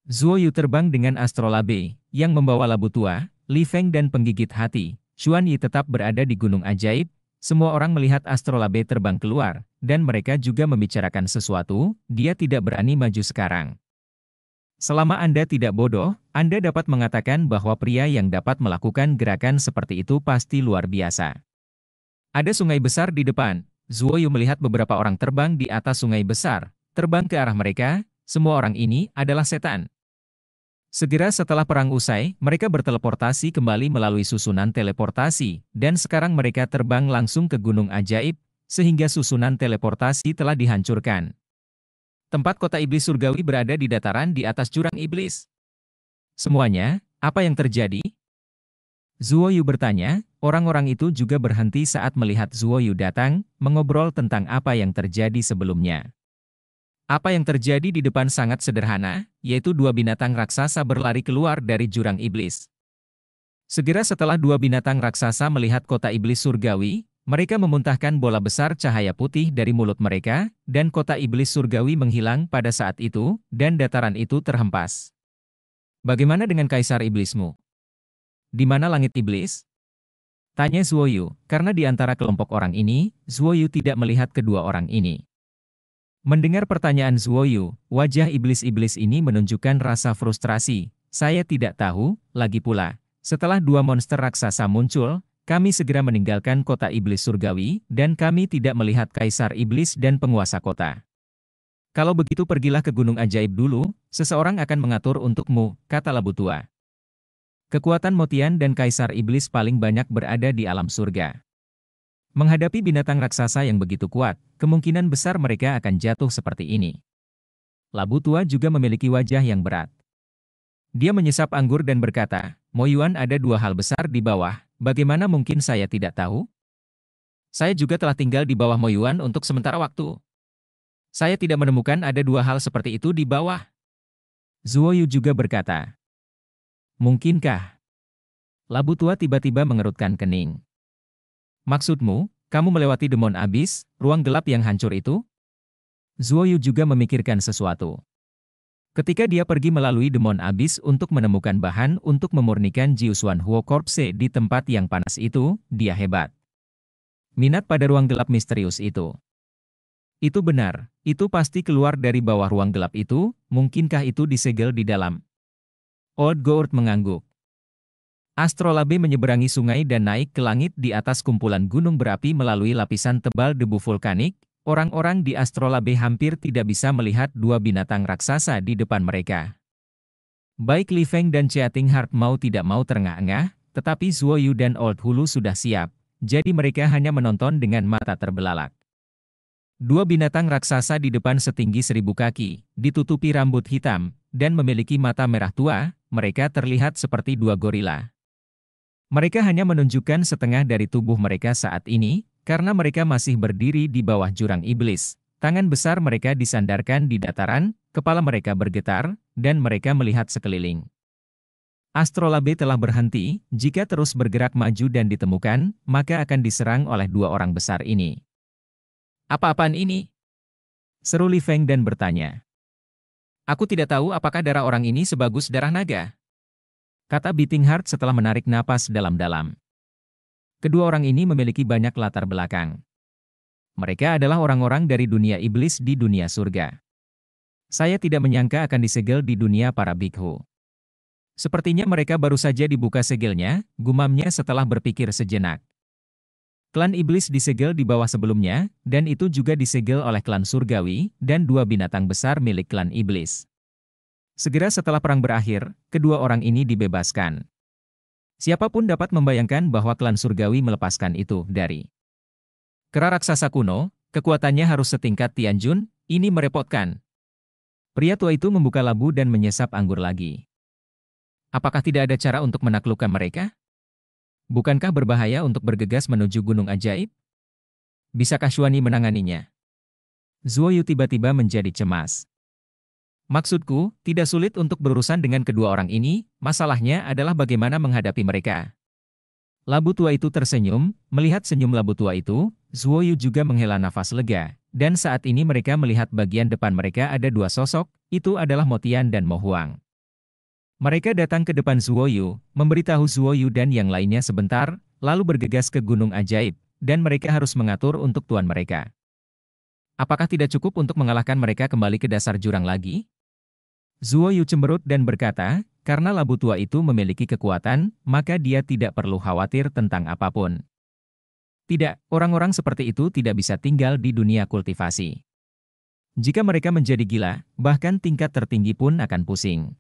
Zuoyu terbang dengan astrolabe, yang membawa labu tua, Li Feng dan penggigit hati. Xuan Yi tetap berada di gunung ajaib, semua orang melihat astrolabe terbang keluar, dan mereka juga membicarakan sesuatu, dia tidak berani maju sekarang. Selama Anda tidak bodoh, Anda dapat mengatakan bahwa pria yang dapat melakukan gerakan seperti itu pasti luar biasa. Ada sungai besar di depan. Zuo Yu melihat beberapa orang terbang di atas sungai besar, terbang ke arah mereka, semua orang ini adalah setan. Segera setelah perang usai, mereka berteleportasi kembali melalui susunan teleportasi, dan sekarang mereka terbang langsung ke Gunung Ajaib, sehingga susunan teleportasi telah dihancurkan. Tempat kota iblis surgawi berada di dataran di atas jurang iblis. Semuanya, apa yang terjadi? Zuo Yu bertanya, orang-orang itu juga berhenti saat melihat Zuo Yu datang, mengobrol tentang apa yang terjadi sebelumnya. Apa yang terjadi di depan sangat sederhana, yaitu dua binatang raksasa berlari keluar dari jurang iblis. Segera setelah dua binatang raksasa melihat kota iblis surgawi, mereka memuntahkan bola besar cahaya putih dari mulut mereka, dan kota iblis surgawi menghilang pada saat itu, dan dataran itu terhempas. Bagaimana dengan kaisar iblismu? Di mana langit iblis? Tanya Zuoyu, karena di antara kelompok orang ini, Zuoyu tidak melihat kedua orang ini. Mendengar pertanyaan Zuoyu, wajah iblis-iblis ini menunjukkan rasa frustrasi. Saya tidak tahu, lagi pula, setelah dua monster raksasa muncul, kami segera meninggalkan kota iblis surgawi, dan kami tidak melihat kaisar iblis dan penguasa kota. Kalau begitu pergilah ke gunung ajaib dulu, seseorang akan mengatur untukmu, kata Labu Tua. Kekuatan Motian dan kaisar iblis paling banyak berada di alam surga. Menghadapi binatang raksasa yang begitu kuat, kemungkinan besar mereka akan jatuh seperti ini. Labu tua juga memiliki wajah yang berat. Dia menyesap anggur dan berkata, Moyuan ada dua hal besar di bawah, bagaimana mungkin saya tidak tahu? Saya juga telah tinggal di bawah Moyuan untuk sementara waktu. Saya tidak menemukan ada dua hal seperti itu di bawah. Zuo Yu juga berkata, Mungkinkah? Labu tua tiba-tiba mengerutkan kening. Maksudmu, kamu melewati demon abis, ruang gelap yang hancur itu? Zuo Yu juga memikirkan sesuatu. Ketika dia pergi melalui Demon Abyss untuk menemukan bahan untuk memurnikan Jiusuan Huo Korpse di tempat yang panas itu, dia hebat. Minat pada ruang gelap misterius itu. Itu benar, itu pasti keluar dari bawah ruang gelap itu, mungkinkah itu disegel di dalam? Old Gourd mengangguk. Astrolabe menyeberangi sungai dan naik ke langit di atas kumpulan gunung berapi melalui lapisan tebal debu vulkanik, Orang-orang di astrolabe hampir tidak bisa melihat dua binatang raksasa di depan mereka. Baik Li Feng dan Chiating Hart mau tidak mau terengah-engah, tetapi Zuo Yu dan Old Hulu sudah siap, jadi mereka hanya menonton dengan mata terbelalak. Dua binatang raksasa di depan setinggi seribu kaki, ditutupi rambut hitam, dan memiliki mata merah tua, mereka terlihat seperti dua gorila. Mereka hanya menunjukkan setengah dari tubuh mereka saat ini, karena mereka masih berdiri di bawah jurang iblis, tangan besar mereka disandarkan di dataran, kepala mereka bergetar, dan mereka melihat sekeliling. Astrolabe telah berhenti, jika terus bergerak maju dan ditemukan, maka akan diserang oleh dua orang besar ini. Apa-apaan ini? Seru Li Feng dan bertanya. Aku tidak tahu apakah darah orang ini sebagus darah naga. Kata Beating Heart setelah menarik napas dalam-dalam. Kedua orang ini memiliki banyak latar belakang. Mereka adalah orang-orang dari dunia iblis di dunia surga. Saya tidak menyangka akan disegel di dunia para bikhu. Sepertinya mereka baru saja dibuka segelnya, gumamnya setelah berpikir sejenak. Klan iblis disegel di bawah sebelumnya, dan itu juga disegel oleh klan surgawi, dan dua binatang besar milik klan iblis. Segera setelah perang berakhir, kedua orang ini dibebaskan. Siapapun dapat membayangkan bahwa klan surgawi melepaskan itu dari kera raksasa kuno, kekuatannya harus setingkat Tianjun, ini merepotkan. Pria tua itu membuka labu dan menyesap anggur lagi. Apakah tidak ada cara untuk menaklukkan mereka? Bukankah berbahaya untuk bergegas menuju gunung ajaib? Bisakah Shuani menanganinya? Zuoyu tiba-tiba menjadi cemas. Maksudku, tidak sulit untuk berurusan dengan kedua orang ini, masalahnya adalah bagaimana menghadapi mereka. Labu tua itu tersenyum, melihat senyum labu tua itu, Zuoyu juga menghela nafas lega, dan saat ini mereka melihat bagian depan mereka ada dua sosok, itu adalah Motian dan Mohuang. Mereka datang ke depan Zuoyu, memberitahu Zuoyu dan yang lainnya sebentar, lalu bergegas ke Gunung Ajaib, dan mereka harus mengatur untuk tuan mereka. Apakah tidak cukup untuk mengalahkan mereka kembali ke dasar jurang lagi? Zuo Yu cemberut dan berkata, karena labu tua itu memiliki kekuatan, maka dia tidak perlu khawatir tentang apapun. Tidak, orang-orang seperti itu tidak bisa tinggal di dunia kultivasi. Jika mereka menjadi gila, bahkan tingkat tertinggi pun akan pusing.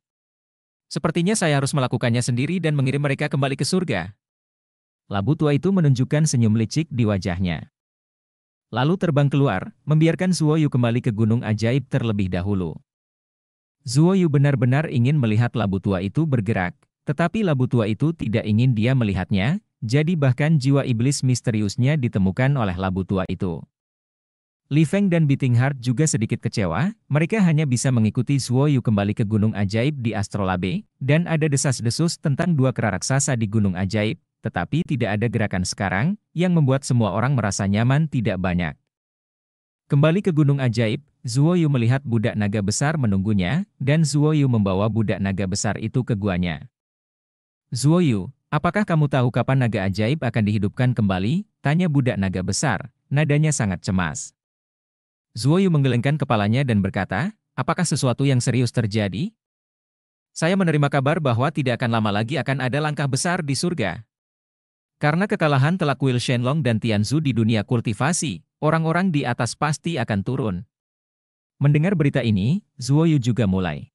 Sepertinya saya harus melakukannya sendiri dan mengirim mereka kembali ke surga. Labu tua itu menunjukkan senyum licik di wajahnya. Lalu terbang keluar, membiarkan Suoyu kembali ke gunung ajaib terlebih dahulu. Zuo Yu benar-benar ingin melihat labu tua itu bergerak, tetapi labu tua itu tidak ingin dia melihatnya, jadi bahkan jiwa iblis misteriusnya ditemukan oleh labu tua itu. Li Feng dan Biting Heart juga sedikit kecewa, mereka hanya bisa mengikuti Zuo Yu kembali ke Gunung Ajaib di Astrolabe, dan ada desas-desus tentang dua kera raksasa di Gunung Ajaib, tetapi tidak ada gerakan sekarang, yang membuat semua orang merasa nyaman tidak banyak. Kembali ke Gunung Ajaib, Zuo Yu melihat budak naga besar menunggunya, dan Zuo Yu membawa budak naga besar itu ke guanya. Zuo Yu, apakah kamu tahu kapan naga ajaib akan dihidupkan kembali? Tanya budak naga besar, nadanya sangat cemas. Zuo Yu menggelengkan kepalanya dan berkata, apakah sesuatu yang serius terjadi? Saya menerima kabar bahwa tidak akan lama lagi akan ada langkah besar di surga. Karena kekalahan telak Will Shenlong dan Tianzu di dunia kultivasi, orang-orang di atas pasti akan turun. Mendengar berita ini, Zuo Yu juga mulai.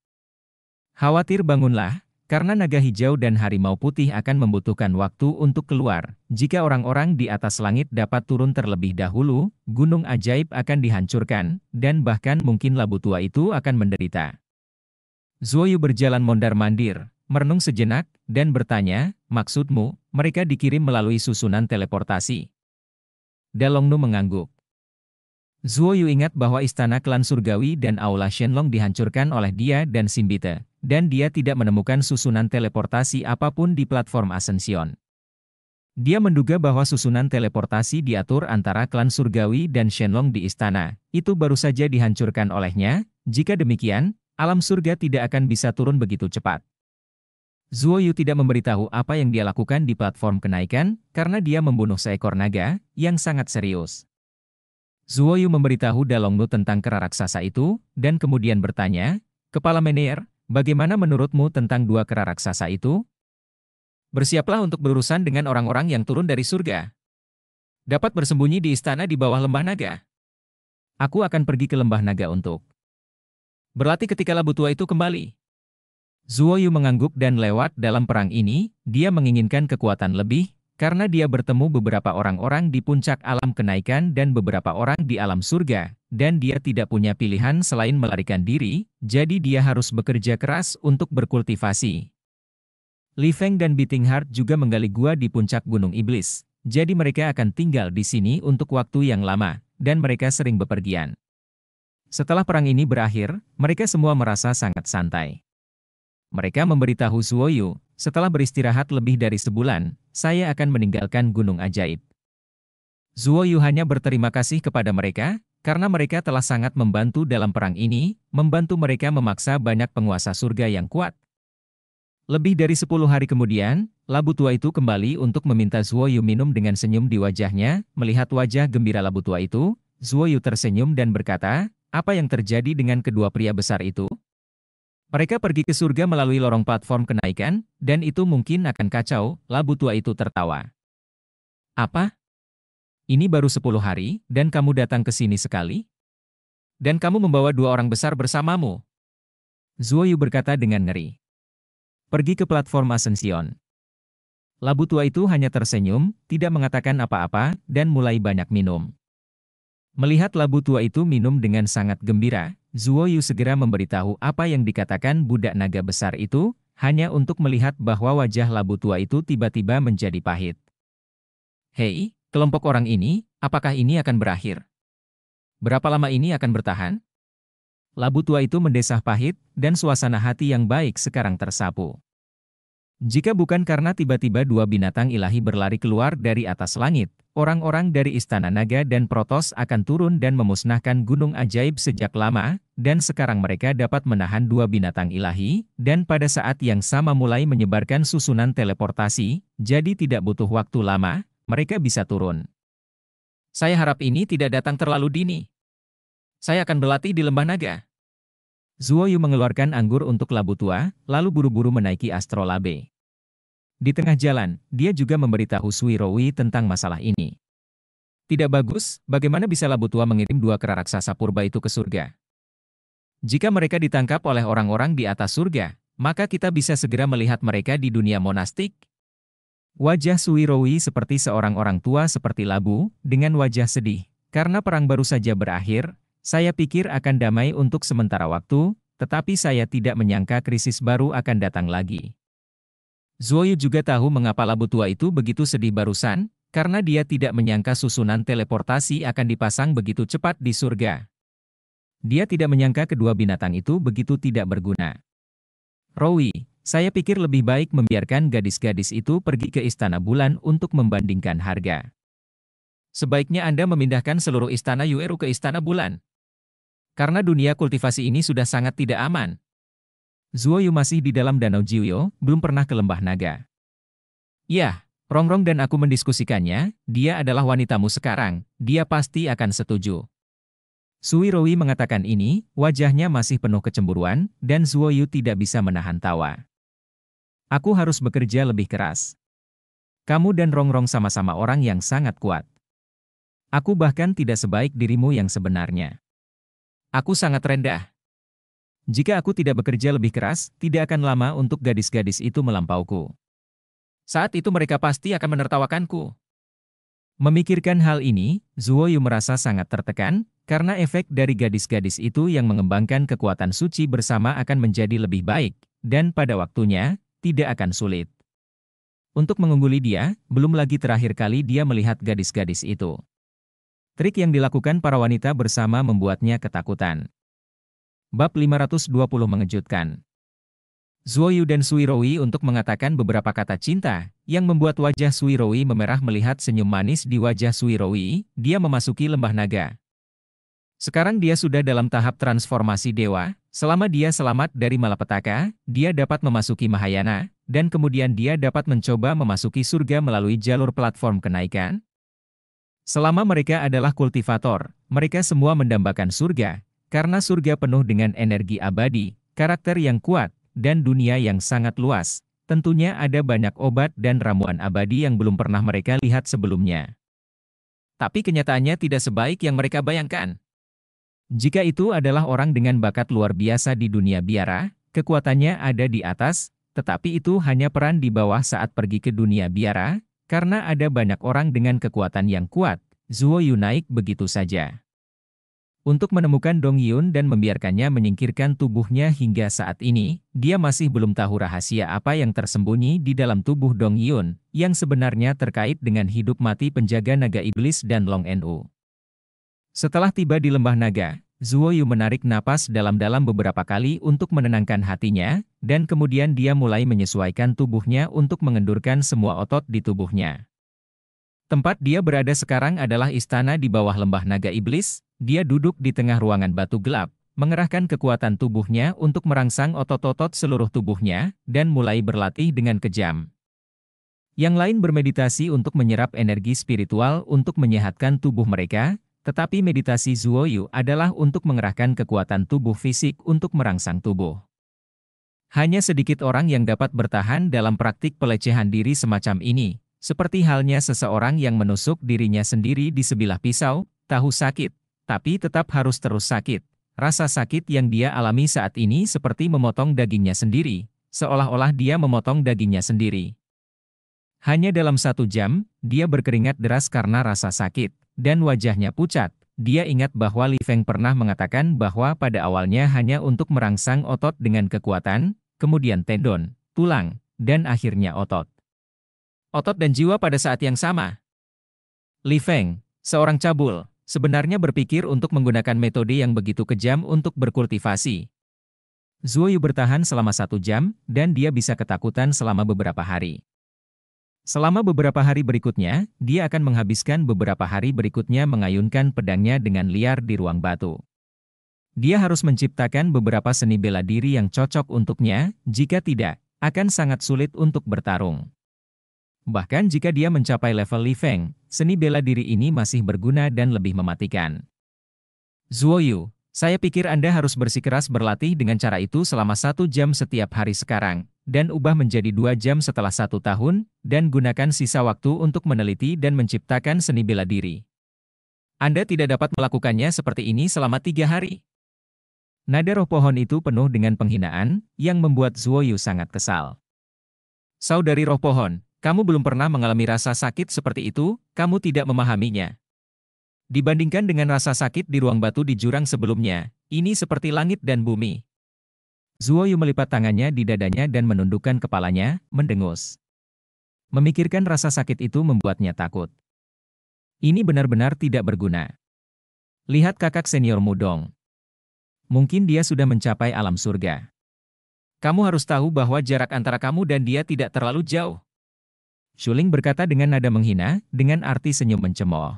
Khawatir bangunlah, karena naga hijau dan harimau putih akan membutuhkan waktu untuk keluar. Jika orang-orang di atas langit dapat turun terlebih dahulu, gunung ajaib akan dihancurkan, dan bahkan mungkin labu tua itu akan menderita. Zuo Yu berjalan mondar-mandir, merenung sejenak, dan bertanya, maksudmu, mereka dikirim melalui susunan teleportasi. Dalongnu mengangguk. Zuo Yu ingat bahwa istana klan surgawi dan aula Shenlong dihancurkan oleh dia dan Simbite, dan dia tidak menemukan susunan teleportasi apapun di platform Ascension. Dia menduga bahwa susunan teleportasi diatur antara klan surgawi dan Shenlong di istana, itu baru saja dihancurkan olehnya, jika demikian, alam surga tidak akan bisa turun begitu cepat. Zuo Yu tidak memberitahu apa yang dia lakukan di platform kenaikan, karena dia membunuh seekor naga, yang sangat serius. Zuo Yu memberitahu Lu tentang kera raksasa itu, dan kemudian bertanya, Kepala Menier, bagaimana menurutmu tentang dua kera raksasa itu? Bersiaplah untuk berurusan dengan orang-orang yang turun dari surga. Dapat bersembunyi di istana di bawah lembah naga. Aku akan pergi ke lembah naga untuk berlatih ketika labu tua itu kembali. Zuo Yu mengangguk dan lewat dalam perang ini, dia menginginkan kekuatan lebih, karena dia bertemu beberapa orang-orang di puncak alam kenaikan dan beberapa orang di alam surga, dan dia tidak punya pilihan selain melarikan diri, jadi dia harus bekerja keras untuk berkultivasi. Li Feng dan Biting Heart juga menggali gua di puncak Gunung Iblis, jadi mereka akan tinggal di sini untuk waktu yang lama, dan mereka sering bepergian. Setelah perang ini berakhir, mereka semua merasa sangat santai. Mereka memberitahu Zuoyu, setelah beristirahat lebih dari sebulan, saya akan meninggalkan Gunung Ajaib. Zuoyu hanya berterima kasih kepada mereka, karena mereka telah sangat membantu dalam perang ini, membantu mereka memaksa banyak penguasa surga yang kuat. Lebih dari sepuluh hari kemudian, Labu Tua itu kembali untuk meminta Zuoyu minum dengan senyum di wajahnya, melihat wajah gembira Labu Tua itu, Zuoyu tersenyum dan berkata, apa yang terjadi dengan kedua pria besar itu? Mereka pergi ke surga melalui lorong platform kenaikan, dan itu mungkin akan kacau, labu tua itu tertawa. Apa? Ini baru 10 hari, dan kamu datang ke sini sekali? Dan kamu membawa dua orang besar bersamamu. Zuo Yu berkata dengan ngeri. Pergi ke platform Ascension. Labu tua itu hanya tersenyum, tidak mengatakan apa-apa, dan mulai banyak minum. Melihat labu tua itu minum dengan sangat gembira, Zuo Yu segera memberitahu apa yang dikatakan budak naga besar itu, hanya untuk melihat bahwa wajah labu tua itu tiba-tiba menjadi pahit. Hei, kelompok orang ini, apakah ini akan berakhir? Berapa lama ini akan bertahan? Labu tua itu mendesah pahit, dan suasana hati yang baik sekarang tersapu. Jika bukan karena tiba-tiba dua binatang ilahi berlari keluar dari atas langit, orang-orang dari Istana Naga dan Protos akan turun dan memusnahkan gunung ajaib sejak lama, dan sekarang mereka dapat menahan dua binatang ilahi, dan pada saat yang sama mulai menyebarkan susunan teleportasi, jadi tidak butuh waktu lama, mereka bisa turun. Saya harap ini tidak datang terlalu dini. Saya akan berlatih di lembah naga. Zuo Yu mengeluarkan anggur untuk labu tua, lalu buru-buru menaiki astrolabe. Di tengah jalan, dia juga memberitahu Sui Rowi tentang masalah ini. Tidak bagus, bagaimana bisa labu tua mengirim dua kera raksasa purba itu ke surga? Jika mereka ditangkap oleh orang-orang di atas surga, maka kita bisa segera melihat mereka di dunia monastik. Wajah Sui Rowi seperti seorang orang tua seperti labu, dengan wajah sedih, karena perang baru saja berakhir, saya pikir akan damai untuk sementara waktu, tetapi saya tidak menyangka krisis baru akan datang lagi. Zuoyu juga tahu mengapa labu tua itu begitu sedih barusan, karena dia tidak menyangka susunan teleportasi akan dipasang begitu cepat di surga. Dia tidak menyangka kedua binatang itu begitu tidak berguna. Rowi, saya pikir lebih baik membiarkan gadis-gadis itu pergi ke Istana Bulan untuk membandingkan harga. Sebaiknya Anda memindahkan seluruh istana Yueru ke Istana Bulan, karena dunia kultivasi ini sudah sangat tidak aman. Zuo Yu masih di dalam Danau Jiuyo, belum pernah ke Lembah Naga. Yah, Rongrong dan aku mendiskusikannya, dia adalah wanitamu sekarang, dia pasti akan setuju. Sui Rowi mengatakan ini, wajahnya masih penuh kecemburuan, dan Zuo Yu tidak bisa menahan tawa. Aku harus bekerja lebih keras. Kamu dan Rongrong sama-sama orang yang sangat kuat. Aku bahkan tidak sebaik dirimu yang sebenarnya. Aku sangat rendah. Jika aku tidak bekerja lebih keras, tidak akan lama untuk gadis-gadis itu melampauku. Saat itu mereka pasti akan menertawakanku. Memikirkan hal ini, Zuo Yu merasa sangat tertekan, karena efek dari gadis-gadis itu yang mengembangkan kekuatan suci bersama akan menjadi lebih baik, dan pada waktunya, tidak akan sulit. Untuk mengungguli dia, belum lagi terakhir kali dia melihat gadis-gadis itu. Trik yang dilakukan para wanita bersama membuatnya ketakutan. Bab 520 mengejutkan. Yu dan Suirowi untuk mengatakan beberapa kata cinta, yang membuat wajah Suirowi memerah melihat senyum manis di wajah Suirowi, dia memasuki lembah naga. Sekarang dia sudah dalam tahap transformasi dewa, selama dia selamat dari malapetaka, dia dapat memasuki Mahayana, dan kemudian dia dapat mencoba memasuki surga melalui jalur platform kenaikan, Selama mereka adalah kultivator, mereka semua mendambakan surga, karena surga penuh dengan energi abadi, karakter yang kuat, dan dunia yang sangat luas. Tentunya ada banyak obat dan ramuan abadi yang belum pernah mereka lihat sebelumnya. Tapi kenyataannya tidak sebaik yang mereka bayangkan. Jika itu adalah orang dengan bakat luar biasa di dunia biara, kekuatannya ada di atas, tetapi itu hanya peran di bawah saat pergi ke dunia biara, karena ada banyak orang dengan kekuatan yang kuat, Zuo Yu naik begitu saja. Untuk menemukan Dong Yun dan membiarkannya menyingkirkan tubuhnya hingga saat ini, dia masih belum tahu rahasia apa yang tersembunyi di dalam tubuh Dong Yun, yang sebenarnya terkait dengan hidup mati penjaga naga iblis dan Long Nu. Setelah tiba di lembah naga, Zuo Yu menarik napas dalam-dalam beberapa kali untuk menenangkan hatinya, dan kemudian dia mulai menyesuaikan tubuhnya untuk mengendurkan semua otot di tubuhnya. Tempat dia berada sekarang adalah istana di bawah lembah naga iblis, dia duduk di tengah ruangan batu gelap, mengerahkan kekuatan tubuhnya untuk merangsang otot-otot seluruh tubuhnya, dan mulai berlatih dengan kejam. Yang lain bermeditasi untuk menyerap energi spiritual untuk menyehatkan tubuh mereka, tetapi meditasi Zuoyu adalah untuk mengerahkan kekuatan tubuh fisik untuk merangsang tubuh. Hanya sedikit orang yang dapat bertahan dalam praktik pelecehan diri semacam ini, seperti halnya seseorang yang menusuk dirinya sendiri di sebilah pisau, tahu sakit, tapi tetap harus terus sakit. Rasa sakit yang dia alami saat ini seperti memotong dagingnya sendiri, seolah-olah dia memotong dagingnya sendiri. Hanya dalam satu jam, dia berkeringat deras karena rasa sakit dan wajahnya pucat. Dia ingat bahwa Li Feng pernah mengatakan bahwa pada awalnya hanya untuk merangsang otot dengan kekuatan, kemudian tendon, tulang, dan akhirnya otot. Otot dan jiwa pada saat yang sama. Li Feng, seorang cabul, sebenarnya berpikir untuk menggunakan metode yang begitu kejam untuk berkultivasi. Zuo Yu bertahan selama satu jam, dan dia bisa ketakutan selama beberapa hari. Selama beberapa hari berikutnya, dia akan menghabiskan beberapa hari berikutnya mengayunkan pedangnya dengan liar di ruang batu. Dia harus menciptakan beberapa seni bela diri yang cocok untuknya, jika tidak, akan sangat sulit untuk bertarung. Bahkan jika dia mencapai level Li Feng, seni bela diri ini masih berguna dan lebih mematikan. Zuo Yu, saya pikir Anda harus bersikeras berlatih dengan cara itu selama satu jam setiap hari sekarang, dan ubah menjadi dua jam setelah satu tahun, dan gunakan sisa waktu untuk meneliti dan menciptakan seni bela diri. Anda tidak dapat melakukannya seperti ini selama tiga hari. Nada roh pohon itu penuh dengan penghinaan, yang membuat Zuo Yu sangat kesal. Saudari roh pohon, kamu belum pernah mengalami rasa sakit seperti itu, kamu tidak memahaminya. Dibandingkan dengan rasa sakit di ruang batu di jurang sebelumnya, ini seperti langit dan bumi. Zuo Yu melipat tangannya di dadanya dan menundukkan kepalanya, mendengus. Memikirkan rasa sakit itu membuatnya takut. Ini benar-benar tidak berguna. Lihat kakak seniormu dong. Mungkin dia sudah mencapai alam surga. Kamu harus tahu bahwa jarak antara kamu dan dia tidak terlalu jauh. Shuling berkata dengan nada menghina, dengan arti senyum mencemooh.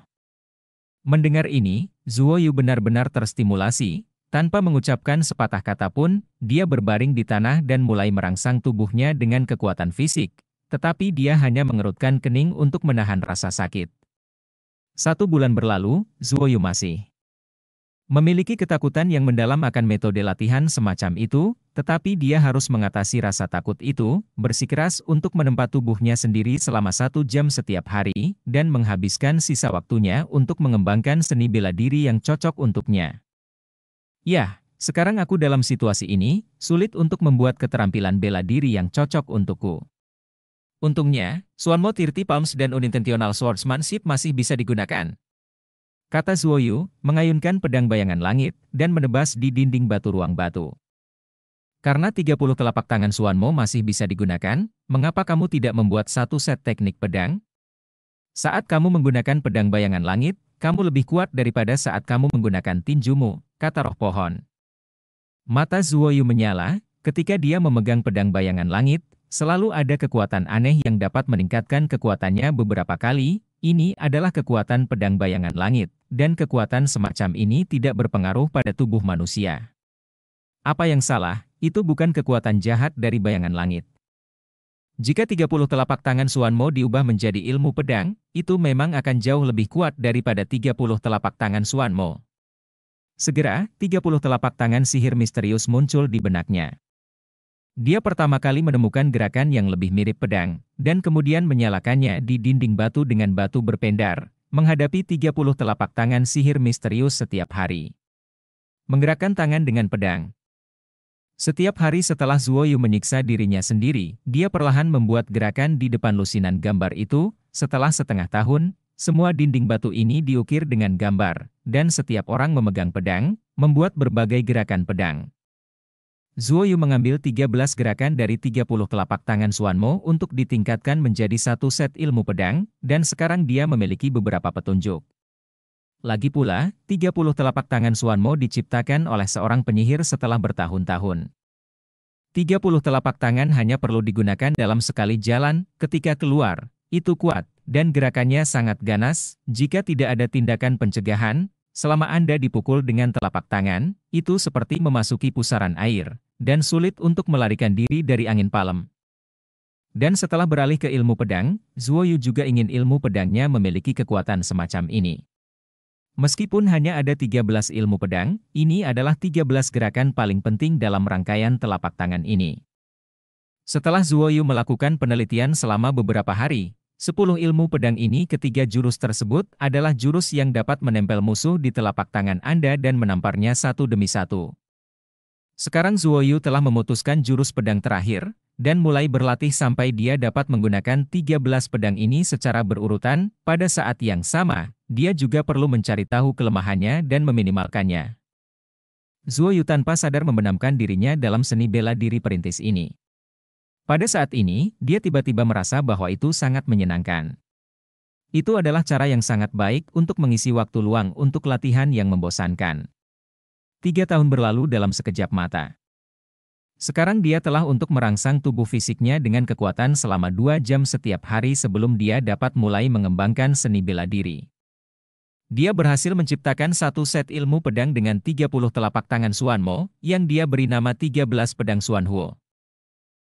Mendengar ini, Zuo Yu benar-benar terstimulasi, tanpa mengucapkan sepatah kata pun, dia berbaring di tanah dan mulai merangsang tubuhnya dengan kekuatan fisik, tetapi dia hanya mengerutkan kening untuk menahan rasa sakit. Satu bulan berlalu, Zuoyu masih memiliki ketakutan yang mendalam akan metode latihan semacam itu, tetapi dia harus mengatasi rasa takut itu, bersikeras untuk menempat tubuhnya sendiri selama satu jam setiap hari, dan menghabiskan sisa waktunya untuk mengembangkan seni bela diri yang cocok untuknya. Ya, sekarang aku dalam situasi ini, sulit untuk membuat keterampilan bela diri yang cocok untukku. Untungnya, Suanmo Tirti Palms dan Unintentional Swordsmanship masih bisa digunakan. Kata Zuoyu, mengayunkan pedang bayangan langit, dan menebas di dinding batu ruang batu. Karena 30 telapak tangan Suanmo masih bisa digunakan, mengapa kamu tidak membuat satu set teknik pedang? Saat kamu menggunakan pedang bayangan langit, kamu lebih kuat daripada saat kamu menggunakan tinjumu kata roh pohon. Mata Zuoyu menyala, ketika dia memegang pedang bayangan langit, selalu ada kekuatan aneh yang dapat meningkatkan kekuatannya beberapa kali, ini adalah kekuatan pedang bayangan langit, dan kekuatan semacam ini tidak berpengaruh pada tubuh manusia. Apa yang salah, itu bukan kekuatan jahat dari bayangan langit. Jika 30 telapak tangan Suanmo diubah menjadi ilmu pedang, itu memang akan jauh lebih kuat daripada 30 telapak tangan Suanmo. Segera, 30 telapak tangan sihir misterius muncul di benaknya. Dia pertama kali menemukan gerakan yang lebih mirip pedang, dan kemudian menyalakannya di dinding batu dengan batu berpendar, menghadapi 30 telapak tangan sihir misterius setiap hari. Menggerakkan tangan dengan pedang. Setiap hari setelah Zuoyu menyiksa dirinya sendiri, dia perlahan membuat gerakan di depan lusinan gambar itu, setelah setengah tahun, semua dinding batu ini diukir dengan gambar, dan setiap orang memegang pedang, membuat berbagai gerakan pedang. Zuo Yu mengambil 13 gerakan dari 30 telapak tangan Suanmo untuk ditingkatkan menjadi satu set ilmu pedang, dan sekarang dia memiliki beberapa petunjuk. Lagi pula, 30 telapak tangan Suanmo diciptakan oleh seorang penyihir setelah bertahun-tahun. 30 telapak tangan hanya perlu digunakan dalam sekali jalan, ketika keluar, itu kuat, dan gerakannya sangat ganas, jika tidak ada tindakan pencegahan, selama Anda dipukul dengan telapak tangan, itu seperti memasuki pusaran air, dan sulit untuk melarikan diri dari angin palem. Dan setelah beralih ke ilmu pedang, Zuo Yu juga ingin ilmu pedangnya memiliki kekuatan semacam ini. Meskipun hanya ada 13 ilmu pedang, ini adalah 13 gerakan paling penting dalam rangkaian telapak tangan ini. Setelah Zuo Yu melakukan penelitian selama beberapa hari, Sepuluh ilmu pedang ini ketiga jurus tersebut adalah jurus yang dapat menempel musuh di telapak tangan Anda dan menamparnya satu demi satu. Sekarang Zuo Yu telah memutuskan jurus pedang terakhir, dan mulai berlatih sampai dia dapat menggunakan 13 pedang ini secara berurutan, pada saat yang sama, dia juga perlu mencari tahu kelemahannya dan meminimalkannya. Zuo Yu tanpa sadar membenamkan dirinya dalam seni bela diri perintis ini. Pada saat ini, dia tiba-tiba merasa bahwa itu sangat menyenangkan. Itu adalah cara yang sangat baik untuk mengisi waktu luang untuk latihan yang membosankan. Tiga tahun berlalu dalam sekejap mata. Sekarang dia telah untuk merangsang tubuh fisiknya dengan kekuatan selama dua jam setiap hari sebelum dia dapat mulai mengembangkan seni bela diri. Dia berhasil menciptakan satu set ilmu pedang dengan 30 telapak tangan Suanmo, yang dia beri nama 13 pedang Suanhuo.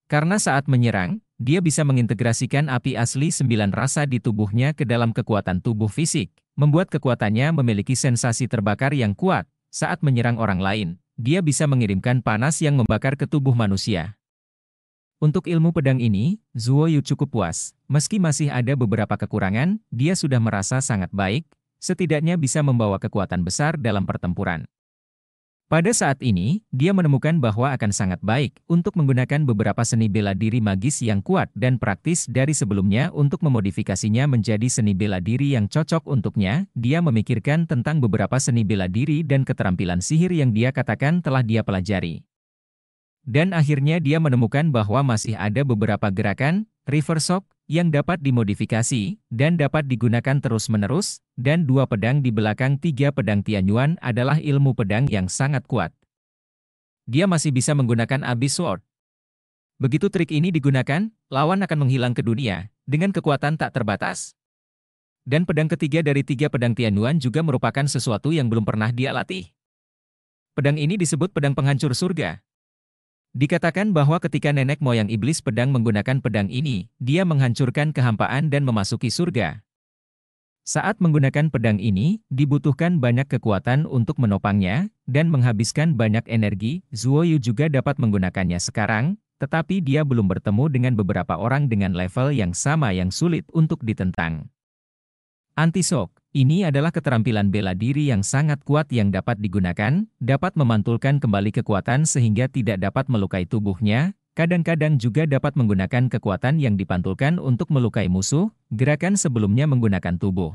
Karena saat menyerang, dia bisa mengintegrasikan api asli sembilan rasa di tubuhnya ke dalam kekuatan tubuh fisik, membuat kekuatannya memiliki sensasi terbakar yang kuat. Saat menyerang orang lain, dia bisa mengirimkan panas yang membakar ke tubuh manusia. Untuk ilmu pedang ini, Zuo Yu cukup puas. Meski masih ada beberapa kekurangan, dia sudah merasa sangat baik, setidaknya bisa membawa kekuatan besar dalam pertempuran. Pada saat ini, dia menemukan bahwa akan sangat baik untuk menggunakan beberapa seni bela diri magis yang kuat dan praktis dari sebelumnya untuk memodifikasinya menjadi seni bela diri yang cocok untuknya. Dia memikirkan tentang beberapa seni bela diri dan keterampilan sihir yang dia katakan telah dia pelajari. Dan akhirnya dia menemukan bahwa masih ada beberapa gerakan Shock yang dapat dimodifikasi dan dapat digunakan terus-menerus, dan dua pedang di belakang tiga pedang Tianyuan adalah ilmu pedang yang sangat kuat. Dia masih bisa menggunakan Abyss Sword. Begitu trik ini digunakan, lawan akan menghilang ke dunia, dengan kekuatan tak terbatas. Dan pedang ketiga dari tiga pedang Tianyuan juga merupakan sesuatu yang belum pernah dia latih. Pedang ini disebut pedang penghancur surga, Dikatakan bahwa ketika nenek moyang iblis pedang menggunakan pedang ini, dia menghancurkan kehampaan dan memasuki surga. Saat menggunakan pedang ini, dibutuhkan banyak kekuatan untuk menopangnya, dan menghabiskan banyak energi, Zuo Yu juga dapat menggunakannya sekarang, tetapi dia belum bertemu dengan beberapa orang dengan level yang sama yang sulit untuk ditentang. Antisok ini adalah keterampilan bela diri yang sangat kuat yang dapat digunakan, dapat memantulkan kembali kekuatan sehingga tidak dapat melukai tubuhnya, kadang-kadang juga dapat menggunakan kekuatan yang dipantulkan untuk melukai musuh, gerakan sebelumnya menggunakan tubuh.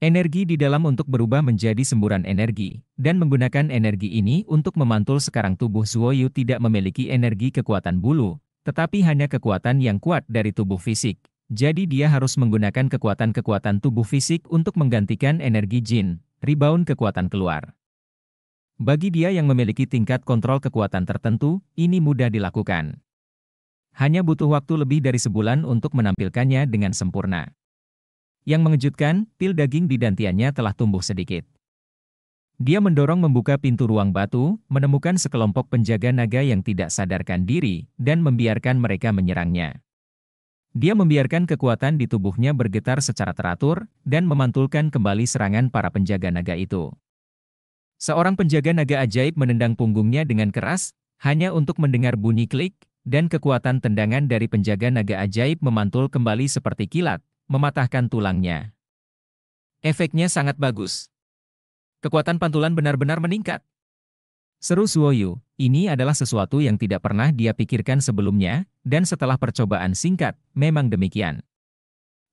Energi di dalam untuk berubah menjadi semburan energi, dan menggunakan energi ini untuk memantul sekarang tubuh Zuoyu tidak memiliki energi kekuatan bulu, tetapi hanya kekuatan yang kuat dari tubuh fisik. Jadi dia harus menggunakan kekuatan-kekuatan tubuh fisik untuk menggantikan energi jin, rebound kekuatan keluar. Bagi dia yang memiliki tingkat kontrol kekuatan tertentu, ini mudah dilakukan. Hanya butuh waktu lebih dari sebulan untuk menampilkannya dengan sempurna. Yang mengejutkan, pil daging di dantiannya telah tumbuh sedikit. Dia mendorong membuka pintu ruang batu, menemukan sekelompok penjaga naga yang tidak sadarkan diri, dan membiarkan mereka menyerangnya. Dia membiarkan kekuatan di tubuhnya bergetar secara teratur, dan memantulkan kembali serangan para penjaga naga itu. Seorang penjaga naga ajaib menendang punggungnya dengan keras, hanya untuk mendengar bunyi klik, dan kekuatan tendangan dari penjaga naga ajaib memantul kembali seperti kilat, mematahkan tulangnya. Efeknya sangat bagus. Kekuatan pantulan benar-benar meningkat. Seru Suoyu, ini adalah sesuatu yang tidak pernah dia pikirkan sebelumnya, dan setelah percobaan singkat, memang demikian.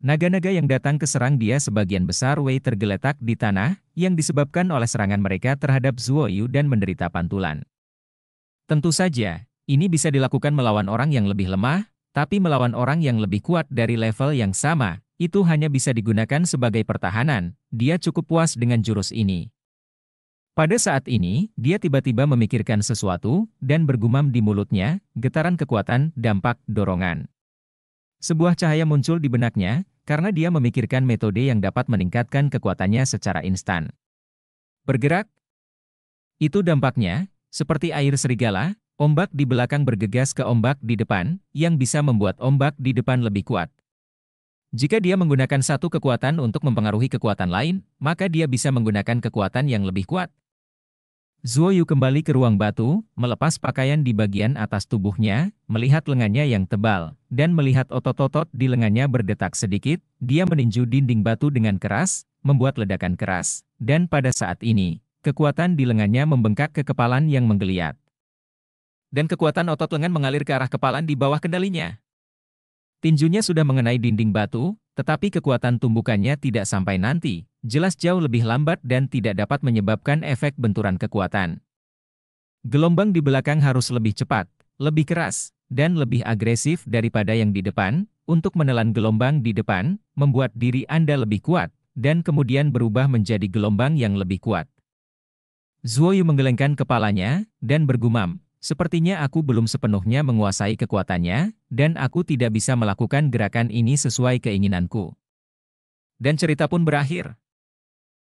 Naga-naga yang datang ke serang dia sebagian besar Wei tergeletak di tanah, yang disebabkan oleh serangan mereka terhadap Zuoyu dan menderita pantulan. Tentu saja, ini bisa dilakukan melawan orang yang lebih lemah, tapi melawan orang yang lebih kuat dari level yang sama, itu hanya bisa digunakan sebagai pertahanan, dia cukup puas dengan jurus ini. Pada saat ini, dia tiba-tiba memikirkan sesuatu, dan bergumam di mulutnya, getaran kekuatan, dampak, dorongan. Sebuah cahaya muncul di benaknya, karena dia memikirkan metode yang dapat meningkatkan kekuatannya secara instan. Bergerak? Itu dampaknya, seperti air serigala, ombak di belakang bergegas ke ombak di depan, yang bisa membuat ombak di depan lebih kuat. Jika dia menggunakan satu kekuatan untuk mempengaruhi kekuatan lain, maka dia bisa menggunakan kekuatan yang lebih kuat. Zuo Yu kembali ke ruang batu, melepas pakaian di bagian atas tubuhnya, melihat lengannya yang tebal, dan melihat otot-otot di lengannya berdetak sedikit, dia meninju dinding batu dengan keras, membuat ledakan keras, dan pada saat ini, kekuatan di lengannya membengkak ke kepalan yang menggeliat. Dan kekuatan otot lengan mengalir ke arah kepalan di bawah kendalinya. Tinjunya sudah mengenai dinding batu, tetapi kekuatan tumbukannya tidak sampai nanti, jelas jauh lebih lambat dan tidak dapat menyebabkan efek benturan kekuatan. Gelombang di belakang harus lebih cepat, lebih keras, dan lebih agresif daripada yang di depan, untuk menelan gelombang di depan, membuat diri Anda lebih kuat, dan kemudian berubah menjadi gelombang yang lebih kuat. Zuoyu menggelengkan kepalanya, dan bergumam, Sepertinya aku belum sepenuhnya menguasai kekuatannya, dan aku tidak bisa melakukan gerakan ini sesuai keinginanku. Dan cerita pun berakhir.